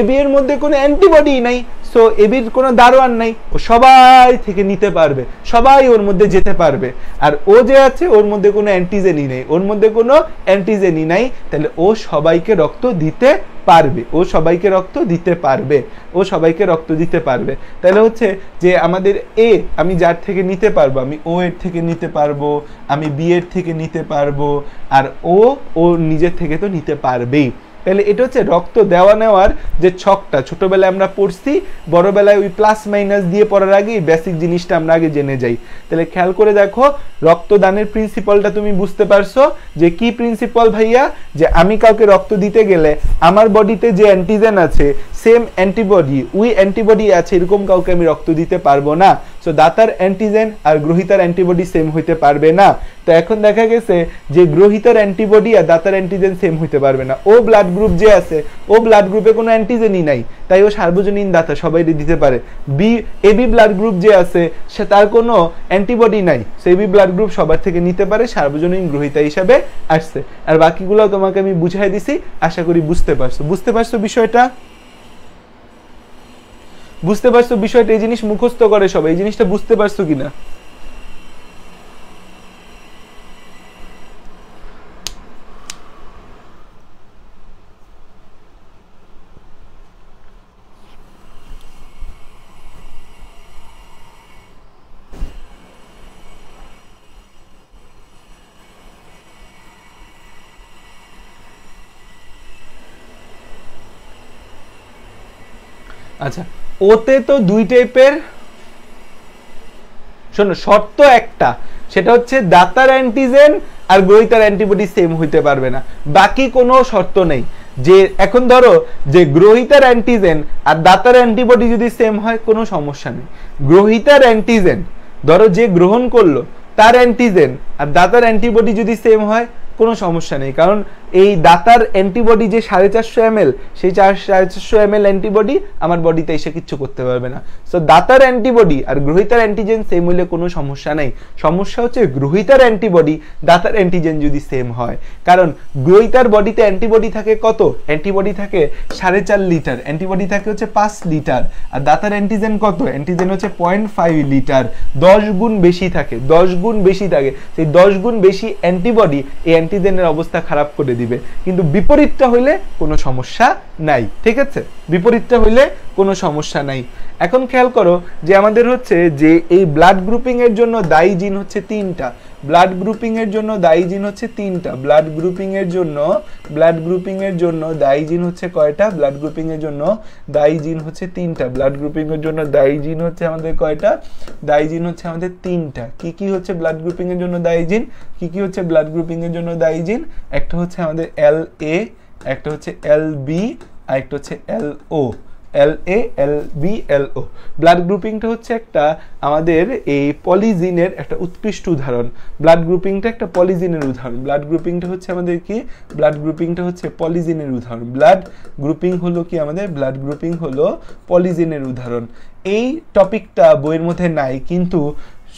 এবি এর মধ্যে কোনো অ্যান্টিবডি নাই সো এবির কোনো দারোয়ান নাই ও সবাই থেকে নিতে পারবে সবাই ওর মধ্যে যেতে পারবে আর ও যে আছে ওর মধ্যে কোনো অ্যান্টিজেনই নেই ওর মধ্যে কোনো অ্যান্টিজেনই নাই তাহলে ও সবাইকে রক্ত দিতে পারবে ও সবাইকে রক্ত দিতে পারবে ও সবাইকে রক্ত দিতে পারবে তাই তাহলে হচ্ছে যে আমাদের এ আমি যার থেকে নিতে পারবো আমি ও এর থেকে নিতে পারবো আমি বি এর থেকে নিতে পারবো আর ও ও নিজের থেকে তো নিতে পারবেই তাহলে এটা হচ্ছে রক্ত দেওয়া নেওয়ার যে ছকটা ছোটোবেলায় আমরা পড়ছি বড়বেলায় ওই প্লাস মাইনাস দিয়ে পড়ার আগেই বেসিক জিনিসটা আমরা আগে জেনে যাই তাহলে খেয়াল করে দেখো রক্তদানের প্রিন্সিপালটা তুমি বুঝতে পারছো যে কি প্রিন্সিপাল ভাইয়া যে আমি কাউকে রক্ত দিতে গেলে আমার বডিতে যে অ্যান্টিজেন আছে সেম অ্যান্টিবডি উই অ্যান্টিবডি আছে এরকম কাউকে আমি রক্ত দিতে পারবো না সো দাতার অ্যান্টিজেন আর গ্রহিতার অ্যান্টিবডি সেম হইতে পারবে না তো এখন দেখা গেছে যে গ্রহিতার অ্যান্টিবডি আর দাতার অ্যান্টিজেন সেম হইতে পারবে না ও ব্লাড গ্রুপ যে আছে ও ব্লাড গ্রুপে কোনো অ্যান্টিজেনই নাই তাই ও সার্বজনীন দাতা সবাই দিতে পারে বি এবি ব্লাড গ্রুপ যে আছে সে তার কোনো অ্যান্টিবডি নাই সো এবি ব্লাড গ্রুপ সবার থেকে নিতে পারে সার্বজনীন গ্রহিতা হিসাবে আসছে আর বাকিগুলো তোমাকে আমি বুঝাই দিছি আশা করি বুঝতে পারছো বুঝতে পারছো বিষয়টা বুঝতে পারছো বিষয়টা এই জিনিস মুখস্থ করে সবাই এই জিনিসটা বুঝতে পারছো কিনা আচ্ছা ওতে তো দুই টাইপের শোনো শর্ত একটা সেটা হচ্ছে দাতার অ্যান্টিজেন আর গ্রহিতার অ্যান্টিবডি সেম হইতে পারবে না বাকি কোনো শর্ত নেই যে এখন ধরো যে গ্রহিতার অ্যান্টিজেন আর দাতার অ্যান্টিবডি যদি সেম হয় কোনো সমস্যা নেই গ্রহিতার অ্যান্টিজেন ধরো যে গ্রহণ করলো তার অ্যান্টিজেন আর দাতার অ্যান্টিবডি যদি সেম হয় কোনো সমস্যা নেই কারণ এই দাতার অ্যান্টিবডি যে সাড়ে চারশো এম সেই চার সাড়ে চারশো এম অ্যান্টিবডি আমার বডিতে এসে কিচ্ছু করতে পারবে না সো দাতার অ্যান্টিবডি আর গ্রহিতার অ্যান্টিজেন সেম হলে কোনো সমস্যা নেই সমস্যা হচ্ছে গ্রহিতার অ্যান্টিবডি দাতার অ্যান্টিজেন যদি সেম হয় কারণ গ্রহিতার বডিতে অ্যান্টিবডি থাকে কত অ্যান্টিবডি থাকে সাড়ে চার লিটার অ্যান্টিবডি থাকে হচ্ছে পাঁচ লিটার আর দাতার অ্যান্টিজেন কত অ্যান্টিজেন হচ্ছে পয়েন্ট ফাইভ লিটার দশ গুণ বেশি থাকে দশ গুণ বেশি থাকে সেই দশ গুণ বেশি অ্যান্টিবডি এই অ্যান্টিজেনের অবস্থা খারাপ করে দিই দিবে কিন্তু বিপরীতটা হইলে কোনো সমস্যা নাই ঠিক আছে বিপরীতটা হইলে কোনো সমস্যা নাই এখন খেয়াল করো যে আমাদের হচ্ছে যে এই ব্লাড গ্রুপিংয়ের জন্য দায়ী জিন হচ্ছে তিনটা ব্লাড গ্রুপিংয়ের জন্য দাইজিন হচ্ছে তিনটা ব্লাড গ্রুপিংয়ের জন্য ব্লাড গ্রুপিংয়ের জন্য দাইজিন হচ্ছে কয়টা ব্লাড গ্রুপিংয়ের জন্য দাইজিন হচ্ছে তিনটা ব্লাড গ্রুপিংয়ের জন্য দাইজিন হচ্ছে আমাদের কয়টা দাইজিন হচ্ছে আমাদের তিনটা কি কি হচ্ছে ব্লাড গ্রুপিংয়ের জন্য দাইজিন কি কি হচ্ছে ব্লাড গ্রুপিংয়ের জন্য দাইজিন একটা হচ্ছে আমাদের এল এ একটা হচ্ছে এল বি আর একটা হচ্ছে এল ও এল এ এল বি এল ও ব্লাড গ্রুপিংটা হচ্ছে একটা আমাদের এই পলিজিনের একটা উৎকৃষ্ট উদাহরণ ব্লাড গ্রুপিংটা একটা পলিজিনের উদাহরণ ব্লাড গ্রুপিংটা হচ্ছে আমাদের কি ব্লাড গ্রুপিংটা হচ্ছে পলিজিনের উদাহরণ ব্লাড গ্রুপিং হলো কি আমাদের ব্লাড গ্রুপিং হলো পলিজিনের উদাহরণ এই টপিকটা বইয়ের মধ্যে নাই কিন্তু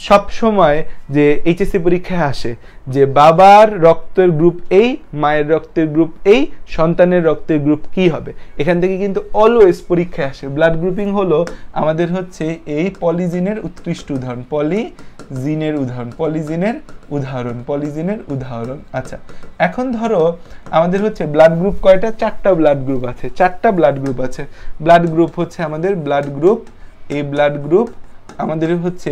সব সময় যে এইচএসসি পরীক্ষায় আসে যে বাবার রক্তের গ্রুপ এই মায়ের রক্তের গ্রুপ এই সন্তানের রক্তের গ্রুপ কি হবে এখান থেকে কিন্তু অলওয়েজ পরীক্ষায় আসে ব্লাড গ্রুপিং হলো আমাদের হচ্ছে এই পলিজিনের উৎকৃষ্ট উদাহরণ পলিজিনের উদাহরণ পলিজিনের উদাহরণ পলিজিনের উদাহরণ আচ্ছা এখন ধরো আমাদের হচ্ছে ব্লাড গ্রুপ কয়টা চারটা ব্লাড গ্রুপ আছে চারটা ব্লাড গ্রুপ আছে ব্লাড গ্রুপ হচ্ছে আমাদের blood group A blood group আমাদের হচ্ছে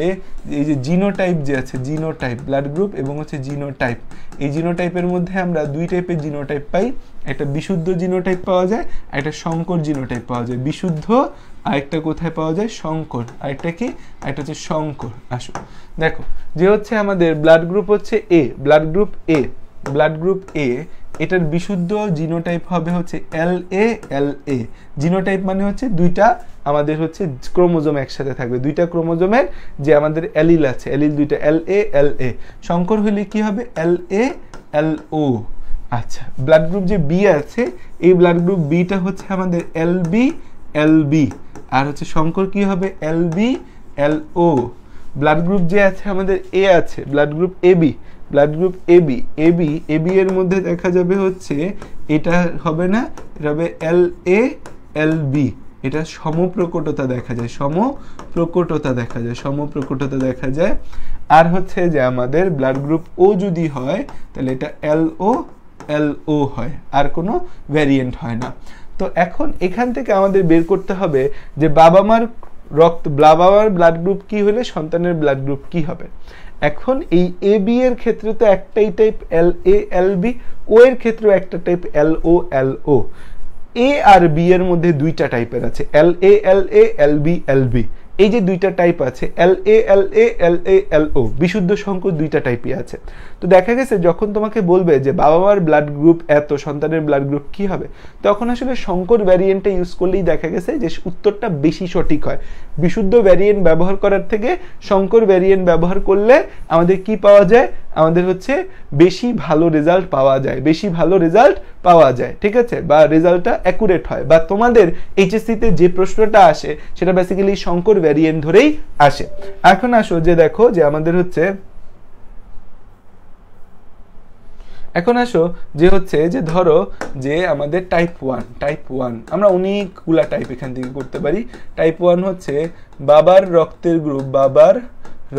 এই যে জিনোটাইপ যে আছে জিনোটাইপ ব্লাড গ্রুপ এবং হচ্ছে জিনোটাইপ এই জিনোটাইপের মধ্যে আমরা দুই টাইপের জিনোটাইপ পাই একটা বিশুদ্ধ জিনোটাইপ পাওয়া যায় একটা জিনো জিনোটাইপ পাওয়া যায় বিশুদ্ধ আরেকটা কোথায় পাওয়া যায় শঙ্কর আরেকটা কি একটা হচ্ছে শঙ্কর আসো দেখো যে হচ্ছে আমাদের ব্লাড গ্রুপ হচ্ছে A blood group A blood group A এটার বিশুদ্ধ জিনোটাইপ হবে হচ্ছে এল এ এল এ জিনোটাইপ মানে হচ্ছে দুইটা আমাদের হচ্ছে ক্রোমোজোম একসাথে থাকবে দুইটা ক্রোমোজোমের যে আমাদের এলিল আছে এলিল দুইটা এল এ এল এ শঙ্কর হলে কি হবে এল এ এল ও আচ্ছা ব্লাড গ্রুপ যে বি আছে এই ব্লাড গ্রুপ বিটা হচ্ছে আমাদের এল বি এল বি আর হচ্ছে শঙ্কর কি হবে L B L O blood group যে আছে আমাদের এ আছে blood group A B blood group AB AB AB এর মধ্যে দেখা যাবে হচ্ছে এটা হবে না এটা হবে এল এ এল বি এটা সমপ্রকটতা দেখা যায় সমপ্রকটতা দেখা যায় সমপ্রকটতা দেখা যায় আর হচ্ছে যে আমাদের ব্লাড গ্রুপ ও যদি হয় তাহলে এটা এল ও এল ও হয় আর কোনো ভ্যারিয়েন্ট হয় না তো এখন এখান থেকে আমাদের বের করতে হবে যে বাবা মার রক্ত বাবা মার ব্লাড গ্রুপ কি হলে সন্তানের ব্লাড গ্রুপ কি হবে এখন এই এ বি এর ক্ষেত্রে তো একটাই টাইপ এল এ এল বি ও এর ক্ষেত্রেও একটা টাইপ এল ও এল ও এ আর বি এর মধ্যে দুইটা টাইপের আছে এল এ এল এ এল বি এল বি এই যে দুইটা টাইপ আছে এল এ এল এ এল এ এল ও বিশুদ্ধ সংকর দুইটা টাইপই আছে তো দেখা গেছে যখন তোমাকে বলবে যে বাবা মার ব্লাড গ্রুপ এত সন্তানের ব্লাড গ্রুপ কি হবে তখন আসলে সংকর ভ্যারিয়েন্টটা ইউজ করলেই দেখা গেছে যে উত্তরটা বেশি সঠিক হয় বিশুদ্ধ ভ্যারিয়েন্ট ব্যবহার করার থেকে সংকর ভ্যারিয়েন্ট ব্যবহার করলে আমাদের কি পাওয়া যায় আমাদের হচ্ছে বেশি ভালো রেজাল্ট পাওয়া যায় বেশি ভালো রেজাল্ট পাওয়া যায় ঠিক আছে বা রেজাল্টটা অ্যাকুরেট হয় বা তোমাদের এইচএসসিতে যে প্রশ্নটা আসে সেটা বেসিক্যালি শঙ্কর ভ্যারিয়েন্ট ভ্যারিয়েন্ট ধরেই আসে এখন আসো যে দেখো যে আমাদের হচ্ছে এখন আসো যে হচ্ছে যে ধরো যে আমাদের টাইপ ওয়ান টাইপ ওয়ান আমরা অনেকগুলা টাইপ এখান থেকে করতে পারি টাইপ ওয়ান হচ্ছে বাবার রক্তের গ্রুপ বাবার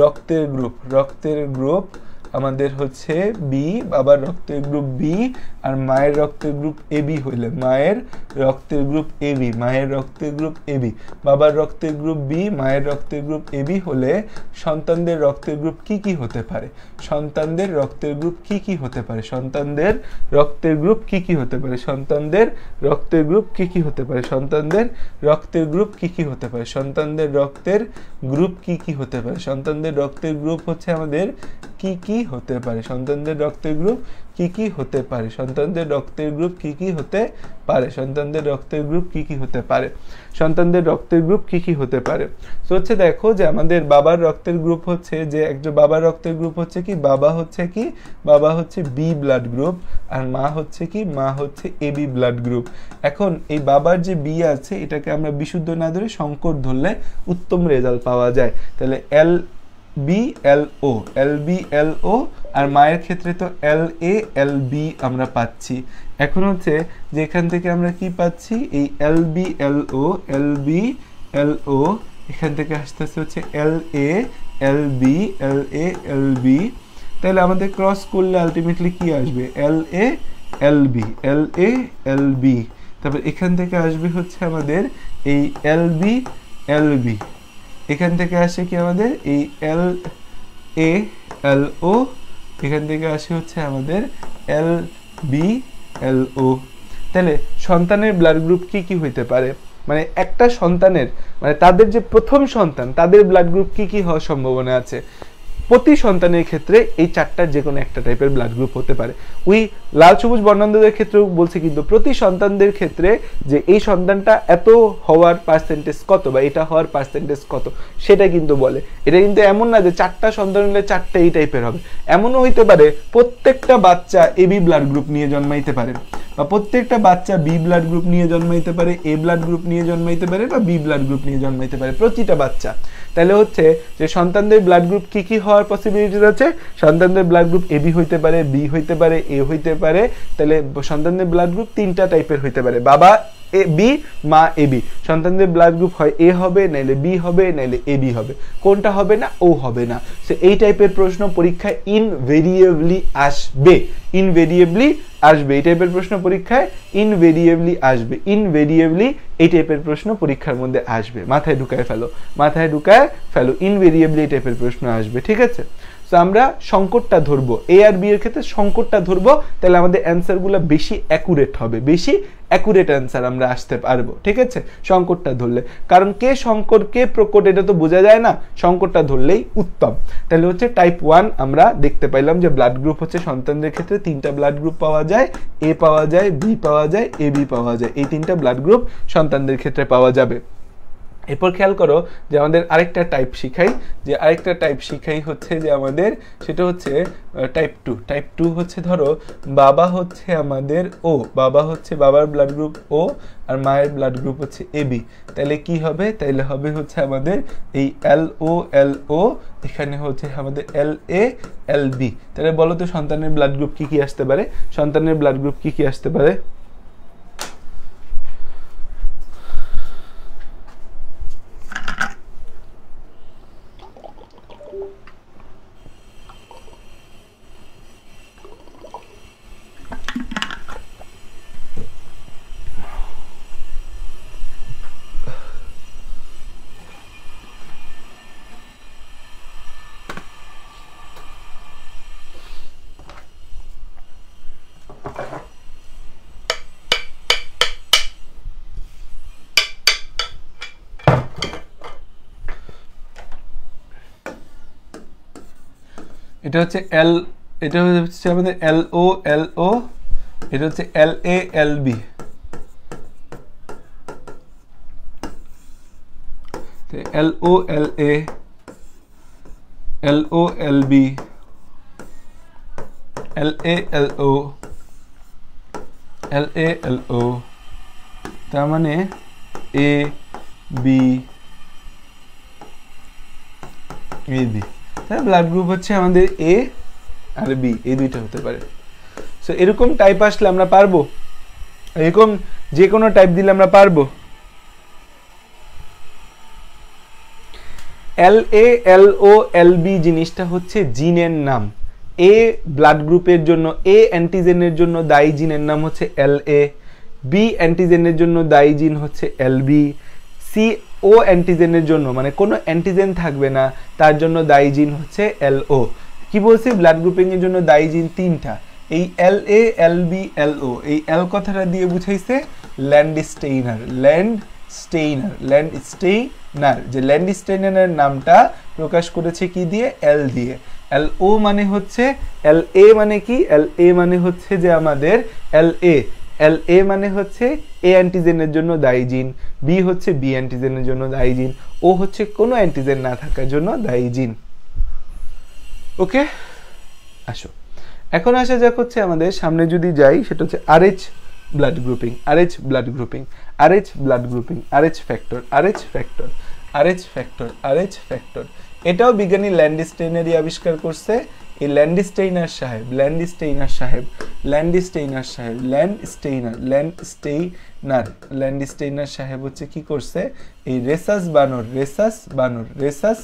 রক্তের গ্রুপ রক্তের গ্রুপ আমাদের হচ্ছে বি বাবার রক্তের গ্রুপ বি আর মায়ের রক্তের গ্রুপ এ বি হইলে মায়ের রক্তের গ্রুপ এ বি মায়ের রক্তের গ্রুপ এ বি বাবার রক্তের গ্রুপ বি মায়ের রক্তের গ্রুপ এ বি হলে সন্তানদের রক্তের গ্রুপ কি কি হতে পারে সন্তানদের রক্তের গ্রুপ কি কি হতে পারে সন্তানদের রক্তের গ্রুপ কি কি হতে পারে সন্তানদের রক্তের গ্রুপ কি কি হতে পারে সন্তানদের রক্তের গ্রুপ কি কি হতে পারে সন্তানদের রক্তের গ্রুপ কি কি হতে পারে সন্তানদের রক্তের গ্রুপ হচ্ছে আমাদের কি কি হতে পারে সন্তানদের রক্তের গ্রুপ কি কি হতে পারে সন্তানদের রক্তের গ্রুপ কি কি হতে পারে সন্তানদের রক্তের গ্রুপ কি কি হতে পারে সন্তানদের রক্তের গ্রুপ কি কি হতে পারে তো হচ্ছে দেখো যে আমাদের বাবার রক্তের গ্রুপ হচ্ছে যে একজন বাবার রক্তের গ্রুপ হচ্ছে কি বাবা হচ্ছে কি বাবা হচ্ছে বি ব্লাড গ্রুপ আর মা হচ্ছে কি মা হচ্ছে এ বি ব্লাড গ্রুপ এখন এই বাবার যে বি আছে এটাকে আমরা বিশুদ্ধ না ধরে সংকট ধরলে উত্তম রেজাল্ট পাওয়া যায় তাহলে এল বি এল ও এল বি এল ও আর মায়ের ক্ষেত্রে তো এল এ এল বি আমরা পাচ্ছি এখন হচ্ছে যে এখান থেকে আমরা কি পাচ্ছি এই এল বি এল ও এল বি এল ও এখান থেকে আস্তে হচ্ছে এল এ এল বি এল এ এল বি তাহলে আমাদের ক্রস করলে আলটিমেটলি কি আসবে এল এ এল বি এল এ এল বি তারপর এখান থেকে আসবে হচ্ছে আমাদের এই এল বি এল বি এখান থেকে আসে কি আমাদের এই এল এ এল ও এখান থেকে আসে হচ্ছে আমাদের এল বি এল ও তাহলে সন্তানের ব্লাড গ্রুপ কি কি হইতে পারে মানে একটা সন্তানের মানে তাদের যে প্রথম সন্তান তাদের ব্লাড গ্রুপ কি কি হওয়ার সম্ভাবনা আছে প্রতি সন্তানের ক্ষেত্রে এই চারটার যে কোনো একটা টাইপের ব্লাড গ্রুপ হতে পারে ওই লাল সবুজ বর্ণান্ধদের ক্ষেত্রেও বলছি কিন্তু প্রতি সন্তানদের ক্ষেত্রে যে এই সন্তানটা এত হওয়ার পার্সেন্টেজ কত বা এটা হওয়ার পার্সেন্টেজ কত সেটা কিন্তু বলে এটা কিন্তু এমন না যে চারটা সন্তান হলে চারটা এই টাইপের হবে এমনও হইতে পারে প্রত্যেকটা বাচ্চা এ বি ব্লাড গ্রুপ নিয়ে জন্মাইতে পারে বা প্রত্যেকটা বাচ্চা বি ব্লাড গ্রুপ নিয়ে জন্মাইতে পারে এ ব্লাড গ্রুপ নিয়ে জন্মাইতে পারে বা বি ব্লাড গ্রুপ নিয়ে জন্মাইতে পারে প্রতিটা বাচ্চা তাহলে হচ্ছে যে সন্তানদের ব্লাড গ্রুপ কি কি হওয়ার পসিবিলিটিস আছে সন্তানদের ব্লাড গ্রুপ এবি হইতে পারে বি হইতে পারে এ হইতে পারে তাহলে সন্তানদের ব্লাড গ্রুপ তিনটা টাইপের হইতে পারে বাবা এ বি মা এ বি সন্তানদের ব্লাড গ্রুপ হয় এ হবে নাইলে বি হবে নাইলে এ বি হবে কোনটা হবে না ও হবে না সো এই টাইপের প্রশ্ন পরীক্ষায় ইনভেরিয়েবলি আসবে ইনভেরিয়েবলি আসবে এই টাইপের প্রশ্ন পরীক্ষায় ইনভেরিয়েবলি আসবে ইনভেরিয়েবলি এই টাইপের প্রশ্ন পরীক্ষার মধ্যে আসবে মাথায় ঢুকায় ফেলো মাথায় ঢুকায় ফেলো ইনভেরিয়েবলি এই টাইপের প্রশ্ন আসবে ঠিক আছে তো আমরা সংকটটা ধরবো এ আর বি এর ক্ষেত্রে সংকটটা ধরবো তাহলে আমাদের অ্যান্সারগুলো বেশি অ্যাকুরেট হবে বেশি অ্যাকুরেট অ্যান্সার আমরা আসতে পারবো ঠিক আছে সংকটটা ধরলে কারণ কে সংকট কে প্রকট এটা তো বোঝা যায় না সংকটটা ধরলেই উত্তম তাহলে হচ্ছে টাইপ ওয়ান আমরা দেখতে পাইলাম যে ব্লাড গ্রুপ হচ্ছে সন্তানদের ক্ষেত্রে তিনটা ব্লাড গ্রুপ পাওয়া যায় এ পাওয়া যায় বি পাওয়া যায় এ বি পাওয়া যায় এই তিনটা ব্লাড গ্রুপ সন্তানদের ক্ষেত্রে পাওয়া যাবে এরপর খেয়াল করো যে আমাদের আরেকটা টাইপ শিখাই যে আরেকটা টাইপ শিখাই হচ্ছে যে আমাদের সেটা হচ্ছে টাইপ টু টাইপ টু হচ্ছে ধরো বাবা হচ্ছে আমাদের ও বাবা হচ্ছে বাবার ব্লাড গ্রুপ ও আর মায়ের ব্লাড গ্রুপ হচ্ছে এ বি তাহলে কি হবে তাহলে হবে হচ্ছে আমাদের এই এল ও এল ও এখানে হচ্ছে আমাদের এল এ এল বি তাহলে বলো তো সন্তানের ব্লাড গ্রুপ কী কী আসতে পারে সন্তানের ব্লাড গ্রুপ কী কী আসতে পারে এটা হচ্ছে এল এটা হচ্ছে আমাদের এল ও এল ও এটা হচ্ছে এল এ এল বি এল ও এল এ এল ও এল বি এল এ এল ও এল এ এল ও তার মানে এ বি এ বি হ্যাঁ ব্লাড গ্রুপ হচ্ছে আমাদের এ আর বি এই দুইটা হতে পারে সো এরকম টাইপ আসলে আমরা পারবো এরকম যে কোনো টাইপ দিলে আমরা পারবো এল এ এল ও এল বি জিনিসটা হচ্ছে জিনের নাম এ ব্লাড গ্রুপের জন্য এ অ্যান্টিজেনের জন্য দায়ী জিনের নাম হচ্ছে এল এ বি অ্যান্টিজেনের জন্য দায়ী জিন হচ্ছে এল বি সি ও অ্যান্টিজেনের জন্য মানে কোনো অ্যান্টিজেন থাকবে না তার জন্য দাইজিন হচ্ছে এল ও কি বলছি ব্লাড গ্রুপিংয়ের জন্য দায়জিন তিনটা এই এল এ এল বি এল ও এই এল কথাটা দিয়ে বুঝাইছে Landsteiner Landsteiner Landsteiner যে ল্যান্ড স্টেইনারের নামটা প্রকাশ করেছে কি দিয়ে এল দিয়ে এল ও মানে হচ্ছে এল এ মানে কি এল এ মানে হচ্ছে যে আমাদের এল এ এল এ মানে হচ্ছে এ অ্যান্টিজেনের জন্য দায়ী বি হচ্ছে বি অ্যান্টিজেনের জন্য দায়ী ও হচ্ছে কোনো অ্যান্টিজেন না থাকার জন্য দায়ী ওকে আসো এখন আসা যা করছে আমাদের সামনে যদি যাই সেটা হচ্ছে Rh blood grouping Rh blood grouping Rh blood grouping Rh factor Rh factor Rh factor Rh factor এটাও বিজ্ঞানী ল্যান্ডিস্টেইনেরই আবিষ্কার করছে এই ল্যান্ড স্টেইনার সাহেব স্টেইনার সাহেব স্টেইনার সাহেব Landsteiner Steiner Landsteiner সাহেব হচ্ছে কি করছে এই রেসাস বানর রেসাস বানর রেসাস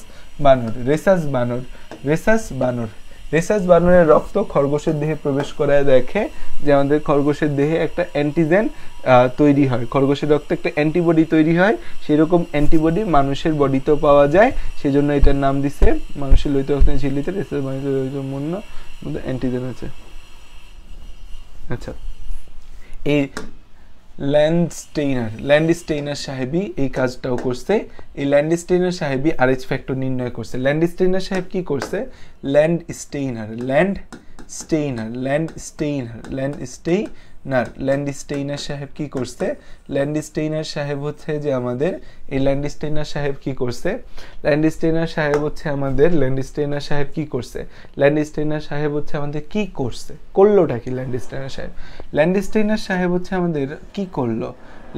বানর রেসাস বানর রেসাস বানর রিসার্চ বার্নারের রক্ত খরগোশের দেহে প্রবেশ করায় দেখে যে আমাদের খরগোশের দেহে একটা অ্যান্টিজেন তৈরি হয় খরগোশের রক্তে একটা অ্যান্টিবডি তৈরি হয় সেরকম অ্যান্টিবডি মানুষের বডিতেও পাওয়া যায় সেজন্য এটার নাম দিছে মানুষের লোহিত রক্ত ঝিল্লিতে রিসার্চ বার্নারের মূল্য অ্যান্টিজেন আছে আচ্ছা এই ল্যান্ডস্টেইনার ল্যান্ডস্টেইনার সাহেবই এই কাজটাও করছে এই ল্যান্ডস্টেইনার সাহেবই আরএইচ ফ্যাক্টর নির্ণয় করছে ল্যান্ডস্টেইনার সাহেব কি করছে Landsteiner Landsteiner Landsteiner Landsteiner না ল্যান্ডিস্টেইনার সাহেব কি করছে ল্যান্ডিস্টেইনার সাহেব হচ্ছে যে আমাদের এই ল্যান্ডিস্টেইনার সাহেব কি করছে ল্যান্ডিস্টেইনার সাহেব হচ্ছে আমাদের ল্যান্ডিস্টেইনার সাহেব কি করছে ল্যান্ডিস্টেইনার সাহেব হচ্ছে আমাদের কি করছে করলোটা কি ল্যান্ডিস্টেইনার সাহেব ল্যান্ডিস্টেইনার সাহেব হচ্ছে আমাদের কি করলো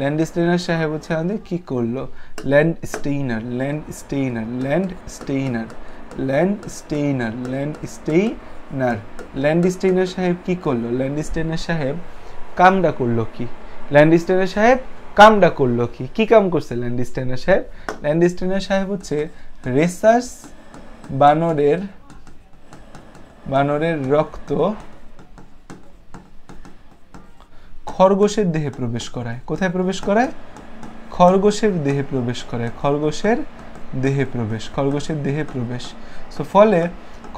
ল্যান্ডস্টেইনার সাহেব হচ্ছে আমাদের কি করলো Landsteiner Landsteiner Landsteiner Landsteiner Landsteiner Steiner সাহেব কি করলো ল্যান্ডস্টেইনার সাহেব কামডা করলো কি ল্যান্ডিস্টেনার সাহেব কামডা করলো কি কি কাম করছে ল্যান্ডিস্টেনার সাহেব ল্যান্ডিস্টেনার সাহেব হচ্ছে রেসার্স বানরের বানরের রক্ত খরগোশের দেহে প্রবেশ করায় কোথায় প্রবেশ করায় খরগোশের দেহে প্রবেশ করায় খরগোশের দেহে প্রবেশ খরগোশের দেহে প্রবেশ সো ফলে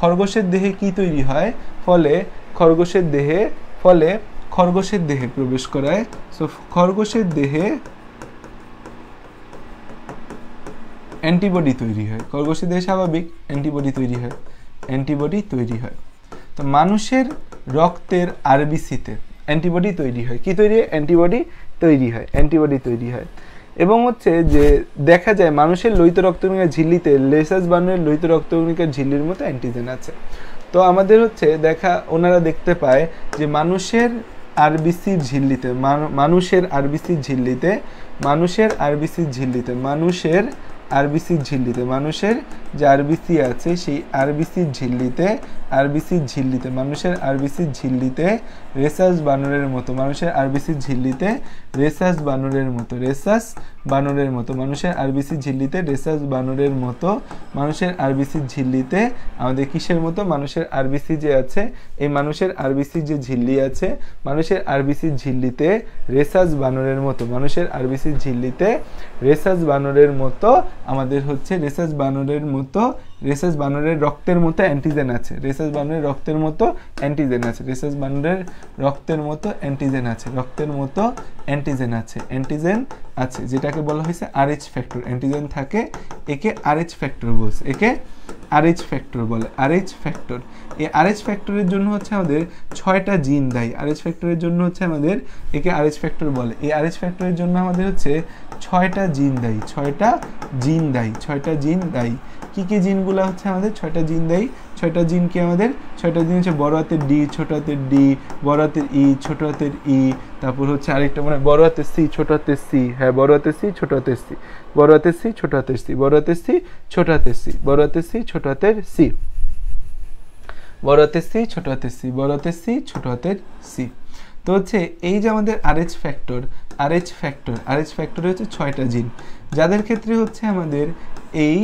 খরগোশের দেহে কি তৈরি হয় ফলে খরগোশের দেহে ফলে খরগোশের দেহে প্রবেশ করায় সো খরগোশের দেহে অ্যান্টিবডি তৈরি হয় খরগোশের দেহে স্বাভাবিক অ্যান্টিবডি তৈরি হয় অ্যান্টিবডি তৈরি হয় তো মানুষের রক্তের আরবিসিতে অ্যান্টিবডি তৈরি হয় কি তৈরি হয় অ্যান্টিবডি তৈরি হয় অ্যান্টিবডি তৈরি হয় এবং হচ্ছে যে দেখা যায় মানুষের লোহিত রক্তকণিকা ঝিল্লিতে লেসাস বানুয়ের লোহিত রক্তকণিকার ঝিল্লির মতো অ্যান্টিজেন আছে তো আমাদের হচ্ছে দেখা ওনারা দেখতে পায় যে মানুষের আরবিসি ঝিল্লিতে মানুষের আরবিসি ঝিল্লিতে মানুষের আরবিসি ঝিল্লিতে মানুষের আরবিসির ঝিল্লিতে মানুষের যে আরবিসি আছে সেই আরবিসির ঝিল্লিতে আরবিসির ঝিল্লিতে মানুষের আরবিসির ঝিল্লিতে রেসাস বানরের মতো মানুষের আরবিসির ঝিল্লিতে রেসাস বানরের মতো রেসাস বানরের মতো মানুষের আরবিসি ঝিল্লিতে রেসাস বানরের মতো মানুষের আরবিসির ঝিল্লিতে আমাদের কিসের মতো মানুষের আরবিসি যে আছে এই মানুষের আরবিসি যে ঝিল্লি আছে মানুষের আরবিসির ঝিল্লিতে রেসাস বানরের মতো মানুষের আরবিসির ঝিল্লিতে রেসাস বানরের মতো আমাদের হচ্ছে রেসাস বানরের মতো রেসাস বানরের রক্তের মতো অ্যান্টিজেন আছে রেসাস বানরের রক্তের মতো অ্যান্টিজেন আছে রেসাস বানরের রক্তের মতো অ্যান্টিজেন আছে রক্তের মতো অ্যান্টিজেন আছে অ্যান্টিজেন আছে যেটাকে বলা হয়েছে আরএইচ ফ্যাক্টর অ্যান্টিজেন থাকে একে আরএইচ ফ্যাক্টর বলছে একে আরএইচ ফ্যাক্টর বলে আরএইচ ফ্যাক্টর এই আরএইচ ফ্যাক্টরের জন্য হচ্ছে আমাদের ছয়টা জিন দায়ী আরএইচ ফ্যাক্টরের জন্য হচ্ছে আমাদের একে আরএইচ ফ্যাক্টর বলে এই আরএইচ ফ্যাক্টরের জন্য আমাদের হচ্ছে ছয়টা জিন দায়ী ছয়টা জিন দায়ী ছয়টা জিন দায়ী কী কী জিনগুলো হচ্ছে আমাদের ছয়টা জিন দায়ী ছয়টা জিন কি আমাদের ছয়টা জিন হচ্ছে বড় হাতের ডি ছোট হাতের ডি বড় হাতের ই ছোট হাতের ই তারপর হচ্ছে আরেকটা মানে বড় হাতের সি ছোট হাতের সি হ্যাঁ বড় হাতের সি ছোট হাতের সি বড় হাতের সি ছোট হাতের সি বড় হাতের সি ছোট হাতের সি বড় হাতের সি ছোট হাতের সি বড় হাতের সি ছোট হাতের সি বড় হাতের সি ছোট হাতের সি তো হচ্ছে এই যে আমাদের Rh factor Rh factor Rh factor হচ্ছে ছয়টা জিন যাদের ক্ষেত্রে হচ্ছে আমাদের এই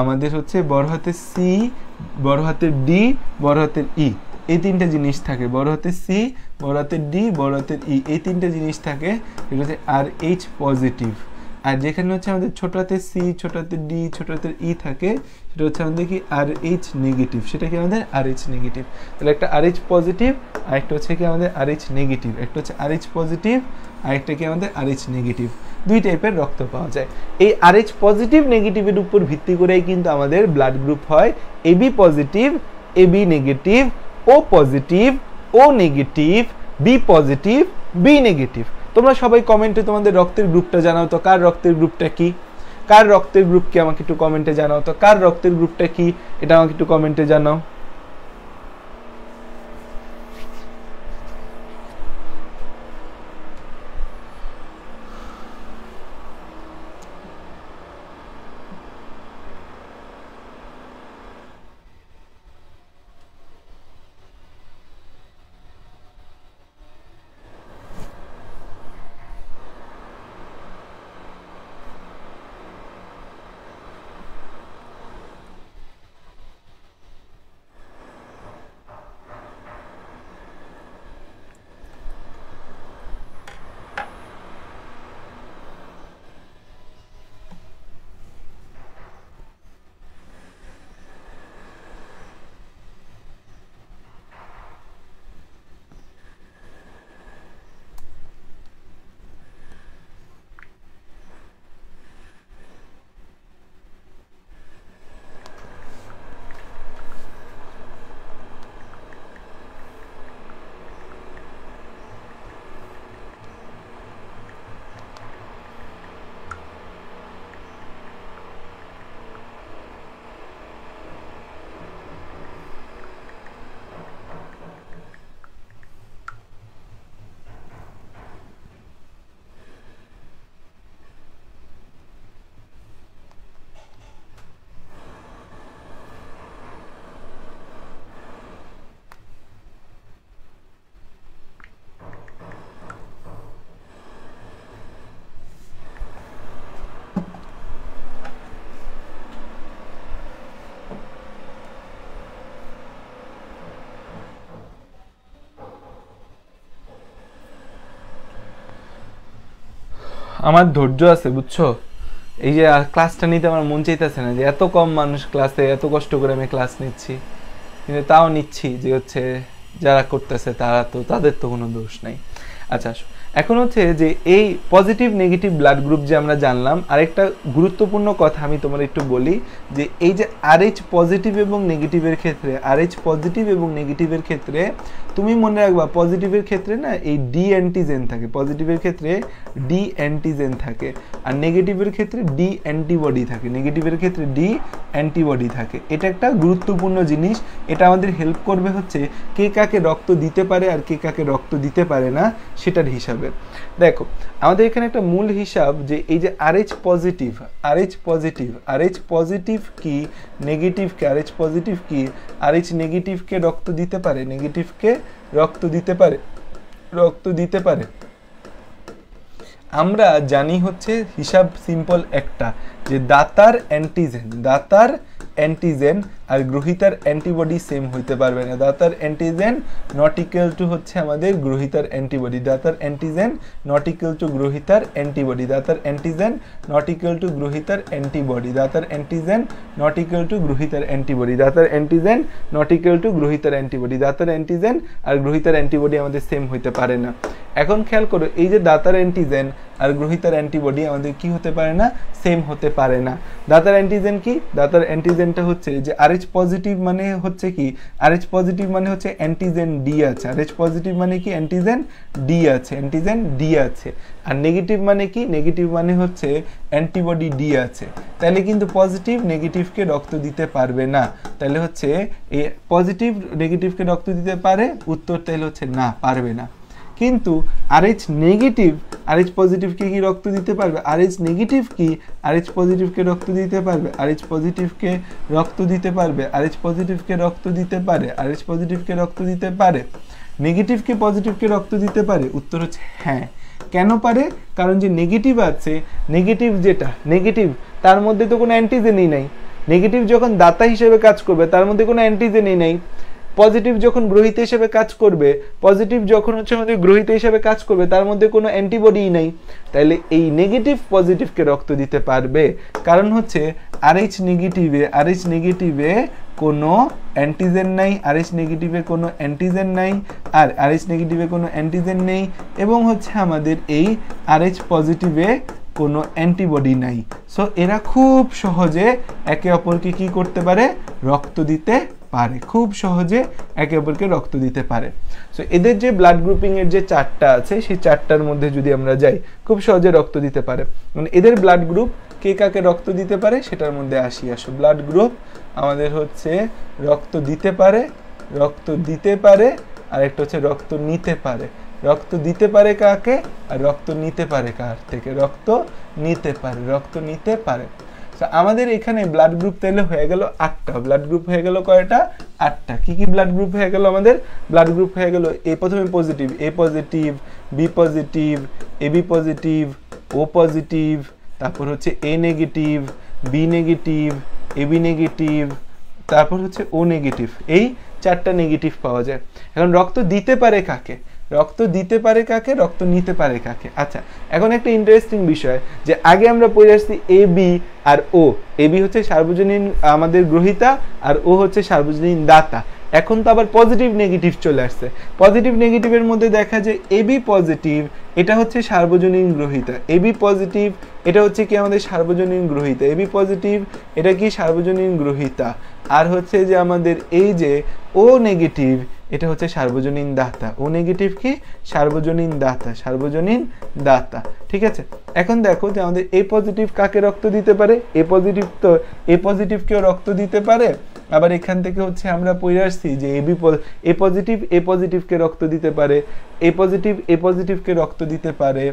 আমাদের হচ্ছে বড় হাতের সি বড় হাতের ডি বড় হাতের ই e, এই তিনটে জিনিস থাকে বড় হাতের সি বড় হাতের ডি বড় হাতের ই e, এই তিনটে জিনিস থাকে এটা হচ্ছে আর এইচ পজিটিভ আর যেখানে হচ্ছে আমাদের ছোট হাতে সি ছোট হাতে ডি ছোট ই e থাকে সেটা হচ্ছে আমাদের কি আর এইচ নেগেটিভ সেটা কি আমাদের আর এইচ নেগেটিভ তাহলে একটা আর এইচ পজিটিভ আর একটা হচ্ছে কি আমাদের আর এইচ নেগেটিভ একটা হচ্ছে আর এইচ পজিটিভ আর একটা কি আমাদের আর এইচ নেগেটিভ দুই টাইপের রক্ত পাওয়া যায় এই আর এইচ পজিটিভ নেগেটিভের উপর ভিত্তি করেই কিন্তু আমাদের ব্লাড গ্রুপ হয় AB positive AB negative O positive O negative B positive B negative তোমরা সবাই কমেন্টে তোমাদের রক্তের গ্রুপটা জানাও তো কার রক্তের গ্রুপটা কি কার রক্তের গ্রুপ কি আমাকে একটু কমেন্টে জানাও তো কার রক্তের গ্রুপটা কি এটা আমাকে একটু কমেন্টে জানাও আমার ধৈর্য আছে বুঝছো এই যে ক্লাসটা নিতে আমার মন চাইতেছে না যে এত কম মানুষ ক্লাসে এত কষ্ট করে আমি ক্লাস নিচ্ছি কিন্তু তাও নিচ্ছি যে হচ্ছে যারা করতেছে তারা তো তাদের তো কোনো দোষ নাই আচ্ছা এখন হচ্ছে যে এই পজিটিভ নেগেটিভ ব্লাড গ্রুপ যে আমরা জানলাম আরেকটা গুরুত্বপূর্ণ কথা আমি তোমার একটু বলি যে এই যে এইচ পজিটিভ এবং নেগেটিভের ক্ষেত্রে এইচ পজিটিভ এবং নেগেটিভের ক্ষেত্রে তুমি মনে রাখবা পজিটিভের ক্ষেত্রে না এই ডি অ্যান্টিজেন থাকে পজিটিভের ক্ষেত্রে ডি অ্যান্টিজেন থাকে আর নেগেটিভের ক্ষেত্রে ডি অ্যান্টিবডি থাকে নেগেটিভের ক্ষেত্রে ডি অ্যান্টিবডি থাকে এটা একটা গুরুত্বপূর্ণ জিনিস এটা আমাদের হেল্প করবে হচ্ছে কে কাকে রক্ত দিতে পারে আর কে কাকে রক্ত দিতে পারে না সেটার হিসাব করবে দেখো আমাদের এখানে একটা মূল হিসাব যে এই যে Rh positive Rh positive Rh positive কি নেগেটিভকে আরএইচ পজিটিভ কি আরএইচ নেগেটিভকে রক্ত দিতে পারে নেগেটিভকে রক্ত দিতে পারে রক্ত দিতে পারে আমরা জানি হচ্ছে হিসাব সিম্পল একটা যে দাতার অ্যান্টিজেন দাতার অ্যান্টিজেন আর গ্রহিতার অ্যান্টিবডি সেম হইতে পারবে না দাতার অ্যান্টিজেন নট ইকুয়াল টু হচ্ছে আমাদের গ্রহিতার অ্যান্টিবডি দাতার অ্যান্টিজেন নট ইকুয়াল টু গ্রহিতার অ্যান্টিবডি দাতার অ্যান্টিজেন নট ইকুয়াল টু গ্রহিতার অ্যান্টিবডি দাতার অ্যান্টিজেন নট ইকুয়াল টু গ্রহিতার অ্যান্টিবডি দাতার অ্যান্টিজেন নট ইকুয়াল টু গ্রহিতার অ্যান্টিবডি দাতার অ্যান্টিজেন আর গ্রহিতার অ্যান্টিবডি আমাদের সেম হইতে পারে না এখন খেয়াল করো এই যে দাতার অ্যান্টিজেন আর গ্রহিতার অ্যান্টিবডি আমাদের কি হতে পারে না সেম হতে পারে না দাতার অ্যান্টিজেন কি দাতার অ্যান্টিজেনটা হচ্ছে যে আরেক আরএইচ পজিটিভ মানে হচ্ছে কি আরএইচ পজিটিভ মানে হচ্ছে অ্যান্টিজেন ডি আছে আরএইচ পজিটিভ মানে কি অ্যান্টিজেন ডি আছে অ্যান্টিজেন ডি আছে আর নেগেটিভ মানে কি নেগেটিভ মানে হচ্ছে অ্যান্টিবডি ডি আছে তাহলে কিন্তু পজিটিভ নেগেটিভকে রক্ত দিতে পারবে না তাহলে হচ্ছে এ পজিটিভ নেগেটিভকে রক্ত দিতে পারে উত্তর তাহলে হচ্ছে না পারবে না কিন্তু আরএইচ নেগেটিভ আরএইচ পজিটিভকে কি রক্ত দিতে পারবে আরএইচ নেগেটিভ কি আরএইচ পজিটিভকে রক্ত দিতে পারবে আরএইচ পজিটিভকে রক্ত দিতে পারবে আরএইচ পজিটিভকে রক্ত দিতে পারে আরএইচ পজিটিভকে রক্ত দিতে পারে নেগেটিভ কি পজিটিভকে রক্ত দিতে পারে উত্তর হচ্ছে হ্যাঁ কেন পারে কারণ যে নেগেটিভ আছে নেগেটিভ যেটা নেগেটিভ তার মধ্যে তো কোনো অ্যান্টিজেনই নাই নেগেটিভ যখন দাতা হিসেবে কাজ করবে তার মধ্যে কোনো অ্যান্টিজেনই নেই পজিটিভ যখন গ্রহিত হিসেবে কাজ করবে পজিটিভ যখন হচ্ছে আমাদের গ্রহিত হিসেবে কাজ করবে তার মধ্যে কোনো অ্যান্টিবডিই নাই তাহলে এই নেগেটিভ পজিটিভকে রক্ত দিতে পারবে কারণ হচ্ছে আরএইচ নেগেটিভে আরএইচ নেগেটিভে কোনো অ্যান্টিজেন নাই আরএস নেগেটিভে কোনো অ্যান্টিজেন নাই আর আরএস নেগেটিভে কোনো অ্যান্টিজেন নেই এবং হচ্ছে আমাদের এই আরএইচ পজিটিভে কোনো অ্যান্টিবডি নাই সো এরা খুব সহজে একে অপরকে কি করতে পারে রক্ত দিতে পারে খুব সহজে একে অপরকে রক্ত দিতে পারে সো এদের যে ব্লাড গ্রুপিংয়ের যে চারটা আছে সেই চারটার মধ্যে যদি আমরা যাই খুব সহজে রক্ত দিতে পারে মানে এদের ব্লাড গ্রুপ কে কাকে রক্ত দিতে পারে সেটার মধ্যে আসি আসো ব্লাড গ্রুপ আমাদের হচ্ছে রক্ত দিতে পারে রক্ত দিতে পারে আর একটা হচ্ছে রক্ত নিতে পারে রক্ত দিতে পারে কাকে আর রক্ত নিতে পারে কার থেকে রক্ত নিতে পারে রক্ত নিতে পারে তো আমাদের এখানে ব্লাড গ্রুপ তাহলে হয়ে গেল আটটা ব্লাড গ্রুপ হয়ে গেল কয়টা আটটা কি কি ব্লাড গ্রুপ হয়ে গেল আমাদের ব্লাড গ্রুপ হয়ে গেল এ প্রথমে positive A positive B positive A B positive O positive তারপর হচ্ছে A negative B negative A B negative তারপর হচ্ছে ও নেগেটিভ এই চারটা নেগেটিভ পাওয়া যায় এখন রক্ত দিতে পারে কাকে রক্ত দিতে পারে কাকে রক্ত নিতে পারে কাকে আচ্ছা এখন একটা ইন্টারেস্টিং বিষয় যে আগে আমরা পড়ে আসছি A B R O A B হচ্ছে সার্বজনীন আমাদের গ্রহিতা আর ও হচ্ছে সার্বজনীন দাতা এখন তো আবার পজিটিভ নেগেটিভ চলে আসছে পজিটিভ নেগেটিভের মধ্যে দেখা যায় এবি পজিটিভ এটা হচ্ছে সার্বজনীন গ্রহিতা এবি পজিটিভ এটা হচ্ছে কি আমাদের সার্বজনীন গ্রহিতা এবি পজিটিভ এটা কি সার্বজনীন গ্রহিতা আর হচ্ছে যে আমাদের এই যে ও নেগেটিভ এটা হচ্ছে সার্বজনীন দাতা ও নেগেটিভ কি সার্বজনীন দাতা সার্বজনীন দাতা ঠিক আছে এখন দেখো যে আমাদের এ পজিটিভ কাকে রক্ত দিতে পারে এ পজিটিভ তো এ পজিটিভ কেউ রক্ত দিতে পারে আবার এখান থেকে হচ্ছে আমরা পড়ে আসছি যে এবি এ পজিটিভ এ পজিটিভকে রক্ত দিতে পারে এ পজিটিভ এ পজিটিভকে রক্ত দিতে পারে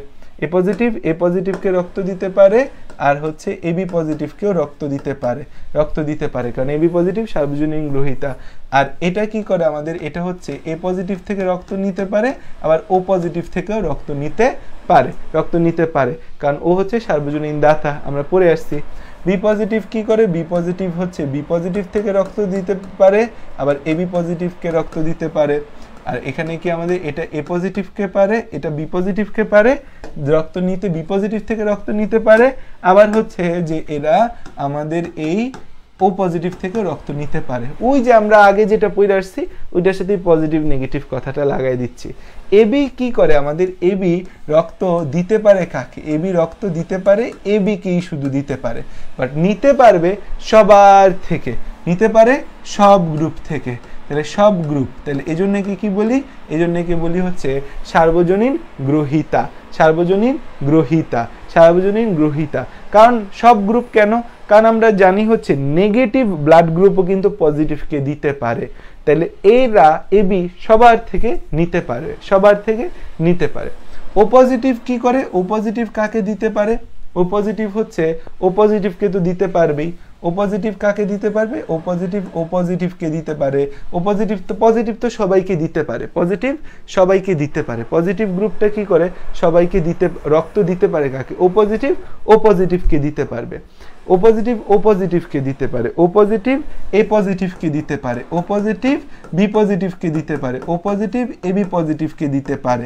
এ পজিটিভ এ পজিটিভকে রক্ত দিতে পারে আর হচ্ছে এবি পজিটিভকেও রক্ত দিতে পারে রক্ত দিতে পারে কারণ এবি পজিটিভ সার্বজনীন গ্রহিতা আর এটা কি করে আমাদের এটা হচ্ছে এ পজিটিভ থেকে রক্ত নিতে পারে আবার ও পজিটিভ থেকেও রক্ত নিতে পারে রক্ত নিতে পারে কারণ ও হচ্ছে সার্বজনীন দাতা আমরা পড়ে আসছি বি পজিটিভ কি করে বি পজিটিভ হচ্ছে বি পজিটিভ থেকে রক্ত দিতে পারে আবার এবি পজিটিভকে রক্ত দিতে পারে আর এখানে কি আমাদের এটা এ পজিটিভকে পারে এটা বি পজিটিভকে পারে রক্ত নিতে বি পজিটিভ থেকে রক্ত নিতে পারে আবার হচ্ছে যে এরা আমাদের এই ও পজিটিভ থেকে রক্ত নিতে পারে ওই যে আমরা আগে যেটা পড়ে আসছি ওইটার সাথে পজিটিভ নেগেটিভ কথাটা লাগাই দিচ্ছি এবি কি করে আমাদের এবি রক্ত দিতে পারে কাকে এবি রক্ত দিতে পারে এবি কি শুধু দিতে পারে বাট নিতে পারবে সবার থেকে নিতে পারে সব গ্রুপ থেকে তাহলে সব গ্রুপ তাহলে এই কি কি বলি এই কি বলি হচ্ছে সার্বজনীন গ্রহিতা সার্বজনীন গ্রহিতা সার্বজনীন গ্রহিতা কারণ সব গ্রুপ কেন কারণ আমরা জানি হচ্ছে নেগেটিভ ব্লাড গ্রুপও কিন্তু পজিটিভকে দিতে পারে তাহলে এরা এবি সবার থেকে নিতে পারে সবার থেকে নিতে পারে ও পজিটিভ কী করে ও পজিটিভ কাকে দিতে পারে ও পজিটিভ হচ্ছে ও পজিটিভকে তো দিতে পারবেই ও পজিটিভ কাকে দিতে পারবে ও পজিটিভ ও পজিটিভকে দিতে পারে ও পজিটিভ তো পজিটিভ তো সবাইকে দিতে পারে পজিটিভ সবাইকে দিতে পারে পজিটিভ গ্রুপটা কি করে সবাইকে দিতে রক্ত দিতে পারে কাকে ও পজিটিভ ও পজিটিভকে দিতে পারবে ও পজিটিভ ও পজিটিভকে দিতে পারে ও পজিটিভ এ পজিটিভকে দিতে পারে ও পজিটিভ বি পজিটিভকে দিতে পারে ও পজিটিভ এ বি পজিটিভকে দিতে পারে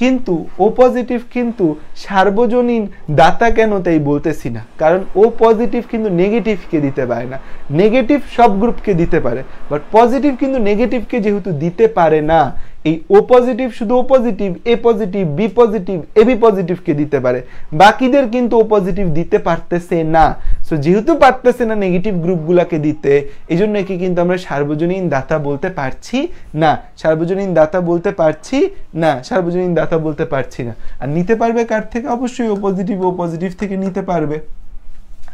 কিন্তু ও পজিটিভ কিন্তু সার্বজনীন দাতা কেন তাই বলতেছি না কারণ ও পজিটিভ কিন্তু নেগেটিভকে দিতে পারে না নেগেটিভ সব গ্রুপকে দিতে পারে বাট পজিটিভ কিন্তু নেগেটিভকে যেহেতু দিতে পারে না এই ও পজিটিভ শুধু O positive A positive B positive A B পজিটিভকে দিতে পারে বাকিদের কিন্তু ও পজিটিভ দিতে পারতেছে না সো যেহেতু পারতেছে না নেগেটিভ গ্রুপগুলোকে দিতে এই জন্য একে কিন্তু আমরা সার্বজনীন দাতা বলতে পারছি না সার্বজনীন দাতা বলতে পারছি না সার্বজনীন দাতা বলতে পারছি না আর নিতে পারবে কার থেকে অবশ্যই ও পজিটিভ ও পজিটিভ থেকে নিতে পারবে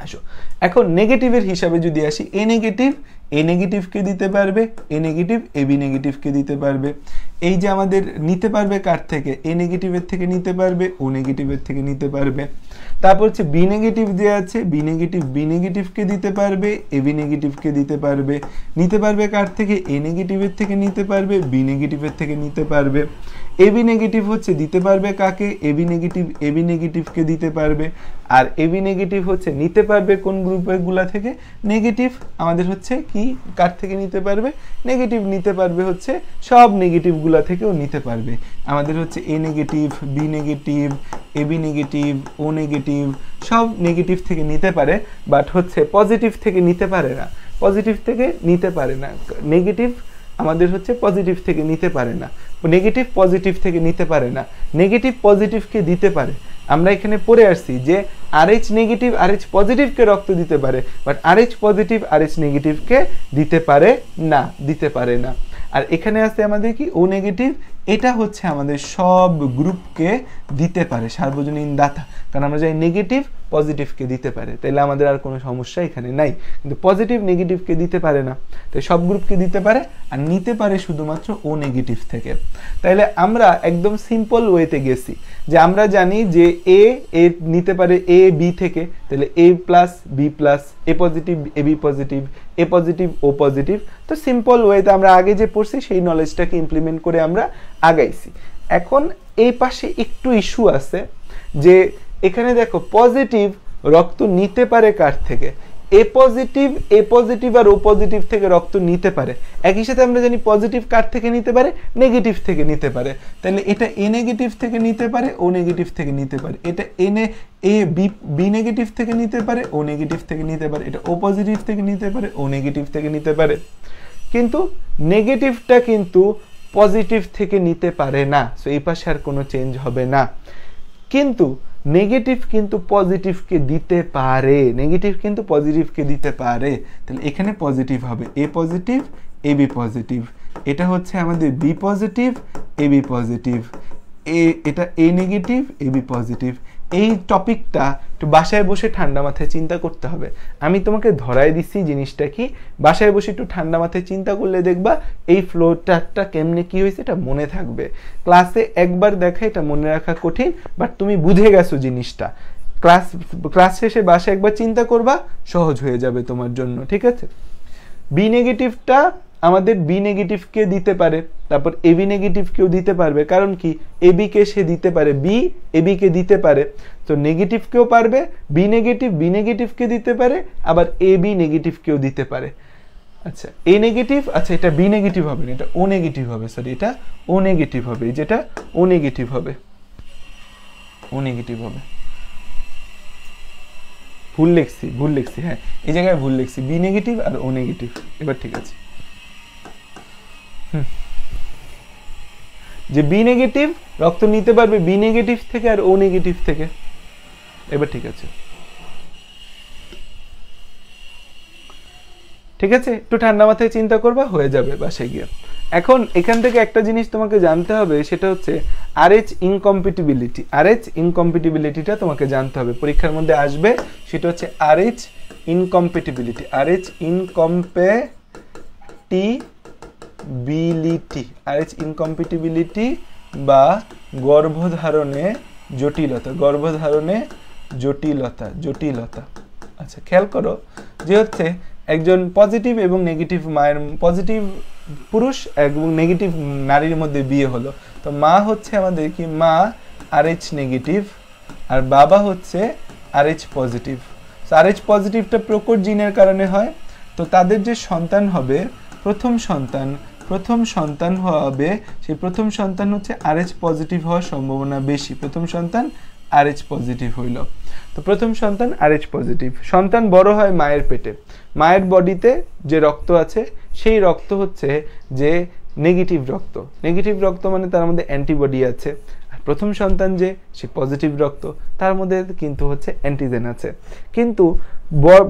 আসো এখন নেগেটিভের হিসাবে যদি আসি এ নেগেটিভ এ নেগেটিভকে দিতে পারবে এ নেগেটিভ এ বি নেগেটিভকে দিতে পারবে এই যে আমাদের নিতে পারবে কার থেকে এ নেগেটিভের থেকে নিতে পারবে ও নেগেটিভের থেকে নিতে পারবে তারপর হচ্ছে বি নেগেটিভ যে আছে বি নেগেটিভ বি নেগেটিভকে দিতে পারবে এ বি নেগেটিভকে দিতে পারবে নিতে পারবে কার থেকে এ নেগেটিভের থেকে নিতে পারবে বি নেগেটিভের থেকে নিতে পারবে এবি নেগেটিভ হচ্ছে দিতে পারবে কাকে এবি নেগেটিভ এবি নেগেটিভকে দিতে পারবে আর এবি নেগেটিভ হচ্ছে নিতে পারবে কোন গ্রুপেরগুলা থেকে নেগেটিভ আমাদের হচ্ছে কি কার থেকে নিতে পারবে নেগেটিভ নিতে পারবে হচ্ছে সব নেগেটিভগুলা থেকেও নিতে পারবে আমাদের হচ্ছে A negative B negative AB negative O negative সব নেগেটিভ থেকে নিতে পারে বাট হচ্ছে পজিটিভ থেকে নিতে পারে না পজিটিভ থেকে নিতে পারে না নেগেটিভ আমাদের হচ্ছে পজিটিভ থেকে নিতে পারে না নেগেটিভ পজিটিভ থেকে নিতে পারে না নেগেটিভ পজিটিভকে দিতে পারে আমরা এখানে পড়ে আসছি যে আরএইচ নেগেটিভ আরএইচ পজিটিভকে রক্ত দিতে পারে বাট আরএইচ পজিটিভ আরএইচ নেগেটিভকে দিতে পারে না দিতে পারে না আর এখানে আসতে আমাদের কি ও নেগেটিভ এটা হচ্ছে আমাদের সব গ্রুপকে দিতে পারে সার্বজনীন দাতা কারণ আমরা যাই নেগেটিভ পজিটিভকে দিতে পারে তাহলে আমাদের আর কোনো সমস্যা এখানে নাই কিন্তু পজিটিভ নেগেটিভকে দিতে পারে না তাই সব গ্রুপকে দিতে পারে আর নিতে পারে শুধুমাত্র ও নেগেটিভ থেকে তাইলে আমরা একদম সিম্পল ওয়েতে গেছি যে আমরা জানি যে এ এ নিতে পারে এ বি থেকে তাহলে A plus B plus A positive A B positive A positive O positive তো সিম্পল ওয়েতে আমরা আগে যে পড়ছি সেই নলেজটাকে ইমপ্লিমেন্ট করে আমরা আগাইছি এখন এই পাশে একটু ইস্যু আছে যে এখানে দেখো পজিটিভ রক্ত নিতে পারে কার থেকে এ পজিটিভ এ পজিটিভ আর ও পজিটিভ থেকে রক্ত নিতে পারে একই সাথে আমরা জানি পজিটিভ কার থেকে নিতে পারে নেগেটিভ থেকে নিতে পারে তাহলে এটা এ নেগেটিভ থেকে নিতে পারে ও নেগেটিভ থেকে নিতে পারে এটা এনে এ বি বি নেগেটিভ থেকে নিতে পারে ও নেগেটিভ থেকে নিতে পারে এটা ও পজিটিভ থেকে নিতে পারে ও নেগেটিভ থেকে নিতে পারে কিন্তু নেগেটিভটা কিন্তু পজিটিভ থেকে নিতে পারে না সো এই পাশে আর কোনো চেঞ্জ হবে না কিন্তু নেগেটিভ কিন্তু পজিটিভকে দিতে পারে নেগেটিভ কিন্তু পজিটিভকে দিতে পারে তাহলে এখানে পজিটিভ হবে A positive A B positive এটা হচ্ছে আমাদের B positive A B positive A এটা A negative A B positive এই টপিকটা একটু বাসায় বসে ঠান্ডা মাথায় চিন্তা করতে হবে আমি তোমাকে ধরাই দিচ্ছি জিনিসটা কি বাসায় বসে একটু ঠান্ডা মাথায় চিন্তা করলে দেখবা এই ফ্লোটারটা কেমনে কি হয়েছে এটা মনে থাকবে ক্লাসে একবার দেখা এটা মনে রাখা কঠিন বাট তুমি বুঝে গেছো জিনিসটা ক্লাস ক্লাস শেষে বাসায় একবার চিন্তা করবা সহজ হয়ে যাবে তোমার জন্য ঠিক আছে বি নেগেটিভটা আমাদের বি নেগেটিভকে দিতে পারে তারপর এবি নেগেটিভকেও দিতে পারবে কারণ কি এবিকে সে দিতে পারে বি এবিকে দিতে পারে তো নেগেটিভকেও পারবে বি নেগেটিভ বি নেগেটিভকে দিতে পারে আবার এ বি নেগেটিভকেও দিতে পারে আচ্ছা এ নেগেটিভ আচ্ছা এটা বি নেগেটিভ হবে না এটা ও নেগেটিভ হবে সরি এটা ও নেগেটিভ হবে যেটা ও নেগেটিভ হবে ও নেগেটিভ হবে ভুল লিখছি ভুল লিখছি হ্যাঁ এই জায়গায় ভুল লিখছি বি নেগেটিভ আর ও নেগেটিভ এবার ঠিক আছে যে বি নেগেটিভ রক্ত নিতে পারবে বি নেগেটিভ থেকে আর ও নেগেটিভ থেকে এবার ঠিক আছে ঠিক আছে একটু ঠান্ডা মাথায় চিন্তা করবা হয়ে যাবে বাসায় গিয়ে এখন এখান থেকে একটা জিনিস তোমাকে জানতে হবে সেটা হচ্ছে আরএচ ইনকম্পিটিবিলিটি আরএচ ইনকম্পিটিবিলিটিটা তোমাকে জানতে হবে পরীক্ষার মধ্যে আসবে সেটা হচ্ছে Rh incompatibility Rh incompatibility Rh incompatibility বা গর্ভধারণে জটিলতা গর্ভধারণে জটিলতা জটিলতা আচ্ছা খেয়াল করো যে হচ্ছে একজন পজিটিভ এবং নেগেটিভ মায়ের পজিটিভ পুরুষ এবং নেগেটিভ নারীর মধ্যে বিয়ে হলো তো মা হচ্ছে আমাদের কি মা আর এইচ নেগেটিভ আর বাবা হচ্ছে আর এইচ পজিটিভ তো আর এইচ পজিটিভটা প্রকট জিনের কারণে হয় তো তাদের যে সন্তান হবে প্রথম সন্তান প্রথম সন্তান হবে সেই প্রথম সন্তান হচ্ছে আরএচ পজিটিভ হওয়ার সম্ভাবনা বেশি প্রথম সন্তান আরএচ পজিটিভ হইল তো প্রথম সন্তান আরএচ পজিটিভ সন্তান বড় হয় মায়ের পেটে মায়ের বডিতে যে রক্ত আছে সেই রক্ত হচ্ছে যে নেগেটিভ রক্ত নেগেটিভ রক্ত মানে তার মধ্যে অ্যান্টিবডি আছে আর প্রথম সন্তান যে সে পজিটিভ রক্ত তার মধ্যে কিন্তু হচ্ছে অ্যান্টিজেন আছে কিন্তু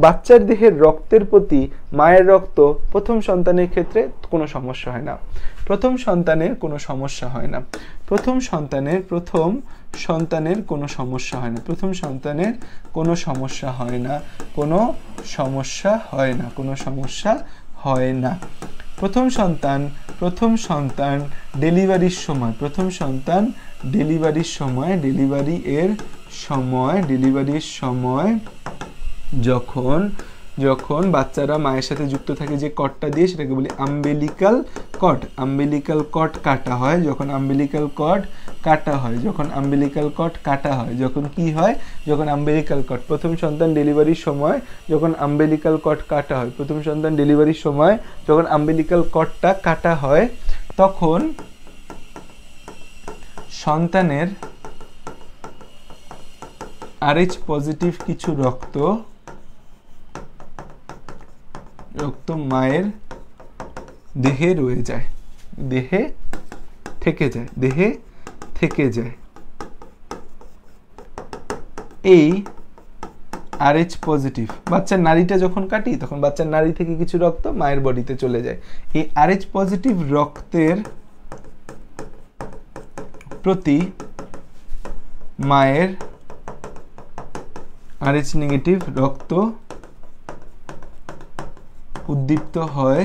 বাচ্চার দেহের রক্তের প্রতি মায়ের রক্ত প্রথম সন্তানের ক্ষেত্রে কোনো সমস্যা হয় না প্রথম সন্তানের কোনো সমস্যা হয় না প্রথম সন্তানের প্রথম সন্তানের কোনো সমস্যা হয় না প্রথম সন্তানের কোনো সমস্যা হয় না কোনো সমস্যা হয় না কোনো সমস্যা হয় না প্রথম সন্তান প্রথম সন্তান ডেলিভারির সময় প্রথম সন্তান ডেলিভারির সময় ডেলিভারি এর সময় ডেলিভারির সময় যখন যখন বাচ্চারা মায়ের সাথে যুক্ত থাকে যে কটটা দিয়ে সেটাকে বলি আম্বেলিকাল কট আম্বেলিকাল কট কাটা হয় যখন আম্বেলিকাল কট কাটা হয় যখন আম্বেলিকাল কট কাটা হয় যখন কি হয় যখন আম্বেলিকাল কট প্রথম সন্তান ডেলিভারির সময় যখন আম্বেলিকাল কট কাটা হয় প্রথম সন্তান ডেলিভারির সময় যখন আম্বেলিকাল কটটা কাটা হয় তখন সন্তানের আরএইচ পজিটিভ কিছু রক্ত রক্ত মায়ের দেহে রয়ে যায় দেহে থেকে যায় দেহে থেকে যায় এই আরএইচ পজিটিভ বাচ্চার নারীটা যখন কাটি তখন বাচ্চার নারী থেকে কিছু রক্ত মায়ের বডিতে চলে যায় এই আরএইচ পজিটিভ রক্তের প্রতি মায়ের আরএইচ নেগেটিভ রক্ত উদ্দীপ্ত হয়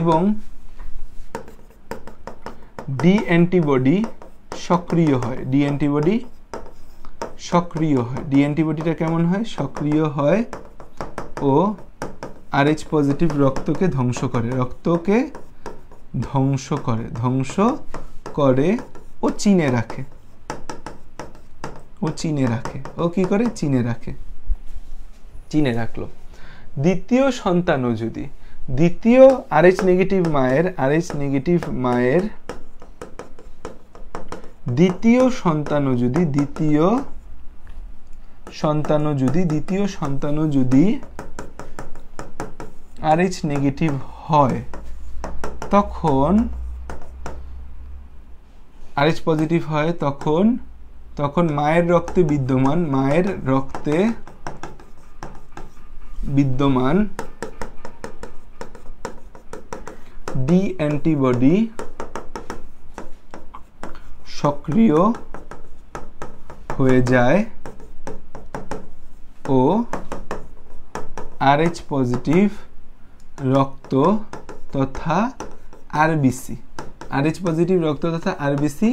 এবং ডি অ্যান্টিবডি সক্রিয় হয় ডি অ্যান্টিবডি সক্রিয় হয় ডি অ্যান্টিবডিটা কেমন হয় সক্রিয় হয় ও আরএইচ পজিটিভ রক্তকে ধ্বংস করে রক্তকে ধ্বংস করে ধ্বংস করে ও চিনে রাখে ও চিনে রাখে ও কি করে চিনে রাখে চিনে রাখলো দ্বিতীয় সন্তানও যদি দ্বিতীয় আরএইচ নেগেটিভ মায়ের আরএইচ নেগেটিভ মায়ের দ্বিতীয় সন্তানও যদি দ্বিতীয় সন্তানও যদি দ্বিতীয় সন্তানও যদি আরএইচ নেগেটিভ হয় তখন আরএইচ পজিটিভ হয় তখন তখন মায়ের রক্তে বিদ্যমান মায়ের রক্তে বিদ্যমান ডি অ্যান্টিবডি সক্রিয় হয়ে যায় ও আরএচ পজিটিভ রক্ত তথা আরবিসি আরএইচ পজিটিভ রক্ত তথা আরবিসি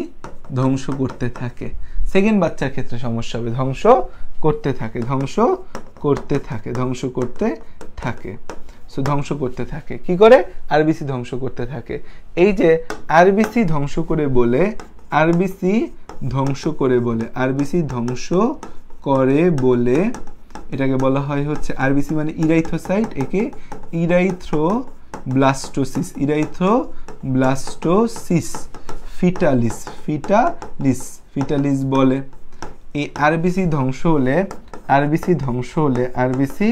ধ্বংস করতে থাকে সেকেন্ড বাচ্চার ক্ষেত্রে সমস্যা হবে ধ্বংস করতে থাকে ধ্বংস করতে থাকে ধ্বংস করতে থাকে সো ধ্বংস করতে থাকে কি করে আরবিসি ধ্বংস করতে থাকে এই যে আরবিসি ধ্বংস করে বলে আরবিসি ধ্বংস করে বলে আরবিসি ধ্বংস করে বলে এটাকে বলা হয় হচ্ছে আরবিসি মানে ইরাইথোসাইট একে erythroblastosis erythroblastosis fetalis fetalis fetalis বলে এই আরবিসি ধ্বংস হলে আরবিসি ধ্বংস হলে আরবিসি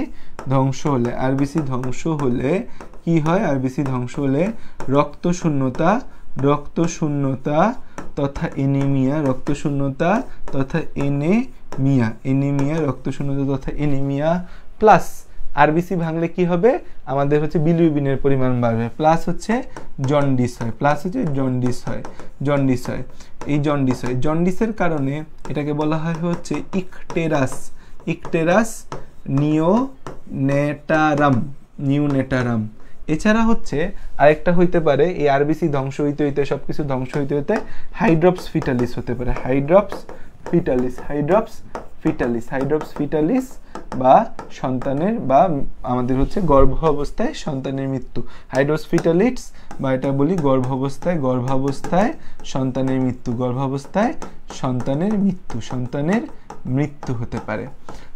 ধ্বংস হলে আরবিসি ধ্বংস হলে কি হয় আরবিসি ধ্বংস হলে রক্ত শূন্যতা রক্ত শূন্যতা তথা এনিমিয়া রক্ত শূন্যতা তথা এনেমিয়া এনিমিয়া রক্ত শূন্যতা তথা এনিমিয়া প্লাস আরবিসি ভাঙলে কি হবে আমাদের হচ্ছে বিলিউবিনের পরিমাণ বাড়বে প্লাস হচ্ছে জন্ডিস হয় প্লাস হচ্ছে জন্ডিস হয় জন্ডিস হয় এই জন্ডিস হয় জন্ডিসের কারণে এটাকে বলা হয় হচ্ছে ইকটেরাস ইকটেরাস নিউ নেটারাম এছাড়া হচ্ছে আরেকটা হইতে পারে এই আরবিসি ধ্বংস হইতে হইতে সব কিছু ধ্বংস হইতে হইতে হাইড্রপস ফিটালিস হতে fetalis hydrops fetalis hydrops fetalis hydrops ফিটালিস বা সন্তানের বা আমাদের হচ্ছে গর্ভ অবস্থায় সন্তানের মৃত্যু হাইড্রোস ফিটালিটস বা এটা বলি গর্ভ অবস্থায় গর্ভাবস্থায় সন্তানের মৃত্যু গর্ভাবস্থায় সন্তানের মৃত্যু সন্তানের মৃত্যু হতে পারে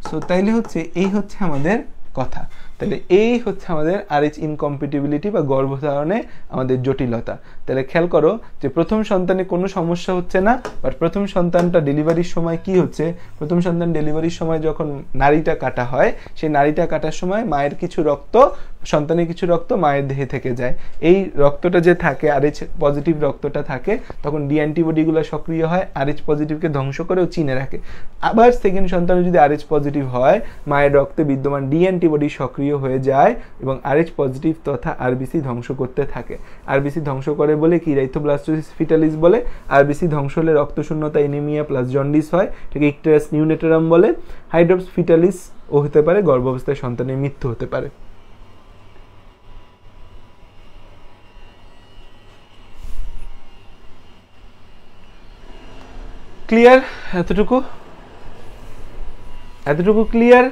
সো তাইলে হচ্ছে এই হচ্ছে আমাদের কথা তাহলে এই হচ্ছে আমাদের আর এইচ ইনকম্পিটিবিলিটি বা গর্ভধারণে আমাদের জটিলতা তাহলে খেয়াল করো যে প্রথম সন্তানে কোনো সমস্যা হচ্ছে না বাট প্রথম সন্তানটা ডেলিভারির সময় কি হচ্ছে প্রথম সন্তান ডেলিভারির সময় যখন নারীটা কাটা হয় সেই নারীটা কাটার সময় মায়ের কিছু রক্ত সন্তানের কিছু রক্ত মায়ের দেহে থেকে যায় এই রক্তটা যে থাকে আরএচ পজিটিভ রক্তটা থাকে তখন ডি অ্যান্টিবডিগুলো সক্রিয় হয় আরএচ পজিটিভকে ধ্বংস করেও চিনে রাখে আবার সেকেন্ড সন্তানও যদি আরএচ পজিটিভ হয় মায়ের রক্তে বিদ্যমান ডি অ্যান্টিবডি সক্রিয় হয়ে যায় এবং আরএচ পজিটিভ তথা আরবিসি ধ্বংস করতে থাকে আরবিসি ধ্বংস করে বলে কি রাইথোব্লাস্টোসিস ফিটালিস বলে আরবিসি ধ্বংস হলে রক্তশূন্যতা এনিমিয়া প্লাস জন্ডিস হয় এটাকে ইকটেরাস নিউনেটোরাম বলে হাইড্রোপস ফিটালিস ও হতে পারে গর্ভাবস্থায় সন্তানের মৃত্যু হতে পারে ক্লিয়ার এতটুকু এতটুকু ক্লিয়ার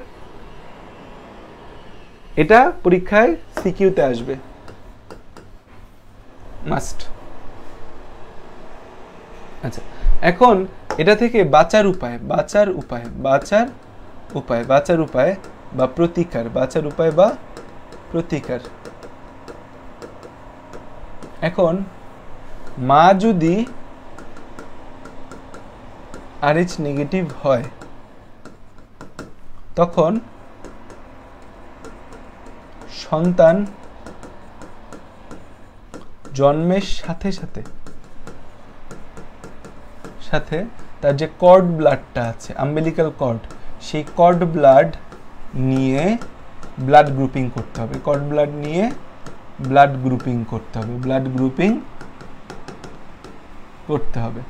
এটা পরীক্ষায় সিকিউতে আসবে মাস্ট আচ্ছা এখন এটা থেকে বাঁচার উপায় বাঁচার উপায় বাঁচার উপায় বাঁচার উপায় বা প্রতিকার বাঁচার উপায় বা প্রতিকার এখন মা যদি আরএইচ নেগেটিভ হয় তখন সন্তান জন্মের সাথে সাথে সাথে তার যে কর্ড ব্লাডটা আছে আম্বেলিক্যাল কর্ড সেই কর্ড ব্লাড নিয়ে ব্লাড গ্রুপিং করতে হবে কর্ড ব্লাড নিয়ে ব্লাড গ্রুপিং করতে হবে ব্লাড গ্রুপিং করতে হবে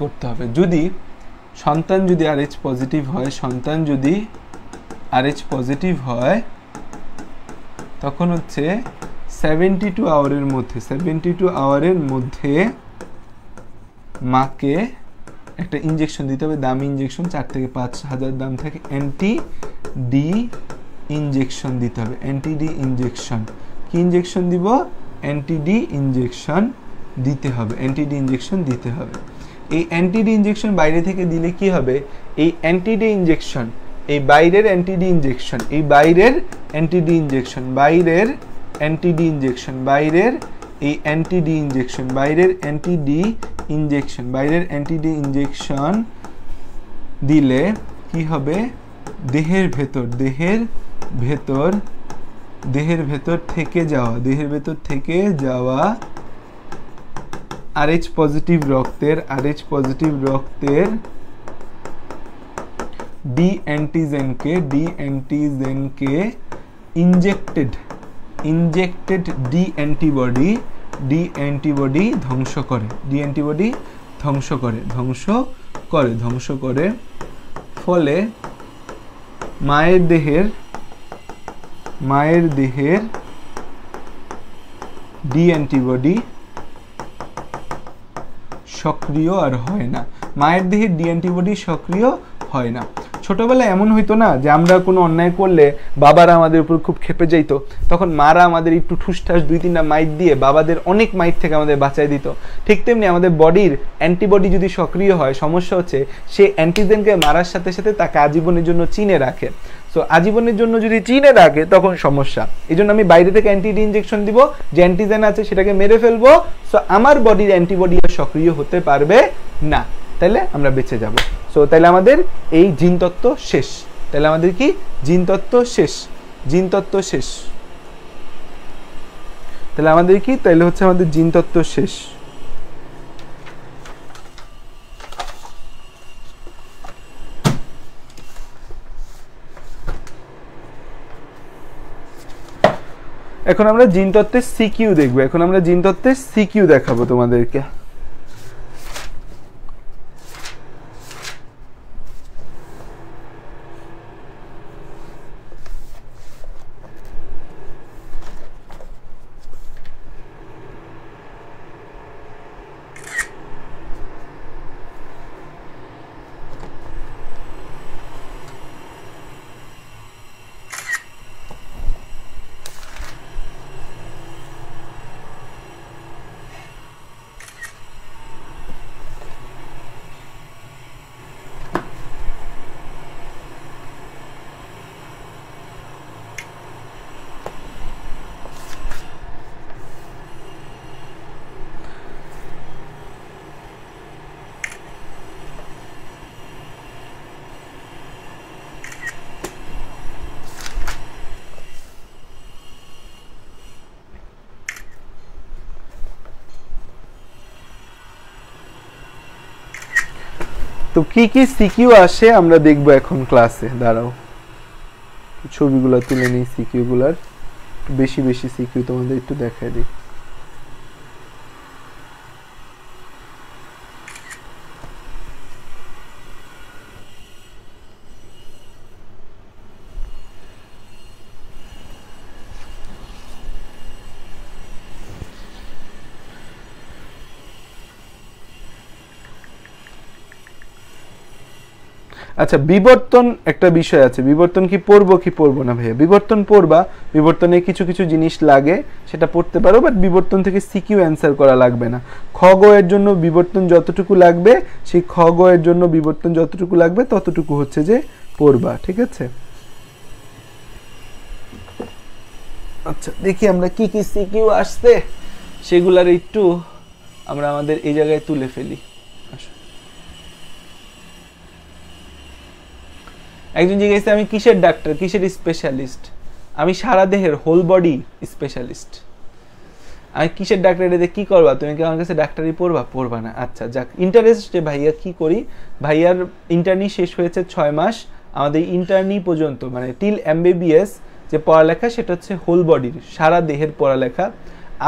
করতে হবে যদি সন্তান যদি আর এইচ পজিটিভ হয় সন্তান যদি আর এইচ পজিটিভ হয় তখন হচ্ছে সেভেন্টি টু আওয়ারের মধ্যে সেভেন্টি টু আওয়ারের মধ্যে মাকে একটা ইঞ্জেকশন দিতে হবে দামি ইঞ্জেকশন চার থেকে পাঁচ হাজার দাম থাকে অ্যান্টি ডি ইঞ্জেকশন দিতে হবে অ্যান্টি ডি ইঞ্জেকশন কি ইঞ্জেকশন দিব অ্যান্টি ডি ইঞ্জেকশন দিতে হবে অ্যান্টি ডি ইঞ্জেকশন দিতে হবে এই অ্যান্টিডি ইঞ্জেকশন বাইরে থেকে দিলে কি হবে এই অ্যান্টিডি ইঞ্জেকশন এই বাইরের অ্যান্টিডি ইঞ্জেকশন এই বাইরের অ্যান্টিডি ইঞ্জেকশন বাইরের অ্যান্টিডি ইঞ্জেকশন বাইরের এই অ্যান্টিডি ইঞ্জেকশন বাইরের অ্যান্টিডি ইঞ্জেকশন বাইরের অ্যান্টিডি ইঞ্জেকশন দিলে কি হবে দেহের ভেতর দেহের ভেতর দেহের ভেতর থেকে যাওয়া দেহের ভেতর থেকে যাওয়া আরএইচ পজিটিভ রক্তের আরএইচ পজিটিভ রক্তের ডি অ্যান্টিজেনকে ডি অ্যান্টিজেনকে injected injected D antibody D antibody ধ্বংস করে ডি অ্যান্টিবডি ধ্বংস করে ধ্বংস করে ধ্বংস করে ফলে মায়ের দেহের মায়ের দেহের ডি অ্যান্টিবডি সক্রিয় আর হয় না মায়ের দেহে ডি অ্যান্টিবডি সক্রিয় হয় না ছোটোবেলায় এমন হইতো না যে আমরা কোনো অন্যায় করলে বাবারা আমাদের উপর খুব খেপে যাইতো তখন মারা আমাদের একটু ঠুসঠাস দুই তিনটা মাইট দিয়ে বাবাদের অনেক মাইট থেকে আমাদের বাঁচাই দিত ঠিক তেমনি আমাদের বডির অ্যান্টিবডি যদি সক্রিয় হয় সমস্যা হচ্ছে সে অ্যান্টিজেনকে মারার সাথে সাথে তাকে আজীবনের জন্য চিনে রাখে সো আজীবনের জন্য যদি চিনে রাখে তখন সমস্যা এই জন্য আমি বাইরে থেকে অ্যান্টিডি ইঞ্জেকশন দিব যে অ্যান্টিজেন আছে সেটাকে মেরে ফেলবো সো আমার বডির অ্যান্টিবডি আর সক্রিয় হতে পারবে না তাহলে আমরা বেঁচে যাব সো তাহলে আমাদের এই জিনতত্ত্ব শেষ তাহলে আমাদের কি জিনতত্ত্ব শেষ জিনতত্ত্ব শেষ তাহলে আমাদের কি তাহলে হচ্ছে আমাদের জিনতত্ত্ব শেষ এখন আমরা জিন তত্ত্বের সিকিউ দেখবো এখন আমরা জিন তত্ত্বের সিকিউ দেখাবো তোমাদেরকে কি কি সিকিউ আসে আমরা দেখব এখন ক্লাসে দাঁড়াও ছবিগুলো তুলে নিই সিকিউগুলার বেশি বেশি সিকিউ তোমাদের একটু দেখায় দিই আচ্ছা বিবর্তন একটা বিষয় আছে বিবর্তন কি পড়বো কি পড়বো না ভাইয়া বিবর্তন পড়বা বিবর্তনে কিছু কিছু জিনিস লাগে সেটা পড়তে পারো বাট বিবর্তন থেকে সিকিউ অ্যান্সার করা লাগবে না গ এর জন্য বিবর্তন যতটুকু লাগবে সেই খগ এর জন্য বিবর্তন যতটুকু লাগবে ততটুকু হচ্ছে যে পড়বা ঠিক আছে আচ্ছা দেখি আমরা কি কি সিকিউ আসছে সেগুলার একটু আমরা আমাদের এই জায়গায় তুলে ফেলি একজন জিজ্ঞেস আমি কিসের ডাক্তার কিসের স্পেশালিস্ট আমি সারা দেহের হোল বডি স্পেশালিস্ট আমি কিসের ডাক্তার এটাতে কী করবা তুমি কি আমার কাছে ডাক্তারি পড়বা পড়বা না আচ্ছা যাক ইন্টারেস্ট ভাইয়া কি করি ভাইয়ার ইন্টার্নি শেষ হয়েছে ছয় মাস আমাদের ইন্টার্নি পর্যন্ত মানে টিল এমবিবিএস যে পড়ালেখা সেটা হচ্ছে হোল বডির সারা দেহের পড়ালেখা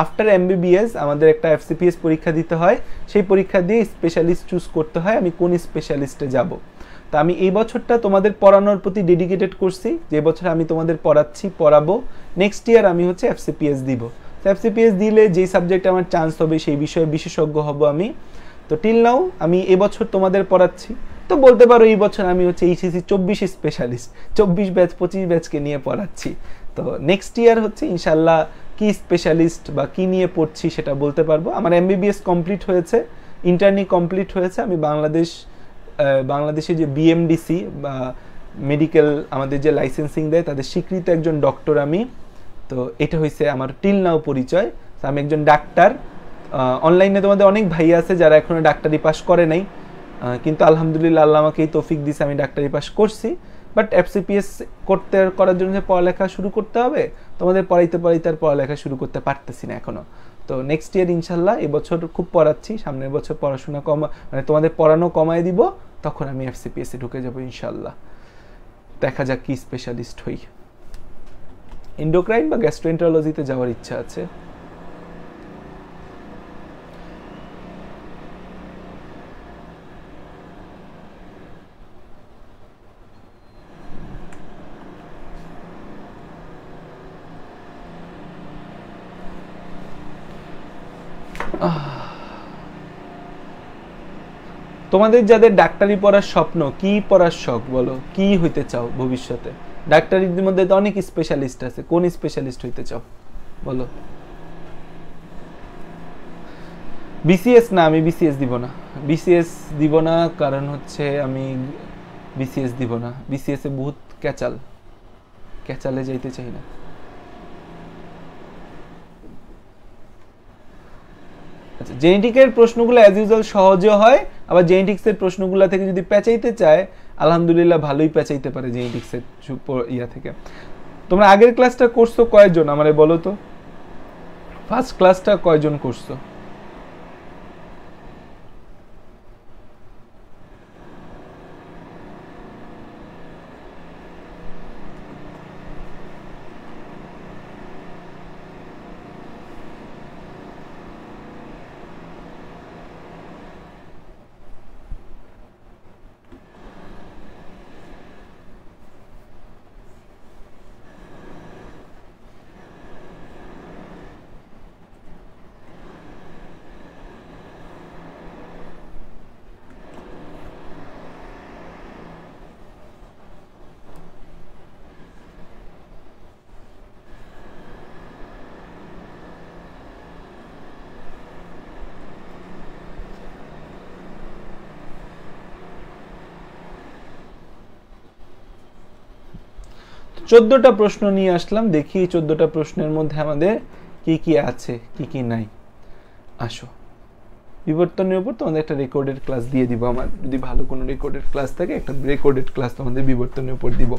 আফটার এমবিবিএস আমাদের একটা এফসিপিএস পরীক্ষা দিতে হয় সেই পরীক্ষা দিয়ে স্পেশালিস্ট চুজ করতে হয় আমি কোন স্পেশালিস্টে যাব তো আমি এই বছরটা তোমাদের পড়ানোর প্রতি ডেডিকেটেড করছি যে বছর আমি তোমাদের পড়াচ্ছি পড়াবো নেক্সট ইয়ার আমি হচ্ছে এফসিপিএস দিব তো এফসিপিএস দিলে যেই সাবজেক্টে আমার চান্স হবে সেই বিষয়ে বিশেষজ্ঞ হব আমি তো টিল নাও আমি এবছর তোমাদের পড়াচ্ছি তো বলতে পারো এই বছর আমি হচ্ছে এইচএসি e চব্বিশ স্পেশালিস্ট চব্বিশ ব্যাচ পঁচিশ ব্যাচকে নিয়ে পড়াচ্ছি তো নেক্সট ইয়ার হচ্ছে ইনশাল্লাহ কি স্পেশালিস্ট বা কি নিয়ে পড়ছি সেটা বলতে পারবো আমার এমবিবিএস কমপ্লিট হয়েছে ইন্টারনি কমপ্লিট হয়েছে আমি বাংলাদেশ বাংলাদেশে যে বিএমডিসি বা মেডিকেল আমাদের যে লাইসেন্সিং দেয় তাদের স্বীকৃত একজন ডক্টর আমি তো এটা হয়েছে আমার টিল নাও পরিচয় তো আমি একজন ডাক্তার অনলাইনে তোমাদের অনেক ভাই আছে যারা এখনও ডাক্তারি পাস করে নাই কিন্তু আলহামদুলিল্লাহ আল্লাহ আমাকে এই তৌফিক দিছে আমি ডাক্তারি পাস করছি বাট এফসিপিএস করতে করার জন্য যে পড়ালেখা শুরু করতে হবে তোমাদের পড়াইতে পড়াইতে আর পড়ালেখা শুরু করতে পারতেছি না এখনও তো নেক্সট ইয়ার ইনশাল্লাহ এবছর খুব পড়াচ্ছি সামনের বছর পড়াশোনা কমা মানে তোমাদের পড়ানো কমায় দিব তখন আমি এফসিপিএসে ঢুকে যাবো ইনশাল্লাহ দেখা যাক কি স্পেশালিস্ট হই ইন্ডোক্রাইন বা গ্যাস্ট্রোএন্টারোলজিতে যাওয়ার ইচ্ছা আছে Ah. তোমাদের যাদের ডাক্তারি পড়ার স্বপ্ন কি পড়ার শখ বলো কি হইতে চাও ভবিষ্যতে ডাক্তারির মধ্যে তো অনেক স্পেশালিস্ট আছে কোন স্পেশালিস্ট হইতে চাও বলো বিসিএস না আমি বিসিএস দিব না বিসিএস দিব না কারণ হচ্ছে আমি বিসিএস দিব না এ বহুত ক্যাচাল ক্যাচালে যাইতে চাই না জেনেটিকের প্রশ্নগুলো অ্যাজ ইউজুয়াল সহজে হয় আবার জেনেটিক্সের প্রশ্নগুলো থেকে যদি পেঁচাইতে চায় আলহামদুলিল্লাহ ভালোই পেঁচাইতে পারে জেনেটিক্সের ইয়া থেকে তোমরা আগের ক্লাসটা করছো কয়েকজন আমার বলো তো ফার্স্ট ক্লাসটা কয়জন করছো চোদ্দোটা প্রশ্ন নিয়ে আসলাম দেখি চোদ্দোটা প্রশ্নের মধ্যে আমাদের কি কি আছে কি কি নাই আসো বিবর্তনের উপর তোমাদের একটা রেকর্ডেড ক্লাস দিয়ে দিব আমার যদি ভালো কোনো রেকর্ডেড ক্লাস থাকে একটা রেকর্ডেড ক্লাস তোমাদের বিবর্তনের উপর দিব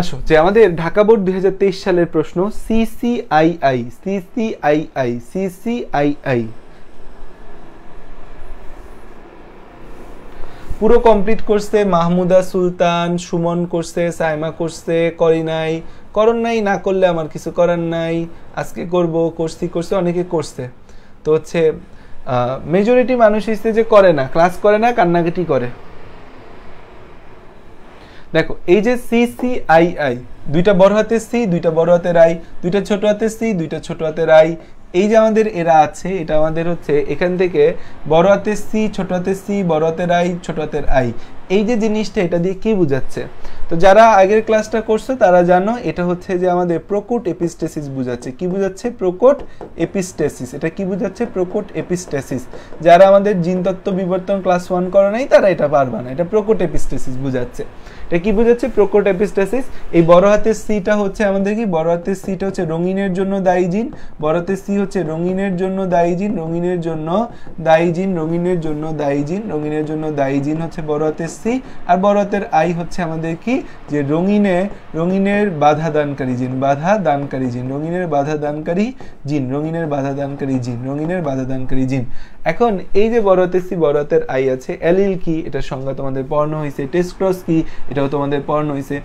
আসো যে আমাদের ঢাকা বোর্ড দুই সালের প্রশ্ন সিসিআইআই সিসিআইআই সিসিআইআই পুরো কমপ্লিট করছে মাহমুদা সুলতান সুমন করছে সাইমা করছে করি নাই করণ নাই না করলে আমার কিছু করার নাই আজকে করব করছি করছে অনেকে করছে তো হচ্ছে মেজরিটি মানুষ হিসেবে যে করে না ক্লাস করে না কান্নাকাটি করে দেখো এই যে সি সি আই আই দুইটা বড় হাতের সি দুইটা বড় হাতের আই দুইটা ছোট হাতের সি দুইটা ছোট হাতের আই এই যে আমাদের এরা আছে এটা আমাদের হচ্ছে এখান থেকে বড় হাতের সি ছোট হাতের সি বড় হাতের আই ছোট হাতের আই এই যে জিনিসটা এটা দিয়ে কি বোঝাচ্ছে তো যারা আগের ক্লাসটা করছে তারা জানো এটা হচ্ছে যে আমাদের প্রকট এপিস্টেসিস বোঝাচ্ছে কি বোঝাচ্ছে প্রকট এপিস্টেসিস এটা কি বোঝাচ্ছে প্রকট এপিস্টেসিস যারা আমাদের জিনতত্ত্ব বিবর্তন ক্লাস ওয়ান করে নাই তারা এটা পারবে না এটা প্রকট এপিস্টেসিস বোঝাচ্ছে এটা কি বোঝাচ্ছে প্রোকোট এপিস্টাসিস এই বড় হাতের সিটা হচ্ছে আমাদের কি বড় হাতের সিটা হচ্ছে রঙিনের জন্য দায়ী বড় হাতের সি হচ্ছে রঙিনের জন্য দায়ী রঙিনের জন্য দায়ী রঙিনের জন্য দায়ী রঙিনের জন্য দায়ী হচ্ছে বড় হাতের সি আর বড় হাতের আই হচ্ছে আমাদের কি যে রঙিনে রঙিনের বাধা দানকারী জিন বাধা দানকারী জিন রঙিনের বাধা দানকারী জিন রঙিনের বাধা দানকারী জিন রঙিনের বাধা দানকারী জিন এখন এই যে বড় হাতের সি বড় হাতের আই আছে অ্যালিল কি এটা সংজ্ঞা তোমাদের পর্ণ হয়েছে টেস্ট ক্রস কি le he el porno y se...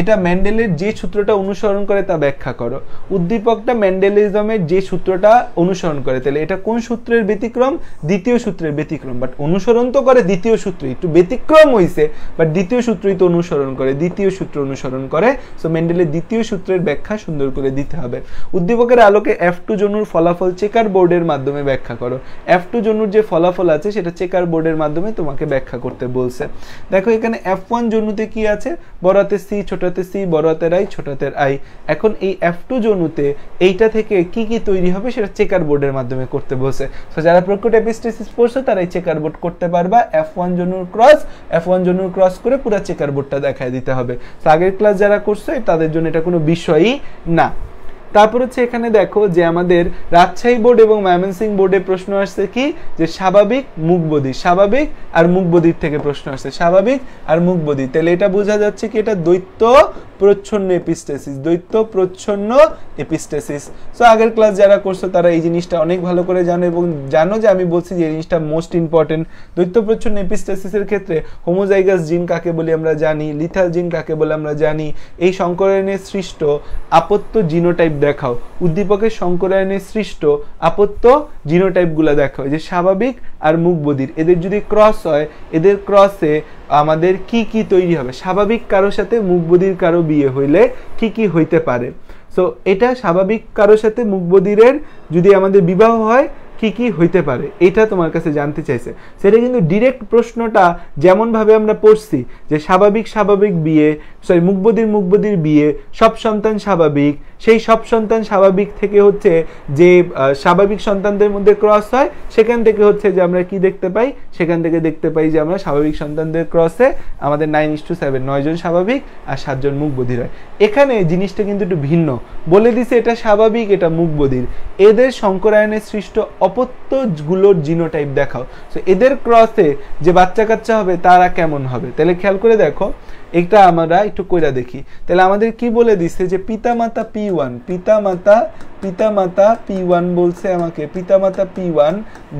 এটা ম্যান্ডেলের যে সূত্রটা অনুসরণ করে তা ব্যাখ্যা করো উদ্দীপকটা ম্যান্ডেলিজমের যে সূত্রটা অনুসরণ করে তাহলে এটা কোন সূত্রের ব্যতিক্রম দ্বিতীয় সূত্রের ব্যতিক্রম বাট অনুসরণ তো করে দ্বিতীয় সূত্রে একটু ব্যতিক্রম হয়েছে বাট দ্বিতীয় সূত্রই তো অনুসরণ করে দ্বিতীয় সূত্র অনুসরণ করে সো ম্যান্ডেলের দ্বিতীয় সূত্রের ব্যাখ্যা সুন্দর করে দিতে হবে উদ্দীপকের আলোকে এফ টু জনুর ফলাফল চেকার বোর্ডের মাধ্যমে ব্যাখ্যা করো এফ টু জনুর যে ফলাফল আছে সেটা চেকার বোর্ডের মাধ্যমে তোমাকে ব্যাখ্যা করতে বলছে দেখো এখানে এফ ওয়ান জনুতে কি আছে বড়াতে সি ছোট ছোটাতে সি বড়াতের আই ছোটাতের আই এখন এই এফ টু জনুতে এইটা থেকে কি কি তৈরি হবে সেটা চেকার বোর্ডের মাধ্যমে করতে বসে সো যারা প্রকৃত এপিস্টেসিস পড়ছো তারা এই চেকার বোর্ড করতে পারবা এফ ওয়ান জনুর ক্রস এফ ওয়ান জনুর ক্রস করে পুরো চেকার বোর্ডটা দেখায় দিতে হবে তো আগের ক্লাস যারা করছো তাদের জন্য এটা কোনো বিষয়ই না তারপর হচ্ছে এখানে দেখো যে আমাদের রাজশাহী বোর্ড এবং ময়মনসিং বোর্ডে প্রশ্ন আসছে কি যে স্বাভাবিক মুখবদি স্বাভাবিক আর মুখবদির থেকে প্রশ্ন আসছে স্বাভাবিক আর মুখবদি তাহলে এটা বোঝা যাচ্ছে কি এটা দৈত্য প্রচ্ছন্ন এপিস্টেসিস দৈত্য প্রচ্ছন্ন এপিস্টেসিস সো আগের ক্লাস যারা করছো তারা এই জিনিসটা অনেক ভালো করে জানো এবং জানো যে আমি বলছি যে এই জিনিসটা মোস্ট ইম্পর্টেন্ট দৈত্য প্রচ্ছন্ন এপিস্টেসিসের ক্ষেত্রে হোমোজাইগাস জিন কাকে বলি আমরা জানি লিথাল জিন কাকে বলে আমরা জানি এই সংকরণের সৃষ্ট আপত্য জিনোটাইপ দেখাও উদ্দীপকের সংকরায়নের সৃষ্ট আপত্য জিনোটাইপগুলো দেখাও যে স্বাভাবিক আর মুখবদির এদের যদি ক্রস হয় এদের ক্রসে আমাদের কি কি তৈরি হবে স্বাভাবিক কারোর সাথে মুখবদির কারো বিয়ে হইলে কি কি হইতে পারে সো এটা স্বাভাবিক কারোর সাথে মুখবদিরের যদি আমাদের বিবাহ হয় কি কি হইতে পারে এটা তোমার কাছে জানতে চাইছে সেটা কিন্তু ডিরেক্ট প্রশ্নটা যেমনভাবে আমরা পড়ছি যে স্বাভাবিক স্বাভাবিক বিয়ে সরি মুখবদির মুখবদির বিয়ে সব সন্তান স্বাভাবিক সেই সব সন্তান স্বাভাবিক থেকে হচ্ছে যে স্বাভাবিক সন্তানদের মধ্যে ক্রস হয় সেখান থেকে হচ্ছে যে আমরা কি দেখতে পাই সেখান থেকে দেখতে পাই যে আমরা স্বাভাবিক সন্তানদের ক্রসে আমাদের নাইন ইস টু সেভেন নয়জন স্বাভাবিক আর সাতজন মুখবধির হয় এখানে জিনিসটা কিন্তু একটু ভিন্ন বলে দিছে এটা স্বাভাবিক এটা মুখবধির এদের শঙ্করায়নের সৃষ্ট অপত্যগুলোর জিনোটাইপ দেখাও তো এদের ক্রসে যে বাচ্চা কাচ্চা হবে তারা কেমন হবে তাহলে খেয়াল করে দেখো এটা আমরা একটু কইরা দেখি তাহলে আমাদের কি বলে দিচ্ছে যে পিতামাতা পি ওয়ান পিতামাতা পিতামাতা পি ওয়ান বলছে আমাকে পিতামাতা পি ওয়ান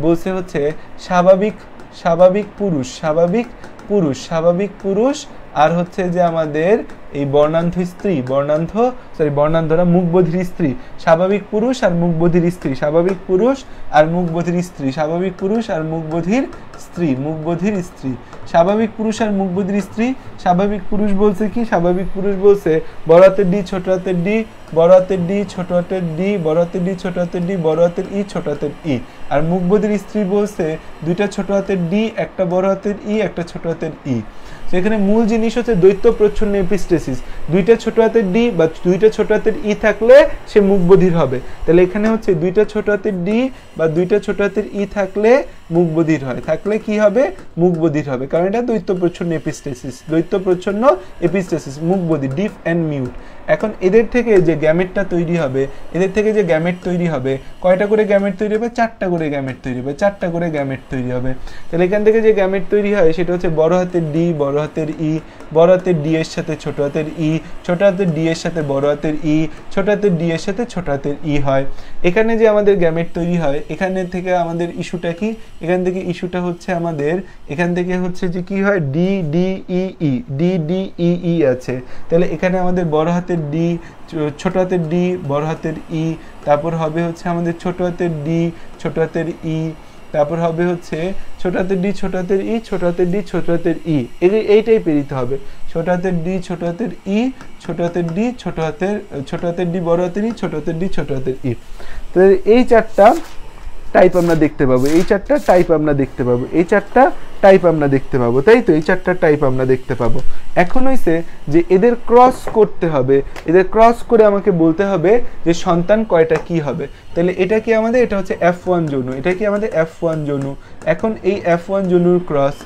বলছে হচ্ছে স্বাভাবিক স্বাভাবিক পুরুষ স্বাভাবিক পুরুষ স্বাভাবিক পুরুষ আর হচ্ছে যে আমাদের এই বর্ণান্ধ স্ত্রী বর্ণান্ধ সরি বর্ণান্ধরা মুখবধির স্ত্রী স্বাভাবিক পুরুষ আর মুখবধির স্ত্রী স্বাভাবিক পুরুষ আর মুখবোধির স্ত্রী স্বাভাবিক পুরুষ আর মুখবোধির স্ত্রী মুখবধির স্ত্রী স্বাভাবিক পুরুষ আর মুখবধির স্ত্রী স্বাভাবিক পুরুষ বলছে কি স্বাভাবিক পুরুষ বলছে বড় হাতের ডি ছোট হাতের ডি বড় হাতের ডি ছোট হাতের ডি বড় হাতের ডি ছোট হাতের ডি বড় হাতের ই ছোট হাতের ই আর মুখবধির স্ত্রী বলছে দুইটা ছোট হাতের ডি একটা বড় হাতের ই একটা ছোট হাতের ই তো এখানে মূল জিনিস হচ্ছে দৈত্য প্রচ্ছন্ন এপিস্টেসিস দুইটা ছোট হাতের ডি বা দুইটা ছোট হাতের ই থাকলে সে মুখ বধির হবে তাহলে এখানে হচ্ছে দুইটা ছোট হাতের ডি বা দুইটা ছোট হাতের ই থাকলে মুখ বধির হয় থাকলে কি হবে মুখ বধির হবে কারণ এটা দৈত্য প্রচ্ছন্ন এপিস্টেসিস দৈত্য প্রচ্ছন্ন এপিস্টেসিস মুখ বধির ডিফ অ্যান্ড মিউট এখন এদের থেকে যে গ্যামেটটা তৈরি হবে এদের থেকে যে গ্যামেট তৈরি হবে কয়টা করে গ্যামেট তৈরি হবে চারটা করে গ্যামেট তৈরি হবে চারটা করে গ্যামেট তৈরি হবে তাহলে এখান থেকে যে গ্যামেট তৈরি হয় সেটা হচ্ছে বড় হাতের ডি বড় হাতের ই বড় হাতের ডি এর সাথে ছোট হাতের ই ছোট হাতের ডি এর সাথে বড় হাতের ই ছোট হাতের ডি এর সাথে ছোট হাতের ই হয় এখানে যে আমাদের গ্যামেট তৈরি হয় এখানে থেকে আমাদের ইস্যুটা কি এখান থেকে ইস্যুটা হচ্ছে আমাদের এখান থেকে হচ্ছে যে কি হয় D D E E D D E E আছে তাহলে এখানে আমাদের বড় হাতের হাতের ডি ছোট হাতের ডি বড় হাতের ই তারপর হবে হচ্ছে আমাদের ছোট হাতের ডি ছোট হাতের ই তারপর হবে হচ্ছে ছোট হাতের ডি ছোট হাতের ই ছোট হাতের ডি ছোট হাতের ই এই এইটাই দিতে হবে ছোট হাতের ডি ছোট হাতের ই ছোট হাতের ডি ছোট হাতের ছোট হাতের ডি বড় হাতের ই ছোট হাতের ডি ছোট হাতের ই তো এই চারটা টাইপ আমরা দেখতে পাবো এই চারটা টাইপ আমরা দেখতে পাবো এই চারটা টাইপ আমরা দেখতে পাবো তাই তো এই চারটা টাইপ আমরা দেখতে পাবো এখন হইছে যে এদের ক্রস করতে হবে এদের ক্রস করে আমাকে বলতে হবে যে সন্তান কয়টা কি হবে তাহলে এটা কি আমাদের এটা হচ্ছে এফ ওয়ান যৌন এটা কি আমাদের এফ ওয়ান যৌন এখন এই এফ ওয়ান যৌনুর ক্রস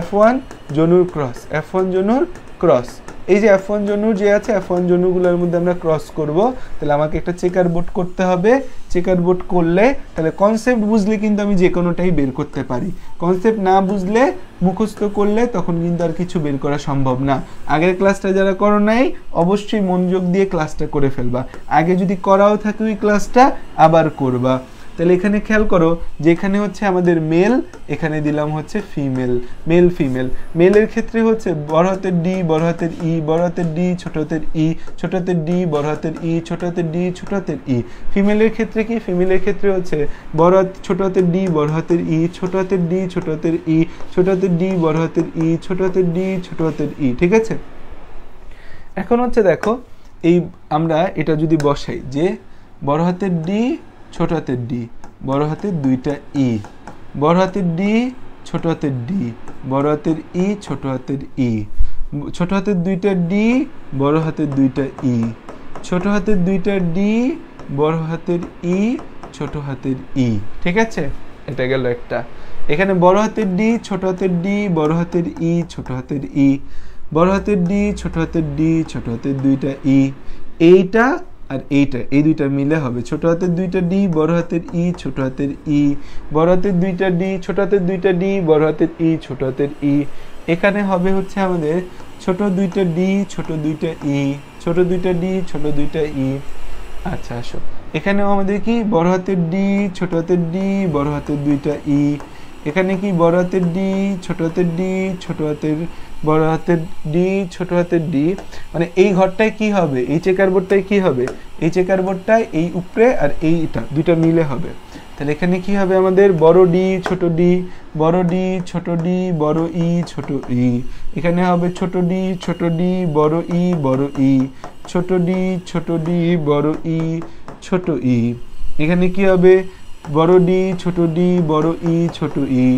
এফ ওয়ান জনুর ক্রস এফ ওয়ান জনুর ক্রস এই যে এফ ওয়ান জনুর যে আছে এফ ওয়ান জনুগুলোর মধ্যে আমরা ক্রস করব তাহলে আমাকে একটা চেকার বোর্ড করতে হবে চেকার বোর্ড করলে তাহলে কনসেপ্ট বুঝলে কিন্তু আমি যে কোনোটাই বের করতে পারি কনসেপ্ট না বুঝলে মুখস্থ করলে তখন কিন্তু আর কিছু বের করা সম্ভব না আগের ক্লাসটা যারা করো নাই অবশ্যই মনোযোগ দিয়ে ক্লাসটা করে ফেলবা আগে যদি করাও থাকে ওই ক্লাসটা আবার করবা তাহলে এখানে খেয়াল করো যেখানে হচ্ছে আমাদের মেল এখানে দিলাম হচ্ছে ফিমেল মেল ফিমেল মেলের ক্ষেত্রে হচ্ছে বড় হাতের ডি বড় হাতের ই বড় হাতের ডি ছোট হাতের ই ছোট হাতের ডি বড় হাতের ই ছোট হাতের ডি ছোট হাতের ই ফিমেলের ক্ষেত্রে কি ফিমেলের ক্ষেত্রে হচ্ছে বড় হাত ছোট হাতের ডি বড় হাতের ই ছোট হাতের ডি ছোট হাতের ই ছোট হাতের ডি বড় হাতের ই ছোট হাতের ডি ছোট হাতের ই ঠিক আছে এখন হচ্ছে দেখো এই আমরা এটা যদি বসাই যে বড় হাতের ডি ছোট হাতের ডি বড় হাতের দুইটা ই বড় হাতের ডি ছোট হাতের ডি বড় হাতের ই ছোট হাতের ই ছোট হাতের দুইটা ডি বড় হাতের দুইটা ই ছোট হাতের দুইটা ডি বড় হাতের ই ছোট হাতের ই ঠিক আছে এটা গেল একটা এখানে বড় হাতের ডি ছোট হাতের ডি বড় হাতের ই ছোট হাতের ই বড় হাতের ডি ছোট হাতের ডি ছোট হাতের দুইটা ই এইটা আর এইটা এই দুইটা মিলে হবে ছোট হাতের দুইটা ডি বড় হাতের ই e, ছোট হাতের ই e। বড় হাতের দুইটা ডি ছোট হাতের দুইটা ডি বড় হাতের ই e, ছোট হাতের ই এখানে হবে হচ্ছে আমাদের ছোট দুইটা ডি ছোট দুইটা ই ছোট দুইটা ডি ছোট দুইটা ই আচ্ছা আসো এখানেও আমাদের কি বড় হাতের ডি ছোট হাতের ডি বড় হাতের দুইটা ই এখানে কি বড় হাতের ডি ছোট হাতের ডি ছোট হাতের বড় হাতের ডি ছোট হাতের ডি মানে এই ঘরটায় কি হবে এই চেকার বোর্ডটায় কি হবে এই চেকার বোর্ডটায় এই উপরে আর এইটা দুইটা মিলে হবে তাহলে এখানে কি হবে আমাদের বড় ডি ছোট ডি বড় ডি ছোট ডি বড় ই e, ছোট ই e। এখানে হবে ছোট ডি ছোট ডি বড় ই e, বড় ই ছোট ডি ছোট ডি বড় ই ছোট ই এখানে কি হবে বড় ডি ছোট ডি বড় ই ছোট ই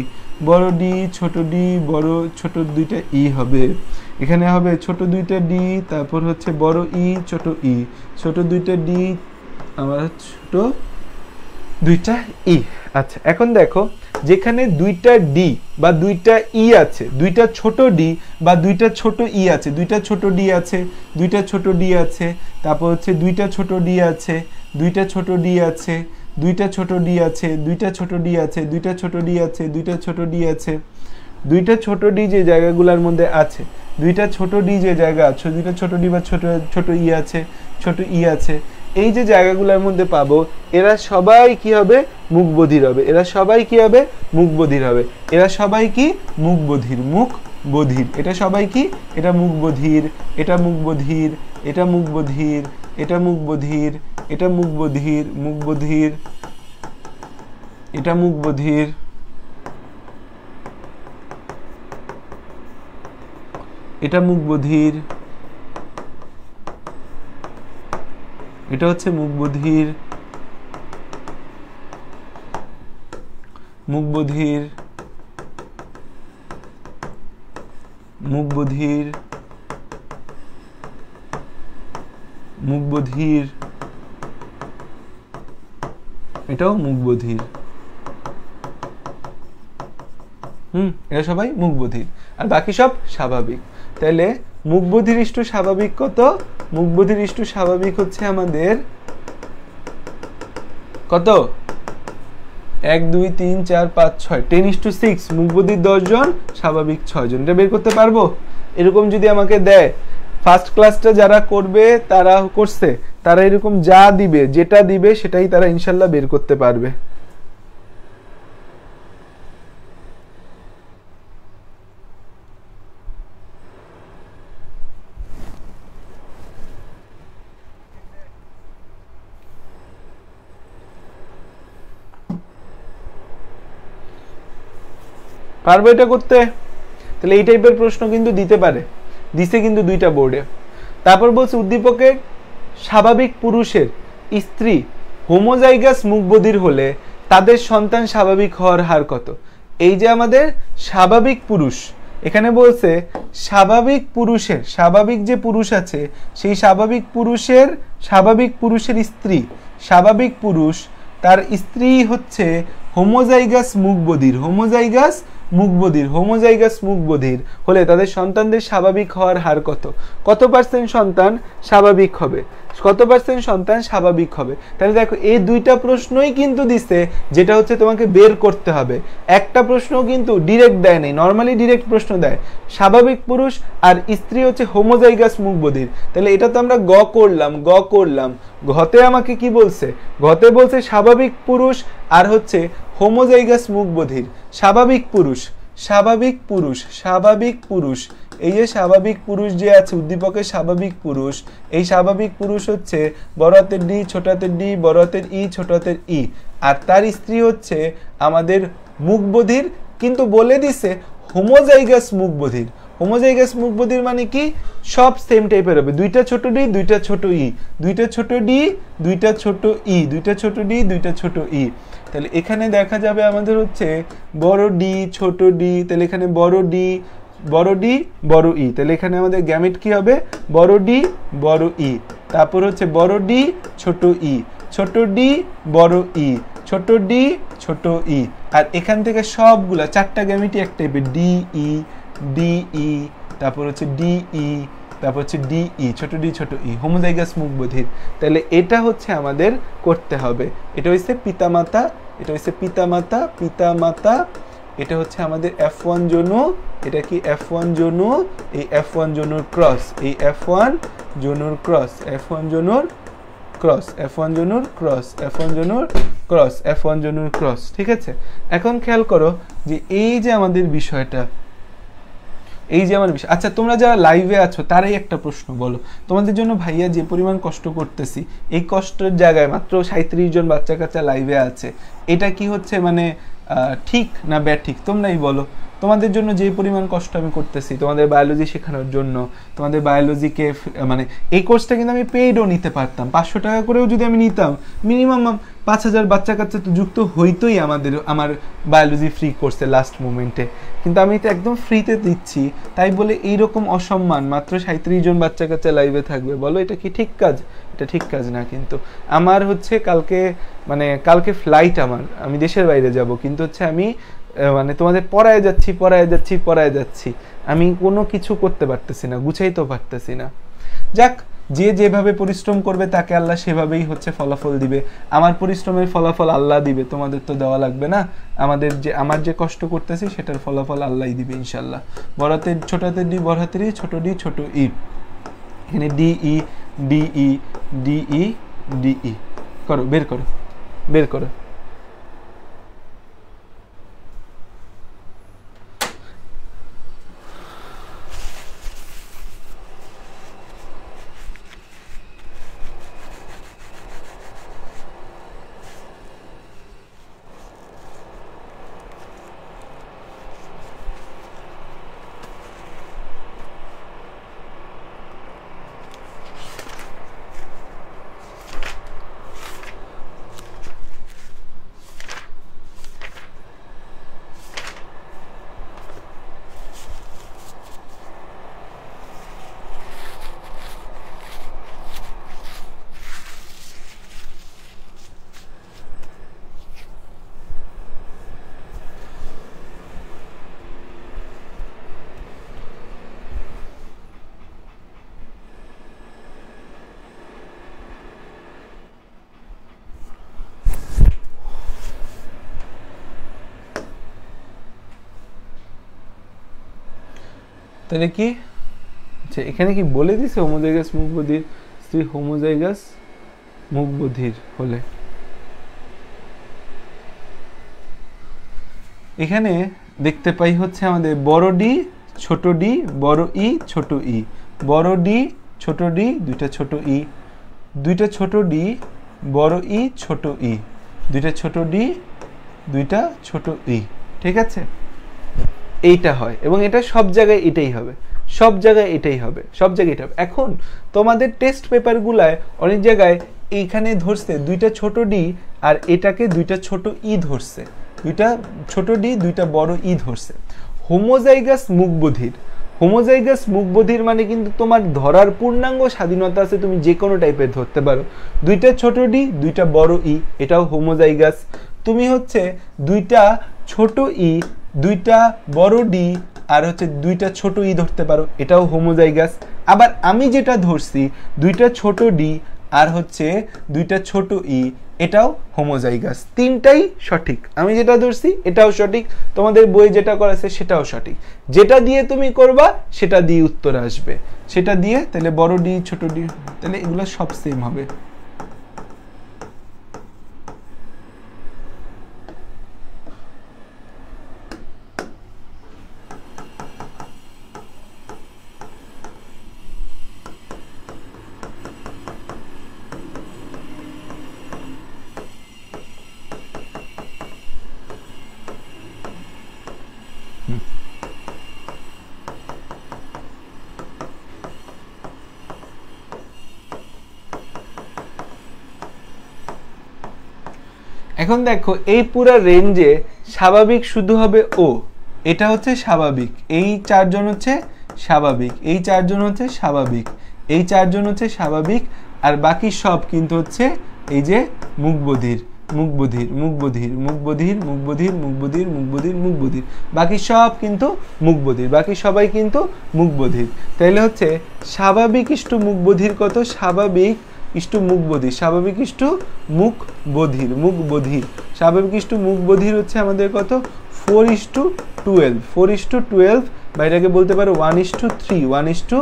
বড় ডি ছোট ডি বড় ছোট দুইটা ই e হবে এখানে হবে ছোট দুইটা ডি তারপর হচ্ছে বড় ই e, ছোট ই e। ছোট দুইটা ডি আমার ছোট দুইটা ই আচ্ছা এখন দেখো যেখানে দুইটা ডি বা দুইটা ই আছে দুইটা ছোট ডি বা দুইটা ছোট ই আছে দুইটা ছোট ডি আছে দুইটা ছোট ডি আছে তারপর হচ্ছে দুইটা ছোট ডি আছে দুইটা ছোট ডি আছে দুইটা ছোট ডি আছে দুইটা ছোট ডি আছে দুইটা ছোট ডি আছে দুইটা ছোট ডি আছে দুইটা ছোট ডি যে জায়গাগুলোর মধ্যে আছে দুইটা ছোট ডি যে জায়গা আছে দুইটা ছোট ডি বা ছোট ছোট ই e আছে ছোট ই e আছে এই যে জায়গাগুলোর মধ্যে পাবো এরা সবাই কি হবে মুখ বধির হবে এরা সবাই কি হবে মুখ বধির হবে এরা সবাই কি মুখ বধির মুখ বধির এটা সবাই কি এটা মুখ বধির এটা মুখ বধির এটা মুখ বধির এটা মুখ বধির এটা মুখ বধির মুখ বধির এটা মুখ বধির এটা মুখ বধির এটা হচ্ছে মুখ বধির মুখ বধির মুখ বধির মুখ বধির এটাও মুখবধির হুম এরা সবাই মুখবধির আর বাকি সব স্বাভাবিক তাহলে মুখবধির বধির ইষ্টু স্বাভাবিক কত মুখবধির বধির ইষ্টু স্বাভাবিক হচ্ছে আমাদের কত এক দুই তিন চার পাঁচ ছয় টেন ইস টু সিক্স মুখবধির দশজন স্বাভাবিক ছয়জন এটা বের করতে পারবো এরকম যদি আমাকে দেয় ফার্স্ট ক্লাসটা যারা করবে তারা করছে তারা এরকম যা দিবে যেটা দিবে সেটাই তারা ইনশাল্লাহ বের করতে পারবে পারবে এটা করতে তাহলে এই টাইপের প্রশ্ন কিন্তু দিতে পারে দিছে কিন্তু দুইটা বোর্ডে তারপর বলছে উদ্দীপকের স্বাভাবিক পুরুষের স্ত্রী হোমোজাইগাস মুখবধির হলে তাদের সন্তান স্বাভাবিক হওয়ার হার কত এই যে আমাদের স্বাভাবিক পুরুষ এখানে বলছে স্বাভাবিক পুরুষের স্বাভাবিক যে পুরুষ আছে সেই স্বাভাবিক পুরুষের স্বাভাবিক পুরুষের স্ত্রী স্বাভাবিক পুরুষ তার স্ত্রী হচ্ছে হোমোজাইগাস মুখবধির হোমোজাইগাস মুখবধির হোমোজাইগাস মুখবধির হলে তাদের সন্তানদের স্বাভাবিক হওয়ার হার কত কত পার্সেন্ট সন্তান স্বাভাবিক হবে কত পার্সেন্ট সন্তান স্বাভাবিক হবে তাহলে দেখো এই দুইটা প্রশ্নই কিন্তু দিছে যেটা হচ্ছে তোমাকে বের করতে হবে একটা প্রশ্ন কিন্তু ডিরেক্ট দেয় নাই নর্মালি ডিরেক্ট প্রশ্ন দেয় স্বাভাবিক পুরুষ আর স্ত্রী হচ্ছে হোমোজাইগাস মুখবধির তাহলে এটা তো আমরা গ করলাম গ করলাম ঘতে আমাকে কি বলছে ঘতে বলছে স্বাভাবিক পুরুষ আর হচ্ছে হোমোজাইগাস মুখবধির স্বাভাবিক পুরুষ স্বাভাবিক পুরুষ স্বাভাবিক পুরুষ এই যে স্বাভাবিক পুরুষ যে আছে উদ্দীপকের স্বাভাবিক পুরুষ এই স্বাভাবিক পুরুষ হচ্ছে বড়তের ডি ছোটাতের ডি বড়তের ই ছোট ই আর তার স্ত্রী হচ্ছে আমাদের মুখবধির কিন্তু বলে দিছে হোমোজাইগাস মুখবধির হোমোজাইগাস মুখবধির মানে কি সব সেম টাইপের হবে দুইটা ছোট ডি দুইটা ছোট ই দুইটা ছোট ডি দুইটা ছোট ই দুইটা ছোট ডি দুইটা ছোট ই তাহলে এখানে দেখা যাবে আমাদের হচ্ছে বড় ডি ছোট ডি তাহলে এখানে বড় ডি বড় ডি বড় ই তাহলে এখানে আমাদের গ্যামেট কি হবে বড় ডি বড় ই তারপর হচ্ছে বড় ডি ছোট ই ছোট ডি বড় ই ছোট ডি ছোট ই আর এখান থেকে সবগুলা চারটা গ্যামিটি এক টাইপের ডি ই ডি ই তারপর হচ্ছে ডি ই তারপর হচ্ছে ডি ই ছোট ডি ছোট ই হোমোজাইগাস মুখবোধির তাহলে এটা হচ্ছে আমাদের করতে হবে এটা হচ্ছে পিতামাতা এটা হচ্ছে পিতামাতা পিতামাতা এটা হচ্ছে আমাদের এফ ওয়ান জনু এটা কি এফ ওয়ান জনু এই এফ ওয়ান জনুর ক্রস এই এফ ওয়ান জনুর ক্রস এফ ওয়ান জনুর ক্রস এফ ওয়ান জনুর ক্রস এফ ওয়ান জনুর ক্রস এফ ওয়ান জনুর ক্রস ঠিক আছে এখন খেয়াল করো যে এই যে আমাদের বিষয়টা এই যে আমার বিষয় আচ্ছা তোমরা যারা লাইভে আছো তারাই একটা প্রশ্ন বলো তোমাদের জন্য ভাইয়া যে পরিমাণ কষ্ট করতেছি এই কষ্টের জায়গায় মাত্র সাঁত্রিশ জন বাচ্চা কাচ্চা লাইভে আছে এটা কি হচ্ছে মানে ঠিক না ঠিক তোমরাই বলো তোমাদের জন্য যে পরিমাণ কষ্ট আমি করতেছি তোমাদের বায়োলজি শেখানোর জন্য তোমাদের বায়োলজিকে মানে এই কোর্সটা কিন্তু আমি পেইডও নিতে পারতাম পাঁচশো টাকা করেও যদি আমি নিতাম মিনিমাম পাঁচ হাজার বাচ্চা কাচ্চা তো যুক্ত হইতোই আমাদের আমার বায়োলজি ফ্রি কোর্সে লাস্ট মোমেন্টে কিন্তু আমি তো একদম ফ্রিতে দিচ্ছি তাই বলে এইরকম অসম্মান মাত্র সাঁত্রিশ জন বাচ্চা কাচ্চা লাইভে থাকবে বলো এটা কি ঠিক কাজ এটা ঠিক কাজ না কিন্তু আমার হচ্ছে কালকে মানে কালকে ফ্লাইট আমার আমি দেশের বাইরে যাব কিন্তু হচ্ছে আমি মানে তোমাদের পড়ায় যাচ্ছি পড়ায় যাচ্ছি পড়ায় যাচ্ছি আমি কোনো কিছু করতে পারতেছি না গুছাইতেও পারতেছি না যাক যে যেভাবে পরিশ্রম করবে তাকে আল্লাহ সেভাবেই হচ্ছে ফলাফল দিবে আমার পরিশ্রমের ফলাফল আল্লাহ দিবে তোমাদের তো দেওয়া লাগবে না আমাদের যে আমার যে কষ্ট করতেছি সেটার ফলাফল আল্লাহ দিবে ইনশাল্লাহ বড়াতের ছোটাতে ডি বড়াতেরই ছোট ডি ছোট ই এখানে D E DE DE DE করো বের করো বের করো তাহলে কি আচ্ছা এখানে কি বলে দিছে হোমোজাইগাস মুখবধির স্ত্রী হোমোজাইগাস মুখবধির হলে এখানে দেখতে পাই হচ্ছে আমাদের বড় ডি ছোট ডি বড় ই ছোট ই বড় ডি ছোট ডি দুইটা ছোট ই দুইটা ছোট ডি বড় ই ছোট ই দুইটা ছোট ডি দুইটা ছোট ই ঠিক আছে এইটা হয় এবং এটা সব জায়গায় এটাই হবে সব জায়গায় এটাই হবে সব জায়গায় এটা হবে এখন তোমাদের টেস্ট পেপারগুলায় অনেক জায়গায় এইখানে ধরছে দুইটা ছোট ডি আর এটাকে দুইটা ছোট ই e ধরছে দুইটা ছোট ডি দুইটা বড় ই e ধরছে হোমোজাইগাস মুখবধির হোমোজাইগাস মুখবধির মানে কিন্তু তোমার ধরার পূর্ণাঙ্গ স্বাধীনতা আছে তুমি যে কোনো টাইপের ধরতে পারো দুইটা ছোট ডি দুইটা বড় ই e, এটাও হোমোজাইগাস তুমি হচ্ছে দুইটা ছোট ই দুইটা বড় ডি আর হচ্ছে দুইটা ছোট ই e ধরতে পারো এটাও হোমোজাইগাস আবার আমি যেটা ধরছি দুইটা ছোট ডি আর হচ্ছে দুইটা ছোট ই e, এটাও হোমোজাইগাস তিনটাই সঠিক আমি যেটা ধরছি এটাও সঠিক তোমাদের বই যেটা করাছে সেটাও সঠিক যেটা দিয়ে তুমি করবা সেটা দিয়ে উত্তর আসবে সেটা দিয়ে তাহলে বড় ডি ছোট ডি তাহলে এগুলো সব সেম হবে এখন দেখো এই পুরো রেঞ্জে স্বাভাবিক শুধু হবে ও এটা হচ্ছে স্বাভাবিক এই চারজন হচ্ছে স্বাভাবিক এই চারজন হচ্ছে স্বাভাবিক এই চারজন হচ্ছে স্বাভাবিক আর বাকি সব কিন্তু হচ্ছে এই যে মুখবধির মুখবধির মুখবধির মুখবধির মুখবধির মুখবধির মুখবধির মুখবধির বাকি সব কিন্তু মুখবধির বাকি সবাই কিন্তু মুখবধির তাইলে হচ্ছে স্বাভাবিক ইষ্ট মুখবধির কত স্বাভাবিক ইষ্টু মুখ বধির স্বাভাবিক ইষ্টু মুখ বধির মুখ বধির স্বাভাবিক ইষ্টু মুখ বধির হচ্ছে আমাদের কত four to twelve four to twelve বা এটাকে বলতে পারো one two three one two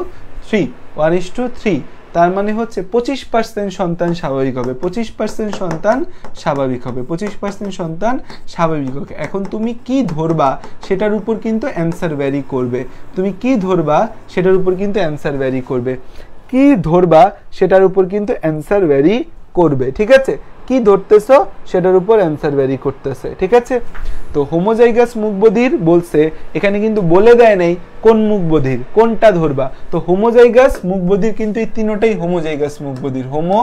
three one two three তার মানে হচ্ছে পঁচিশ পার্সেন্ট সন্তান স্বাভাবিক হবে পঁচিশ পার্সেন্ট সন্তান স্বাভাবিক হবে পঁচিশ পার্সেন্ট সন্তান স্বাভাবিক হবে এখন তুমি কি ধরবা সেটার উপর কিন্তু অ্যান্সার ভ্যারি করবে তুমি কি ধরবা সেটার উপর কিন্তু অ্যান্সার ভ্যারি করবে কি ধরবা সেটার উপর কিন্তু অ্যান্সার ভ্যারি করবে ঠিক আছে কি ধরতেছ সেটার উপর অ্যান্সার ভ্যারি করতেছে ঠিক আছে তো হোমোজাইগাস মুখবধির বলছে এখানে কিন্তু বলে দেয় নাই কোন মুখবধির কোনটা ধরবা তো হোমোজাইগাস মুখবধির কিন্তু এই তিনোটাই হোমোজাইগাস মুখবধির হোমো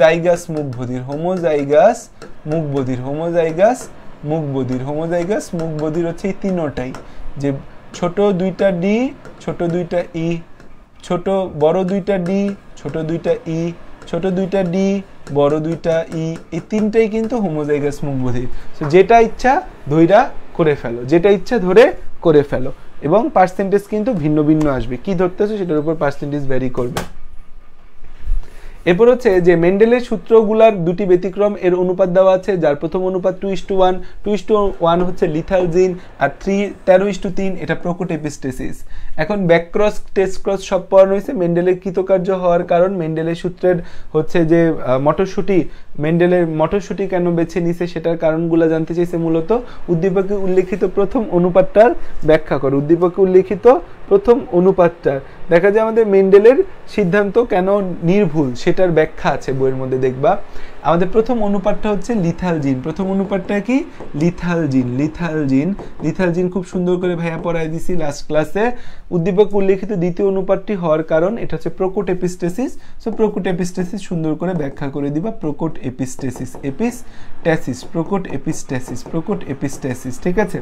জাইগাস মুখবধির হোমোজাইগাস মুখবধির হোমোজাইগাস মুখবধির হোমোজাইগাস মুখবধির হচ্ছে এই তিনোটাই যে ছোট দুইটা ডি ছোট দুইটা ই ছোট বড় দুইটা ডি ছোট দুইটা ই ছোট দুইটা ডি বড় দুইটা ই এই তিনটাই কিন্তু হোমোজাইগাস মুখবোধির সো যেটা ইচ্ছা ধৈরা করে ফেলো যেটা ইচ্ছা ধরে করে ফেলো এবং পার্সেন্টেজ কিন্তু ভিন্ন ভিন্ন আসবে কি ধরতে হচ্ছে সেটার উপর পার্সেন্টেজ ভ্যারি করবে এরপর হচ্ছে যে মেন্ডেলের সূত্রগুলার দুটি ব্যতিক্রম এর অনুপাত দেওয়া আছে যার প্রথম অনুপাত two is to one two is to one হচ্ছে লিথালজিন আর থ্রি তেরো ইস টু তিন এটা প্রোকোটেপিস্টেসিস এখন ব্যাকক্রস টেস্ট ক্রস সব পড়ানো হয়েছে মেন্ডেলের কৃতকার্য হওয়ার কারণ মেন্ডেলের সূত্রের হচ্ছে যে মটরশুঁটি মেন্ডেলের মটরশুঁটি কেন বেছে নিছে সেটার কারণগুলো জানতে চাইছে মূলত উদ্দীপকে উল্লেখিত প্রথম অনুপাতটার ব্যাখ্যা করে উদ্দীপকে উল্লেখিত প্রথম অনুপাতটার দেখা যায় আমাদের মেন্ডেলের সিদ্ধান্ত কেন নির্ভুল সেটার ব্যাখ্যা আছে বইয়ের মধ্যে দেখবা আমাদের প্রথম অনুপাতটা হচ্ছে লিথাল জিন প্রথম অনুপাতটা কি লিথাল জিন লিথাল জিন লিথাল জিন খুব সুন্দর করে ভাইয়া পড়াই দিছি লাস্ট ক্লাসে উদ্দীপক উল্লেখিত দ্বিতীয় অনুপাতটি হওয়ার কারণ এটা হচ্ছে প্রকোট এপিস্টেসিস সো প্রকোট এপিস্টেসিস সুন্দর করে ব্যাখ্যা করে দিবা প্রকোট এপিস্টেসিস এপিস্টেসিস প্রকোট এপিস্টেসিস প্রকোট এপিস্টেসিস ঠিক আছে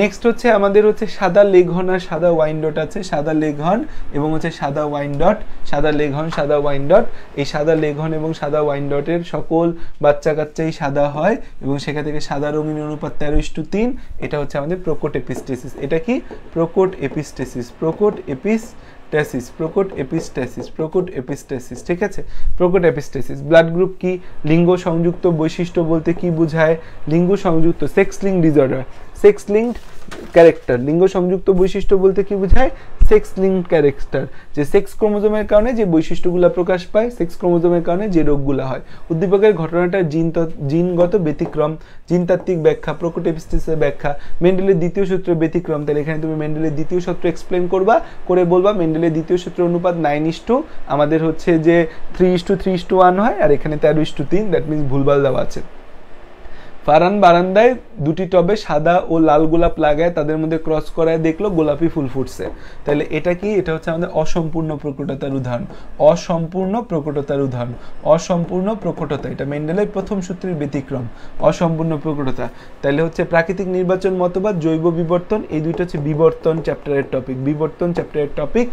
নেক্সট হচ্ছে আমাদের হচ্ছে সাদা লেঘন আর সাদা ওয়াইন ডট আছে সাদা লেঘন এবং হচ্ছে সাদা ওয়াইন ডট সাদা লেঘন সাদা ওয়াইন ডট এই সাদা লেঘন এবং সাদা ওয়াইন ডটের সকল বাচ্চা কাচ্চাই সাদা হয় এবং সেখান থেকে সাদা রঙিন অনুপাত তেরো ইস্টু তিন এটা হচ্ছে আমাদের প্রকোট এপিস্টেসিস এটা কি প্রকোট এপিস্টেসিস প্রকোট এপিস টেসিস প্রকট এপিস্টেসিস প্রকট এপিস্টেসিস ঠিক আছে প্রকট এপিস্টেসিস ব্লাড গ্রুপ কি লিঙ্গ সংযুক্ত বৈশিষ্ট্য বলতে কি বোঝায় লিঙ্গ সংযুক্ত sex link disorder sex linked character লিঙ্গ সংযুক্ত বৈশিষ্ট্য বলতে কি বোঝায় সেক্স লিঙ্ক ক্যারেক্টার যে সেক্স ক্রোমোজোমের কারণে যে বৈশিষ্ট্যগুলো প্রকাশ পায় সেক্স ক্রোমোজোমের কারণে যে রোগগুলো হয় উদ্দীপকের ঘটনাটা জিন জিনগত ব্যতিক্রম জিনতাত্ত্বিক ব্যাখ্যা প্রোকোটেপিস্টিসের ব্যাখ্যা মেন্ডেলের দ্বিতীয় সূত্রের ব্যতিক্রম তাহলে এখানে তুমি মেন্ডেলের দ্বিতীয় সূত্র এক্সপ্লেন করবা করে বলবা মেন্ডেলের দ্বিতীয় সূত্র অনুপাত নাইন ইস টু আমাদের হচ্ছে যে three is to three is to one হয় আর এখানে তেরো ইস টু তিন দ্যাট মিনস ভুলভাল দেওয়া আছে ফারান বারান্দায় দুটি টবে সাদা ও লাল গোলাপ লাগায় তাদের মধ্যে ক্রস করায় দেখলো গোলাপি ফুল ফুটছে তাহলে এটা কি এটা হচ্ছে আমাদের অসম্পূর্ণ প্রকটতার উদাহরণ অসম্পূর্ণ প্রকটতার উদাহরণ অসম্পূর্ণ প্রকটতা এটা মেন্ডেলের প্রথম সূত্রের ব্যতিক্রম অসম্পূর্ণ প্রকটতা তাহলে হচ্ছে প্রাকৃতিক নির্বাচন মতবাদ জৈব বিবর্তন এই দুইটা হচ্ছে বিবর্তন চ্যাপ্টারের টপিক বিবর্তন চ্যাপ্টারের টপিক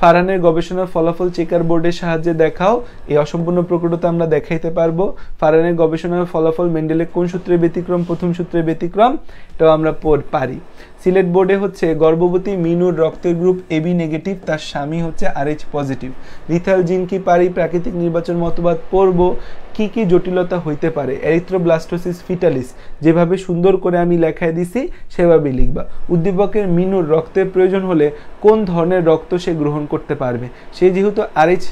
ফারহানের গবেষণার ফলাফল চেকার বোর্ডের সাহায্যে দেখাও এই অসম্পূর্ণ প্রকটতা আমরা দেখাইতে পারবো ফারহানের গবেষণার ফলাফল মেন্ডেলের কোন সূত্রে ব্যতিক্রম প্রথম সূত্রে ব্যতিক্রম এটাও আমরা পড় পারি সিলেট বোর্ডে হচ্ছে গর্ভবতী মিনুর রক্তের গ্রুপ এবি নেগেটিভ তার স্বামী হচ্ছে আর এইচ পজিটিভ রিথাল জিন কি পারি প্রাকৃতিক নির্বাচন মতবাদ পড়ব কি কি জটিলতা হইতে পারে এরিথ্রোব্লাস্টোসিস ফিটালিস যেভাবে সুন্দর করে আমি লেখায় দিছি সেভাবেই লিখবা উদ্দীপকের মিনুর রক্তের প্রয়োজন হলে কোন ধরনের রক্ত সে গ্রহণ করতে পারবে সে যেহেতু আরএইচ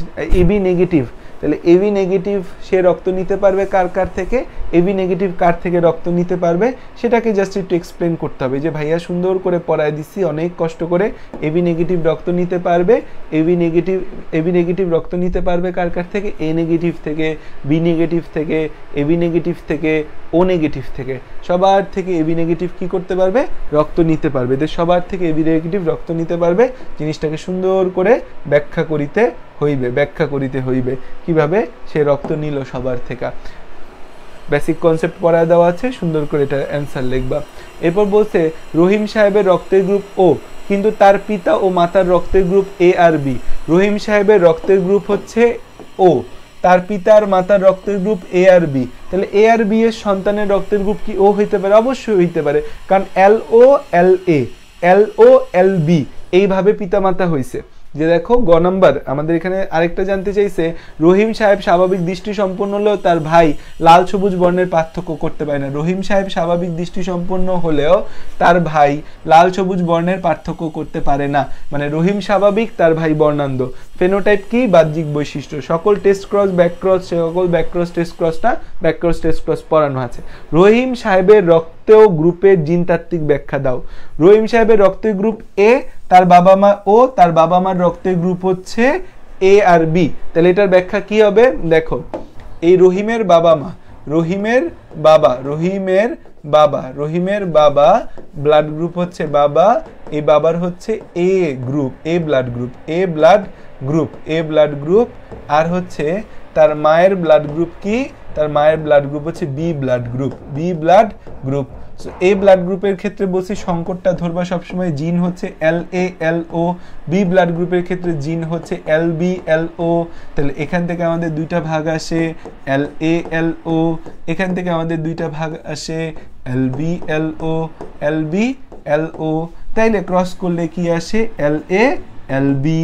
এবি নেগেটিভ তাহলে এবি নেগেটিভ সে রক্ত নিতে পারবে কার কার থেকে এবি নেগেটিভ কার থেকে রক্ত নিতে পারবে সেটাকে জাস্ট একটু এক্সপ্লেন করতে হবে যে ভাইয়া সুন্দর করে পড়ায় দিচ্ছি অনেক কষ্ট করে এবি নেগেটিভ রক্ত নিতে পারবে এবি নেগেটিভ এবি নেগেটিভ রক্ত নিতে পারবে কার কার থেকে এ নেগেটিভ থেকে বি নেগেটিভ থেকে এবি নেগেটিভ থেকে ও নেগেটিভ থেকে সবার থেকে এবি নেগেটিভ কি করতে পারবে রক্ত নিতে পারবে এদের সবার থেকে এবি নেগেটিভ রক্ত নিতে পারবে জিনিসটাকে সুন্দর করে ব্যাখ্যা করিতে হইবে ব্যাখ্যা করিতে হইবে কিভাবে সে রক্ত নিল সবার থেকে বেসিক কনসেপ্ট পড়ায় দেওয়া আছে সুন্দর করে এটা অ্যান্সার লিখবা এরপর বলছে রহিম সাহেবের রক্তের গ্রুপ ও কিন্তু তার পিতা ও মাতার রক্তের গ্রুপ এ আর বি রহিম সাহেবের রক্তের গ্রুপ হচ্ছে ও তার পিতা আর মাতার রক্তের গ্রুপ এ আর বি তাহলে এ আর বি এর সন্তানের রক্তের গ্রুপ কি ও হইতে পারে অবশ্যই হইতে পারে কারণ এল ও এল এ এল ও এল বি এইভাবে পিতা মাতা হইছে যে দেখো গ নম্বর আমাদের এখানে আরেকটা জানতে চাইছে রহিম সাহেব স্বাভাবিক দৃষ্টি সম্পন্ন হলেও তার ভাই লাল সবুজ বর্ণের পার্থক্য করতে পারে না রহিম সাহেব স্বাভাবিক দৃষ্টি সম্পন্ন হলেও তার ভাই লাল সবুজ বর্ণের পার্থক্য করতে পারে না মানে রহিম স্বাভাবিক তার ভাই বর্ণান্ধ ফেনোটাইপ কি বাহ্যিক বৈশিষ্ট্য সকল টেস্ট ক্রস ব্যাকক্রস সকল ব্যাকক্রস টেস্ট ক্রসটা ব্যাকক্রস টেস্ট ক্রস পড়ানো আছে রহিম সাহেবের রক্তেও গ্রুপের জিনতাত্ত্বিক ব্যাখ্যা দাও রহিম সাহেবের রক্তের গ্রুপ এ তার বাবা মা ও তার বাবা মার রক্তের গ্রুপ হচ্ছে এ আর বি তাহলে এটার ব্যাখ্যা কি হবে দেখো এই রহিমের বাবা মা রহিমের বাবা রহিমের বাবা রহিমের বাবা ব্লাড গ্রুপ হচ্ছে বাবা এই বাবার হচ্ছে A group A blood group A blood group A blood group আর হচ্ছে তার মায়ের ব্লাড গ্রুপ কি তার মায়ের ব্লাড গ্রুপ হচ্ছে B blood group B blood group A blood গ্রুপের ক্ষেত্রে বলছি সংকটটা ধরবা সবসময় জিন হচ্ছে এল এ এল ও বি ব্লাড গ্রুপের ক্ষেত্রে জিন হচ্ছে এল বি এল ও তাহলে এখান থেকে আমাদের দুইটা ভাগ আসে এল এ এল ও এখান থেকে আমাদের দুইটা ভাগ আসে এল বি এল ও এল বি এল ও তাইলে ক্রস করলে কি আসে এল এ এল বি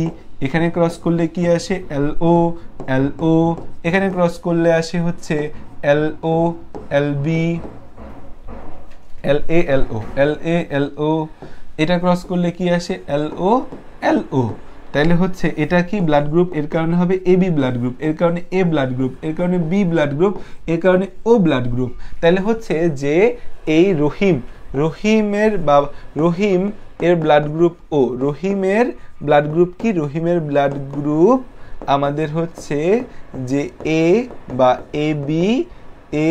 এখানে ক্রস করলে কি আসে এল ও এল ও এখানে ক্রস করলে আসে হচ্ছে এল ও এল বি এল এ এল ও এল এ এল ও এটা ক্রস করলে কি আসে এল ও এল ও তাহলে হচ্ছে এটা কি ব্লাড গ্রুপ এর কারণে হবে এ বি ব্লাড গ্রুপ এর কারণে এ ব্লাড গ্রুপ এর কারণে বি ব্লাড গ্রুপ এর কারণে ও ব্লাড গ্রুপ তাহলে হচ্ছে যে এই রহিম রহিমের বা রহিম এর ব্লাড গ্রুপ ও রহিমের ব্লাড গ্রুপ কি রহিমের ব্লাড গ্রুপ আমাদের হচ্ছে যে এ বা A B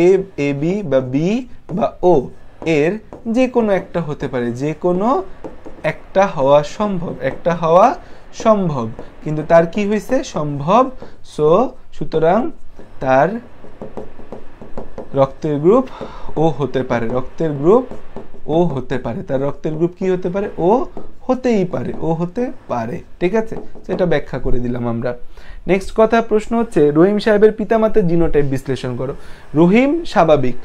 A A B বা বি বা ও এর যে কোনো একটা হতে পারে যে কোনো একটা হওয়া সম্ভব একটা হওয়া সম্ভব কিন্তু তার কি হয়েছে সম্ভব সো সুতরাং তার রক্তের গ্রুপ ও হতে পারে রক্তের গ্রুপ ও হতে পারে তার রক্তের গ্রুপ কি হতে পারে ও হতেই পারে ও হতে পারে ঠিক আছে সেটা ব্যাখ্যা করে দিলাম আমরা নেক্সট কথা প্রশ্ন হচ্ছে রহিম সাহেবের পিতামাতার জিনোটাইপ বিশ্লেষণ করো রহিম স্বাভাবিক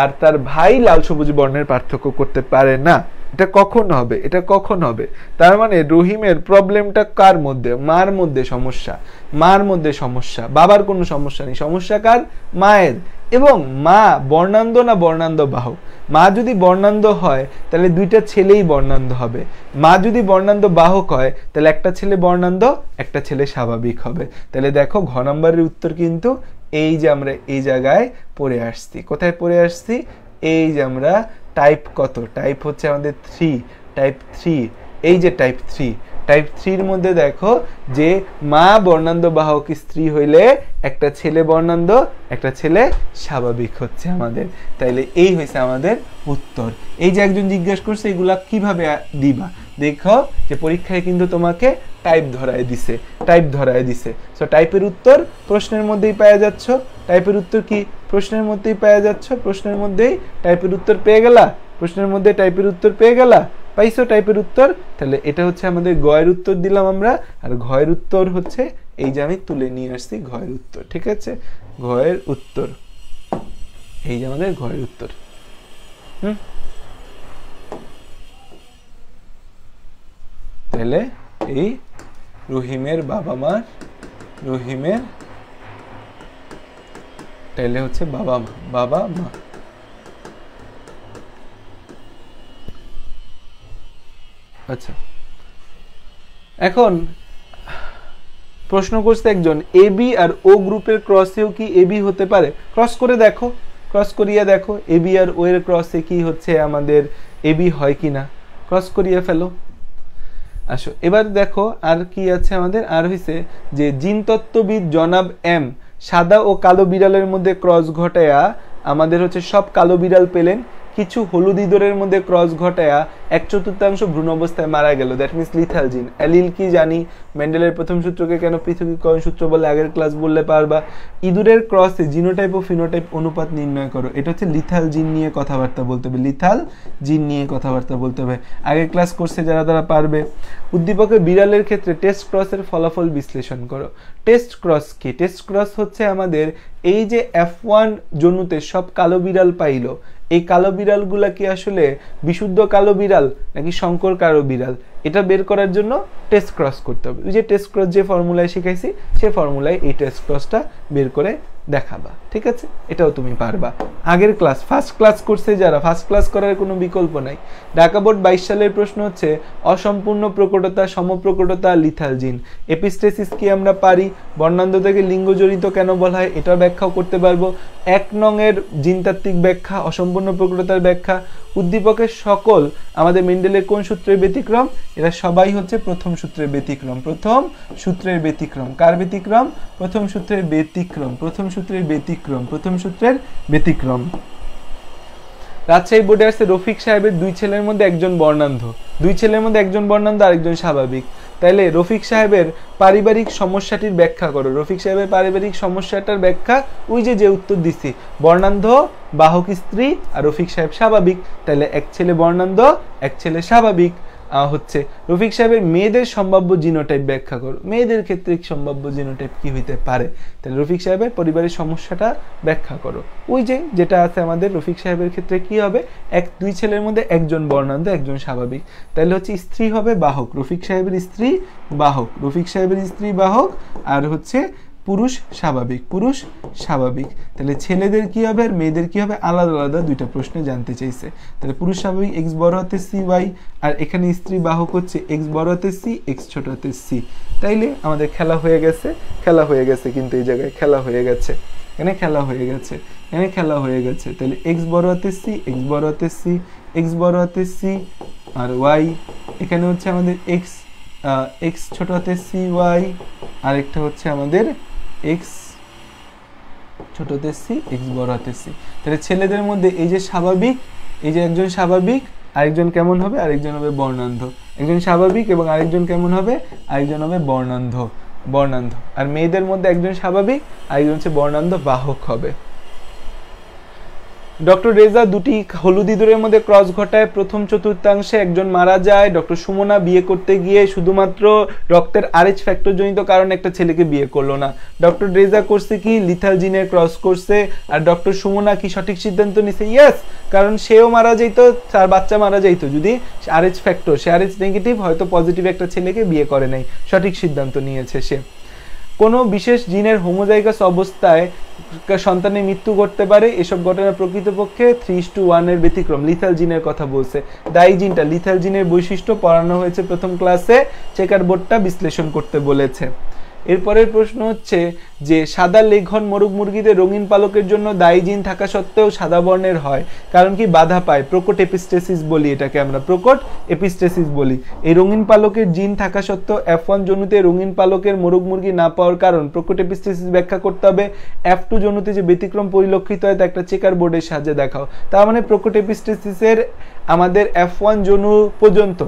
আর তার ভাই লাল সবুজ বর্ণের পার্থক্য করতে পারে না এটা কখন হবে এটা কখন হবে তার মানে রহিমের প্রবলেমটা কার মধ্যে মার মধ্যে সমস্যা মার মধ্যে সমস্যা বাবার কোনো সমস্যা নেই সমস্যা কার মায়ের এবং মা বর্ণান্দ না বর্ণান্দ বাহক মা যদি বর্ণান্দ হয় তাহলে দুইটা ছেলেই বর্ণান্দ হবে মা যদি বর্ণান্দ বাহক হয় তাহলে একটা ছেলে বর্ণান্দ একটা ছেলে স্বাভাবিক হবে তাহলে দেখো ঘ নম্বরের উত্তর কিন্তু এই যে আমরা এই জায়গায় পড়ে আসছি কোথায় পড়ে আসছি এই যে আমরা টাইপ কত টাইপ হচ্ছে আমাদের থ্রি টাইপ থ্রি এই যে টাইপ থ্রি টাইপ থ্রির মধ্যে দেখো যে মা বর্ণান্দ বাহক স্ত্রী হইলে একটা ছেলে বর্ণান্দ একটা ছেলে স্বাভাবিক হচ্ছে আমাদের তাইলে এই হয়েছে আমাদের উত্তর এই যে একজন জিজ্ঞাসা করছে এগুলা কিভাবে দিবা দেখো যে পরীক্ষায় কিন্তু তোমাকে টাইপ ধরায় দিছে টাইপ ধরায় দিছে সো টাইপের উত্তর প্রশ্নের মধ্যেই পাওয়া যাচ্ছ টাইপের উত্তর কি প্রশ্নের মধ্যেই পাওয়া যাচ্ছ প্রশ্নের মধ্যেই টাইপের উত্তর পেয়ে গেলা প্রশ্নের মধ্যে টাইপের উত্তর পেয়ে গেলা পাইছো টাইপের উত্তর তাহলে এটা হচ্ছে আমাদের গয়ের উত্তর দিলাম আমরা আর ঘয়ের উত্তর হচ্ছে এই যে আমি তুলে নিয়ে আসছি ঘয়ের উত্তর ঠিক আছে ঘয়ের উত্তর এই যে আমাদের ঘয়ের উত্তর হুম তাহলে এই রহিমের বাবা মার রহিমের তাহলে হচ্ছে বাবা মা বাবা মা আচ্ছা এখন প্রশ্ন করছে একজন এ বি আর ও গ্রুপের ক্রসেও কি এ বি হতে পারে ক্রস করে দেখো ক্রস করিয়া দেখো এ বি আর ও এর ক্রসে কি হচ্ছে আমাদের এ বি হয় কি না ক্রস করিয়া ফেলো আসো এবার দেখো আর কি আছে আমাদের আর হয়েছে যে জিনতত্ত্ববিদ জনাব এম সাদা ও কালো বিড়ালের মধ্যে ক্রস ঘটায়া আমাদের হচ্ছে সব কালো বিড়াল পেলেন কিছু হলুদ ইঁদুরের মধ্যে ক্রস ঘটায়া এক চতুর্থাংশ ভ্রূণ অবস্থায় মারা গেল that means lethal gene allele কি জানি মেন্ডেলের প্রথম সূত্রকে কেন পৃথকীকরণ সূত্র বলে আগের ক্লাস বললে পারবা ইঁদুরের ক্রসে জিনোটাইপ ও ফিনোটাইপ অনুপাত নির্ণয় করো এটা হচ্ছে লিথাল জিন নিয়ে কথাবার্তা বলতে হবে লিথাল জিন নিয়ে কথাবার্তা বলতে হবে আগের ক্লাস করছে যারা তারা পারবে উদ্দীপকের বিড়ালের ক্ষেত্রে টেস্ট ক্রসের ফলাফল বিশ্লেষণ করো টেস্ট ক্রস কি টেস্ট ক্রস হচ্ছে আমাদের এই যে এফ ওয়ান জনুতে সব কালো বিড়াল পাইল এই কালো বিড়ালগুলা কি আসলে বিশুদ্ধ কালো বিড়াল নাকি শঙ্কর কালো বিড়াল এটা বের করার জন্য টেস্ট ক্রস করতে হবে যে টেস্ট ক্রস যে ফর্মুলায় শিখাইছি সে ফর্মুলায় এই টেস্ট ক্রসটা বের করে দেখাবা ঠিক আছে এটাও তুমি পারবা আগের ক্লাস ফার্স্ট ক্লাস করছে যারা ফার্স্ট ক্লাস করার কোনো বিকল্প নাই ঢাকা বোর্ড বাইশ সালের প্রশ্ন হচ্ছে অসম্পূর্ণ প্রকটতা সমপ্রকটতা লিথালজিন এপিস্টেসিস কি আমরা পারি বর্ণান্ধ থেকে লিঙ্গজড়িত কেন বলা হয় এটা ব্যাখ্যাও করতে পারবো এক নংয়ের জিনতাত্ত্বিক ব্যাখ্যা অসম্পূর্ণ প্রকটতার ব্যাখ্যা উদ্দীপকের সকল আমাদের মেন্ডেলের কোন সূত্রের ব্যতিক্রম এরা সবাই হচ্ছে প্রথম সূত্রের ব্যতিক্রম প্রথম সূত্রের ব্যতিক্রম কার ব্যতিক্রম প্রথম সূত্রের ব্যতিক্রম প্রথম সূত্রের ব্যতিক্রম ব্যতিক্রম প্রথম সূত্রের ব্যতিক্রম রাজশাহী বোর্ডে আসছে রফিক সাহেবের দুই ছেলের মধ্যে একজন বর্ণান্ধ দুই ছেলের মধ্যে একজন বর্ণান্ধ আরেকজন স্বাভাবিক তাইলে রফিক সাহেবের পারিবারিক সমস্যাটির ব্যাখ্যা করো রফিক সাহেবের পারিবারিক সমস্যাটার ব্যাখ্যা ওই যে যে উত্তর দিছি বর্ণান্ধ বাহক স্ত্রী আর রফিক সাহেব স্বাভাবিক তাইলে এক ছেলে বর্ণান্ধ এক ছেলে স্বাভাবিক হচ্ছে রফিক সাহেবের মেয়েদের সম্ভাব্য জিনোটাইপ ব্যাখ্যা করো মেয়েদের ক্ষেত্রে সম্ভাব্য জিনোটাইপ কী হইতে পারে তাহলে রফিক সাহেবের পরিবারের সমস্যাটা ব্যাখ্যা করো ওই যে যেটা আছে আমাদের রফিক সাহেবের ক্ষেত্রে কি হবে এক দুই ছেলের মধ্যে একজন বর্ণান্ত একজন স্বাভাবিক তাহলে হচ্ছে স্ত্রী হবে বাহক রফিক সাহেবের স্ত্রী বাহক রফিক সাহেবের স্ত্রী বাহক আর হচ্ছে পুরুষ স্বাভাবিক পুরুষ স্বাভাবিক তাহলে ছেলেদের কি হবে আর মেয়েদের কি হবে আলাদা আলাদা দুইটা প্রশ্ন জানতে চাইছে তাহলে পুরুষ স্বাভাবিক এক্স বড় হাতে সি ওয়াই আর এখানে স্ত্রী বাহক হচ্ছে এক্স বড় হাতে সি এক্স ছোট হাতে সি তাইলে আমাদের খেলা হয়ে গেছে খেলা হয়ে গেছে কিন্তু এই জায়গায় খেলা হয়ে গেছে এখানে খেলা হয়ে গেছে এখানে খেলা হয়ে গেছে তাহলে এক্স বড় হাতে সি এক্স বড় হাতে সি এক্স বড় হাতে সি আর ওয়াই এখানে হচ্ছে আমাদের এক্স এক্স ছোট হাতে সি ওয়াই আরেকটা হচ্ছে আমাদের এক্স ছোটোতে সি এক্স বড় হাতে সি তাহলে ছেলেদের মধ্যে এই যে স্বাভাবিক এই যে একজন স্বাভাবিক আরেকজন কেমন হবে আরেকজন হবে বর্ণান্ধ একজন স্বাভাবিক এবং আরেকজন কেমন হবে আরেকজন হবে বর্ণান্ধ বর্ণান্ধ আর মেয়েদের মধ্যে একজন স্বাভাবিক আরেকজন হচ্ছে বর্ণান্ধ বাহক হবে ডক্টর রেজা দুটি হলুদ ইঁদুরের মধ্যে ক্রস ঘটায় প্রথম চতুর্থাংশে একজন মারা যায় ডক্টর সুমনা বিয়ে করতে গিয়ে শুধুমাত্র রক্তের আরএচ ফ্যাক্টরজনিত কারণে একটা ছেলেকে বিয়ে করলো না ডক্টর রেজা করছে কি লিথাল জিনের ক্রস করছে আর ডক্টর সুমনা কি সঠিক সিদ্ধান্ত নিছে ইয়েস কারণ সেও মারা যেত তার বাচ্চা মারা যাইতো যদি আরএচ ফ্যাক্টর সে আরএচ নেগেটিভ হয়তো পজিটিভ একটা ছেলেকে বিয়ে করে নাই সঠিক সিদ্ধান্ত নিয়েছে সে কোনো বিশেষ জিনের হোমোজাইগাস অবস্থায় সন্তানের মৃত্যু ঘটতে পারে এসব ঘটনা প্রকৃতপক্ষে থ্রি টু ওয়ানের ব্যতিক্রম লিথাল জিনের কথা বলছে দাই জিনটা লিথাল জিনের বৈশিষ্ট্য পড়ানো হয়েছে প্রথম ক্লাসে চেকার বোর্ডটা বিশ্লেষণ করতে বলেছে এরপরের প্রশ্ন হচ্ছে যে সাদা লেঘন মোরগ মুরগিদের রঙিন পালকের জন্য দায়ী জিন থাকা সত্ত্বেও সাদা বর্ণের হয় কারণ কি বাধা পায় প্রকট এপিস্টেসিস বলি এটাকে আমরা প্রকট এপিস্টেসিস বলি এই রঙিন পালকের জিন থাকা সত্ত্বেও এফ ওয়ান জনুতে রঙিন পালকের মোরগ মুরগি না পাওয়ার কারণ প্রকট এপিস্টেসিস ব্যাখ্যা করতে হবে এফ টু জনুতে যে ব্যতিক্রম পরিলক্ষিত হয় তা একটা চেকার বোর্ডের সাহায্যে দেখাও তার মানে প্রকট এপিস্টেসিসের আমাদের এফ ওয়ান জনু পর্যন্ত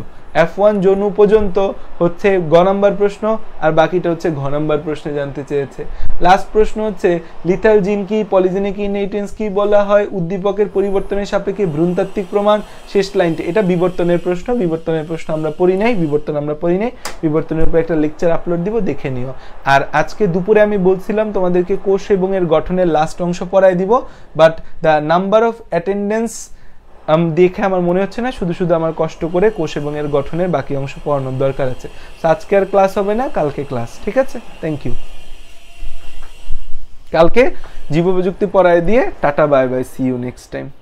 এফ ওয়ান জনু পর্যন্ত হচ্ছে গ নাম্বার প্রশ্ন আর বাকিটা হচ্ছে ঘ নাম্বার প্রশ্নে জানতে চেয়েছে লাস্ট প্রশ্ন হচ্ছে লিথাল জিন কি পলিজেনিক ইনহেরিটেন্স কি বলা হয় উদ্দীপকের পরিবর্তনের সাপেক্ষে ভ্রূণতাত্ত্বিক প্রমাণ শেষ লাইনটি এটা বিবর্তনের প্রশ্ন বিবর্তনের প্রশ্ন আমরা পড়ি নাই বিবর্তন আমরা পড়ি নাই বিবর্তনের উপর একটা লেকচার আপলোড দিব দেখে নিও আর আজকে দুপুরে আমি বলছিলাম তোমাদেরকে কোষ এবং এর গঠনের লাস্ট অংশ পড়ায় দিব but the number of attendance আমি দেখে আমার মনে হচ্ছে না শুধু শুধু আমার কষ্ট করে কোষ এবং এর গঠনের বাকি অংশ পড়ানোর দরকার আছে আজকে আর ক্লাস হবে না কালকে ক্লাস ঠিক আছে থ্যাংক ইউ কালকে জীবপ্রযুক্তি পড়ায় দিয়ে tata bye bye see you next time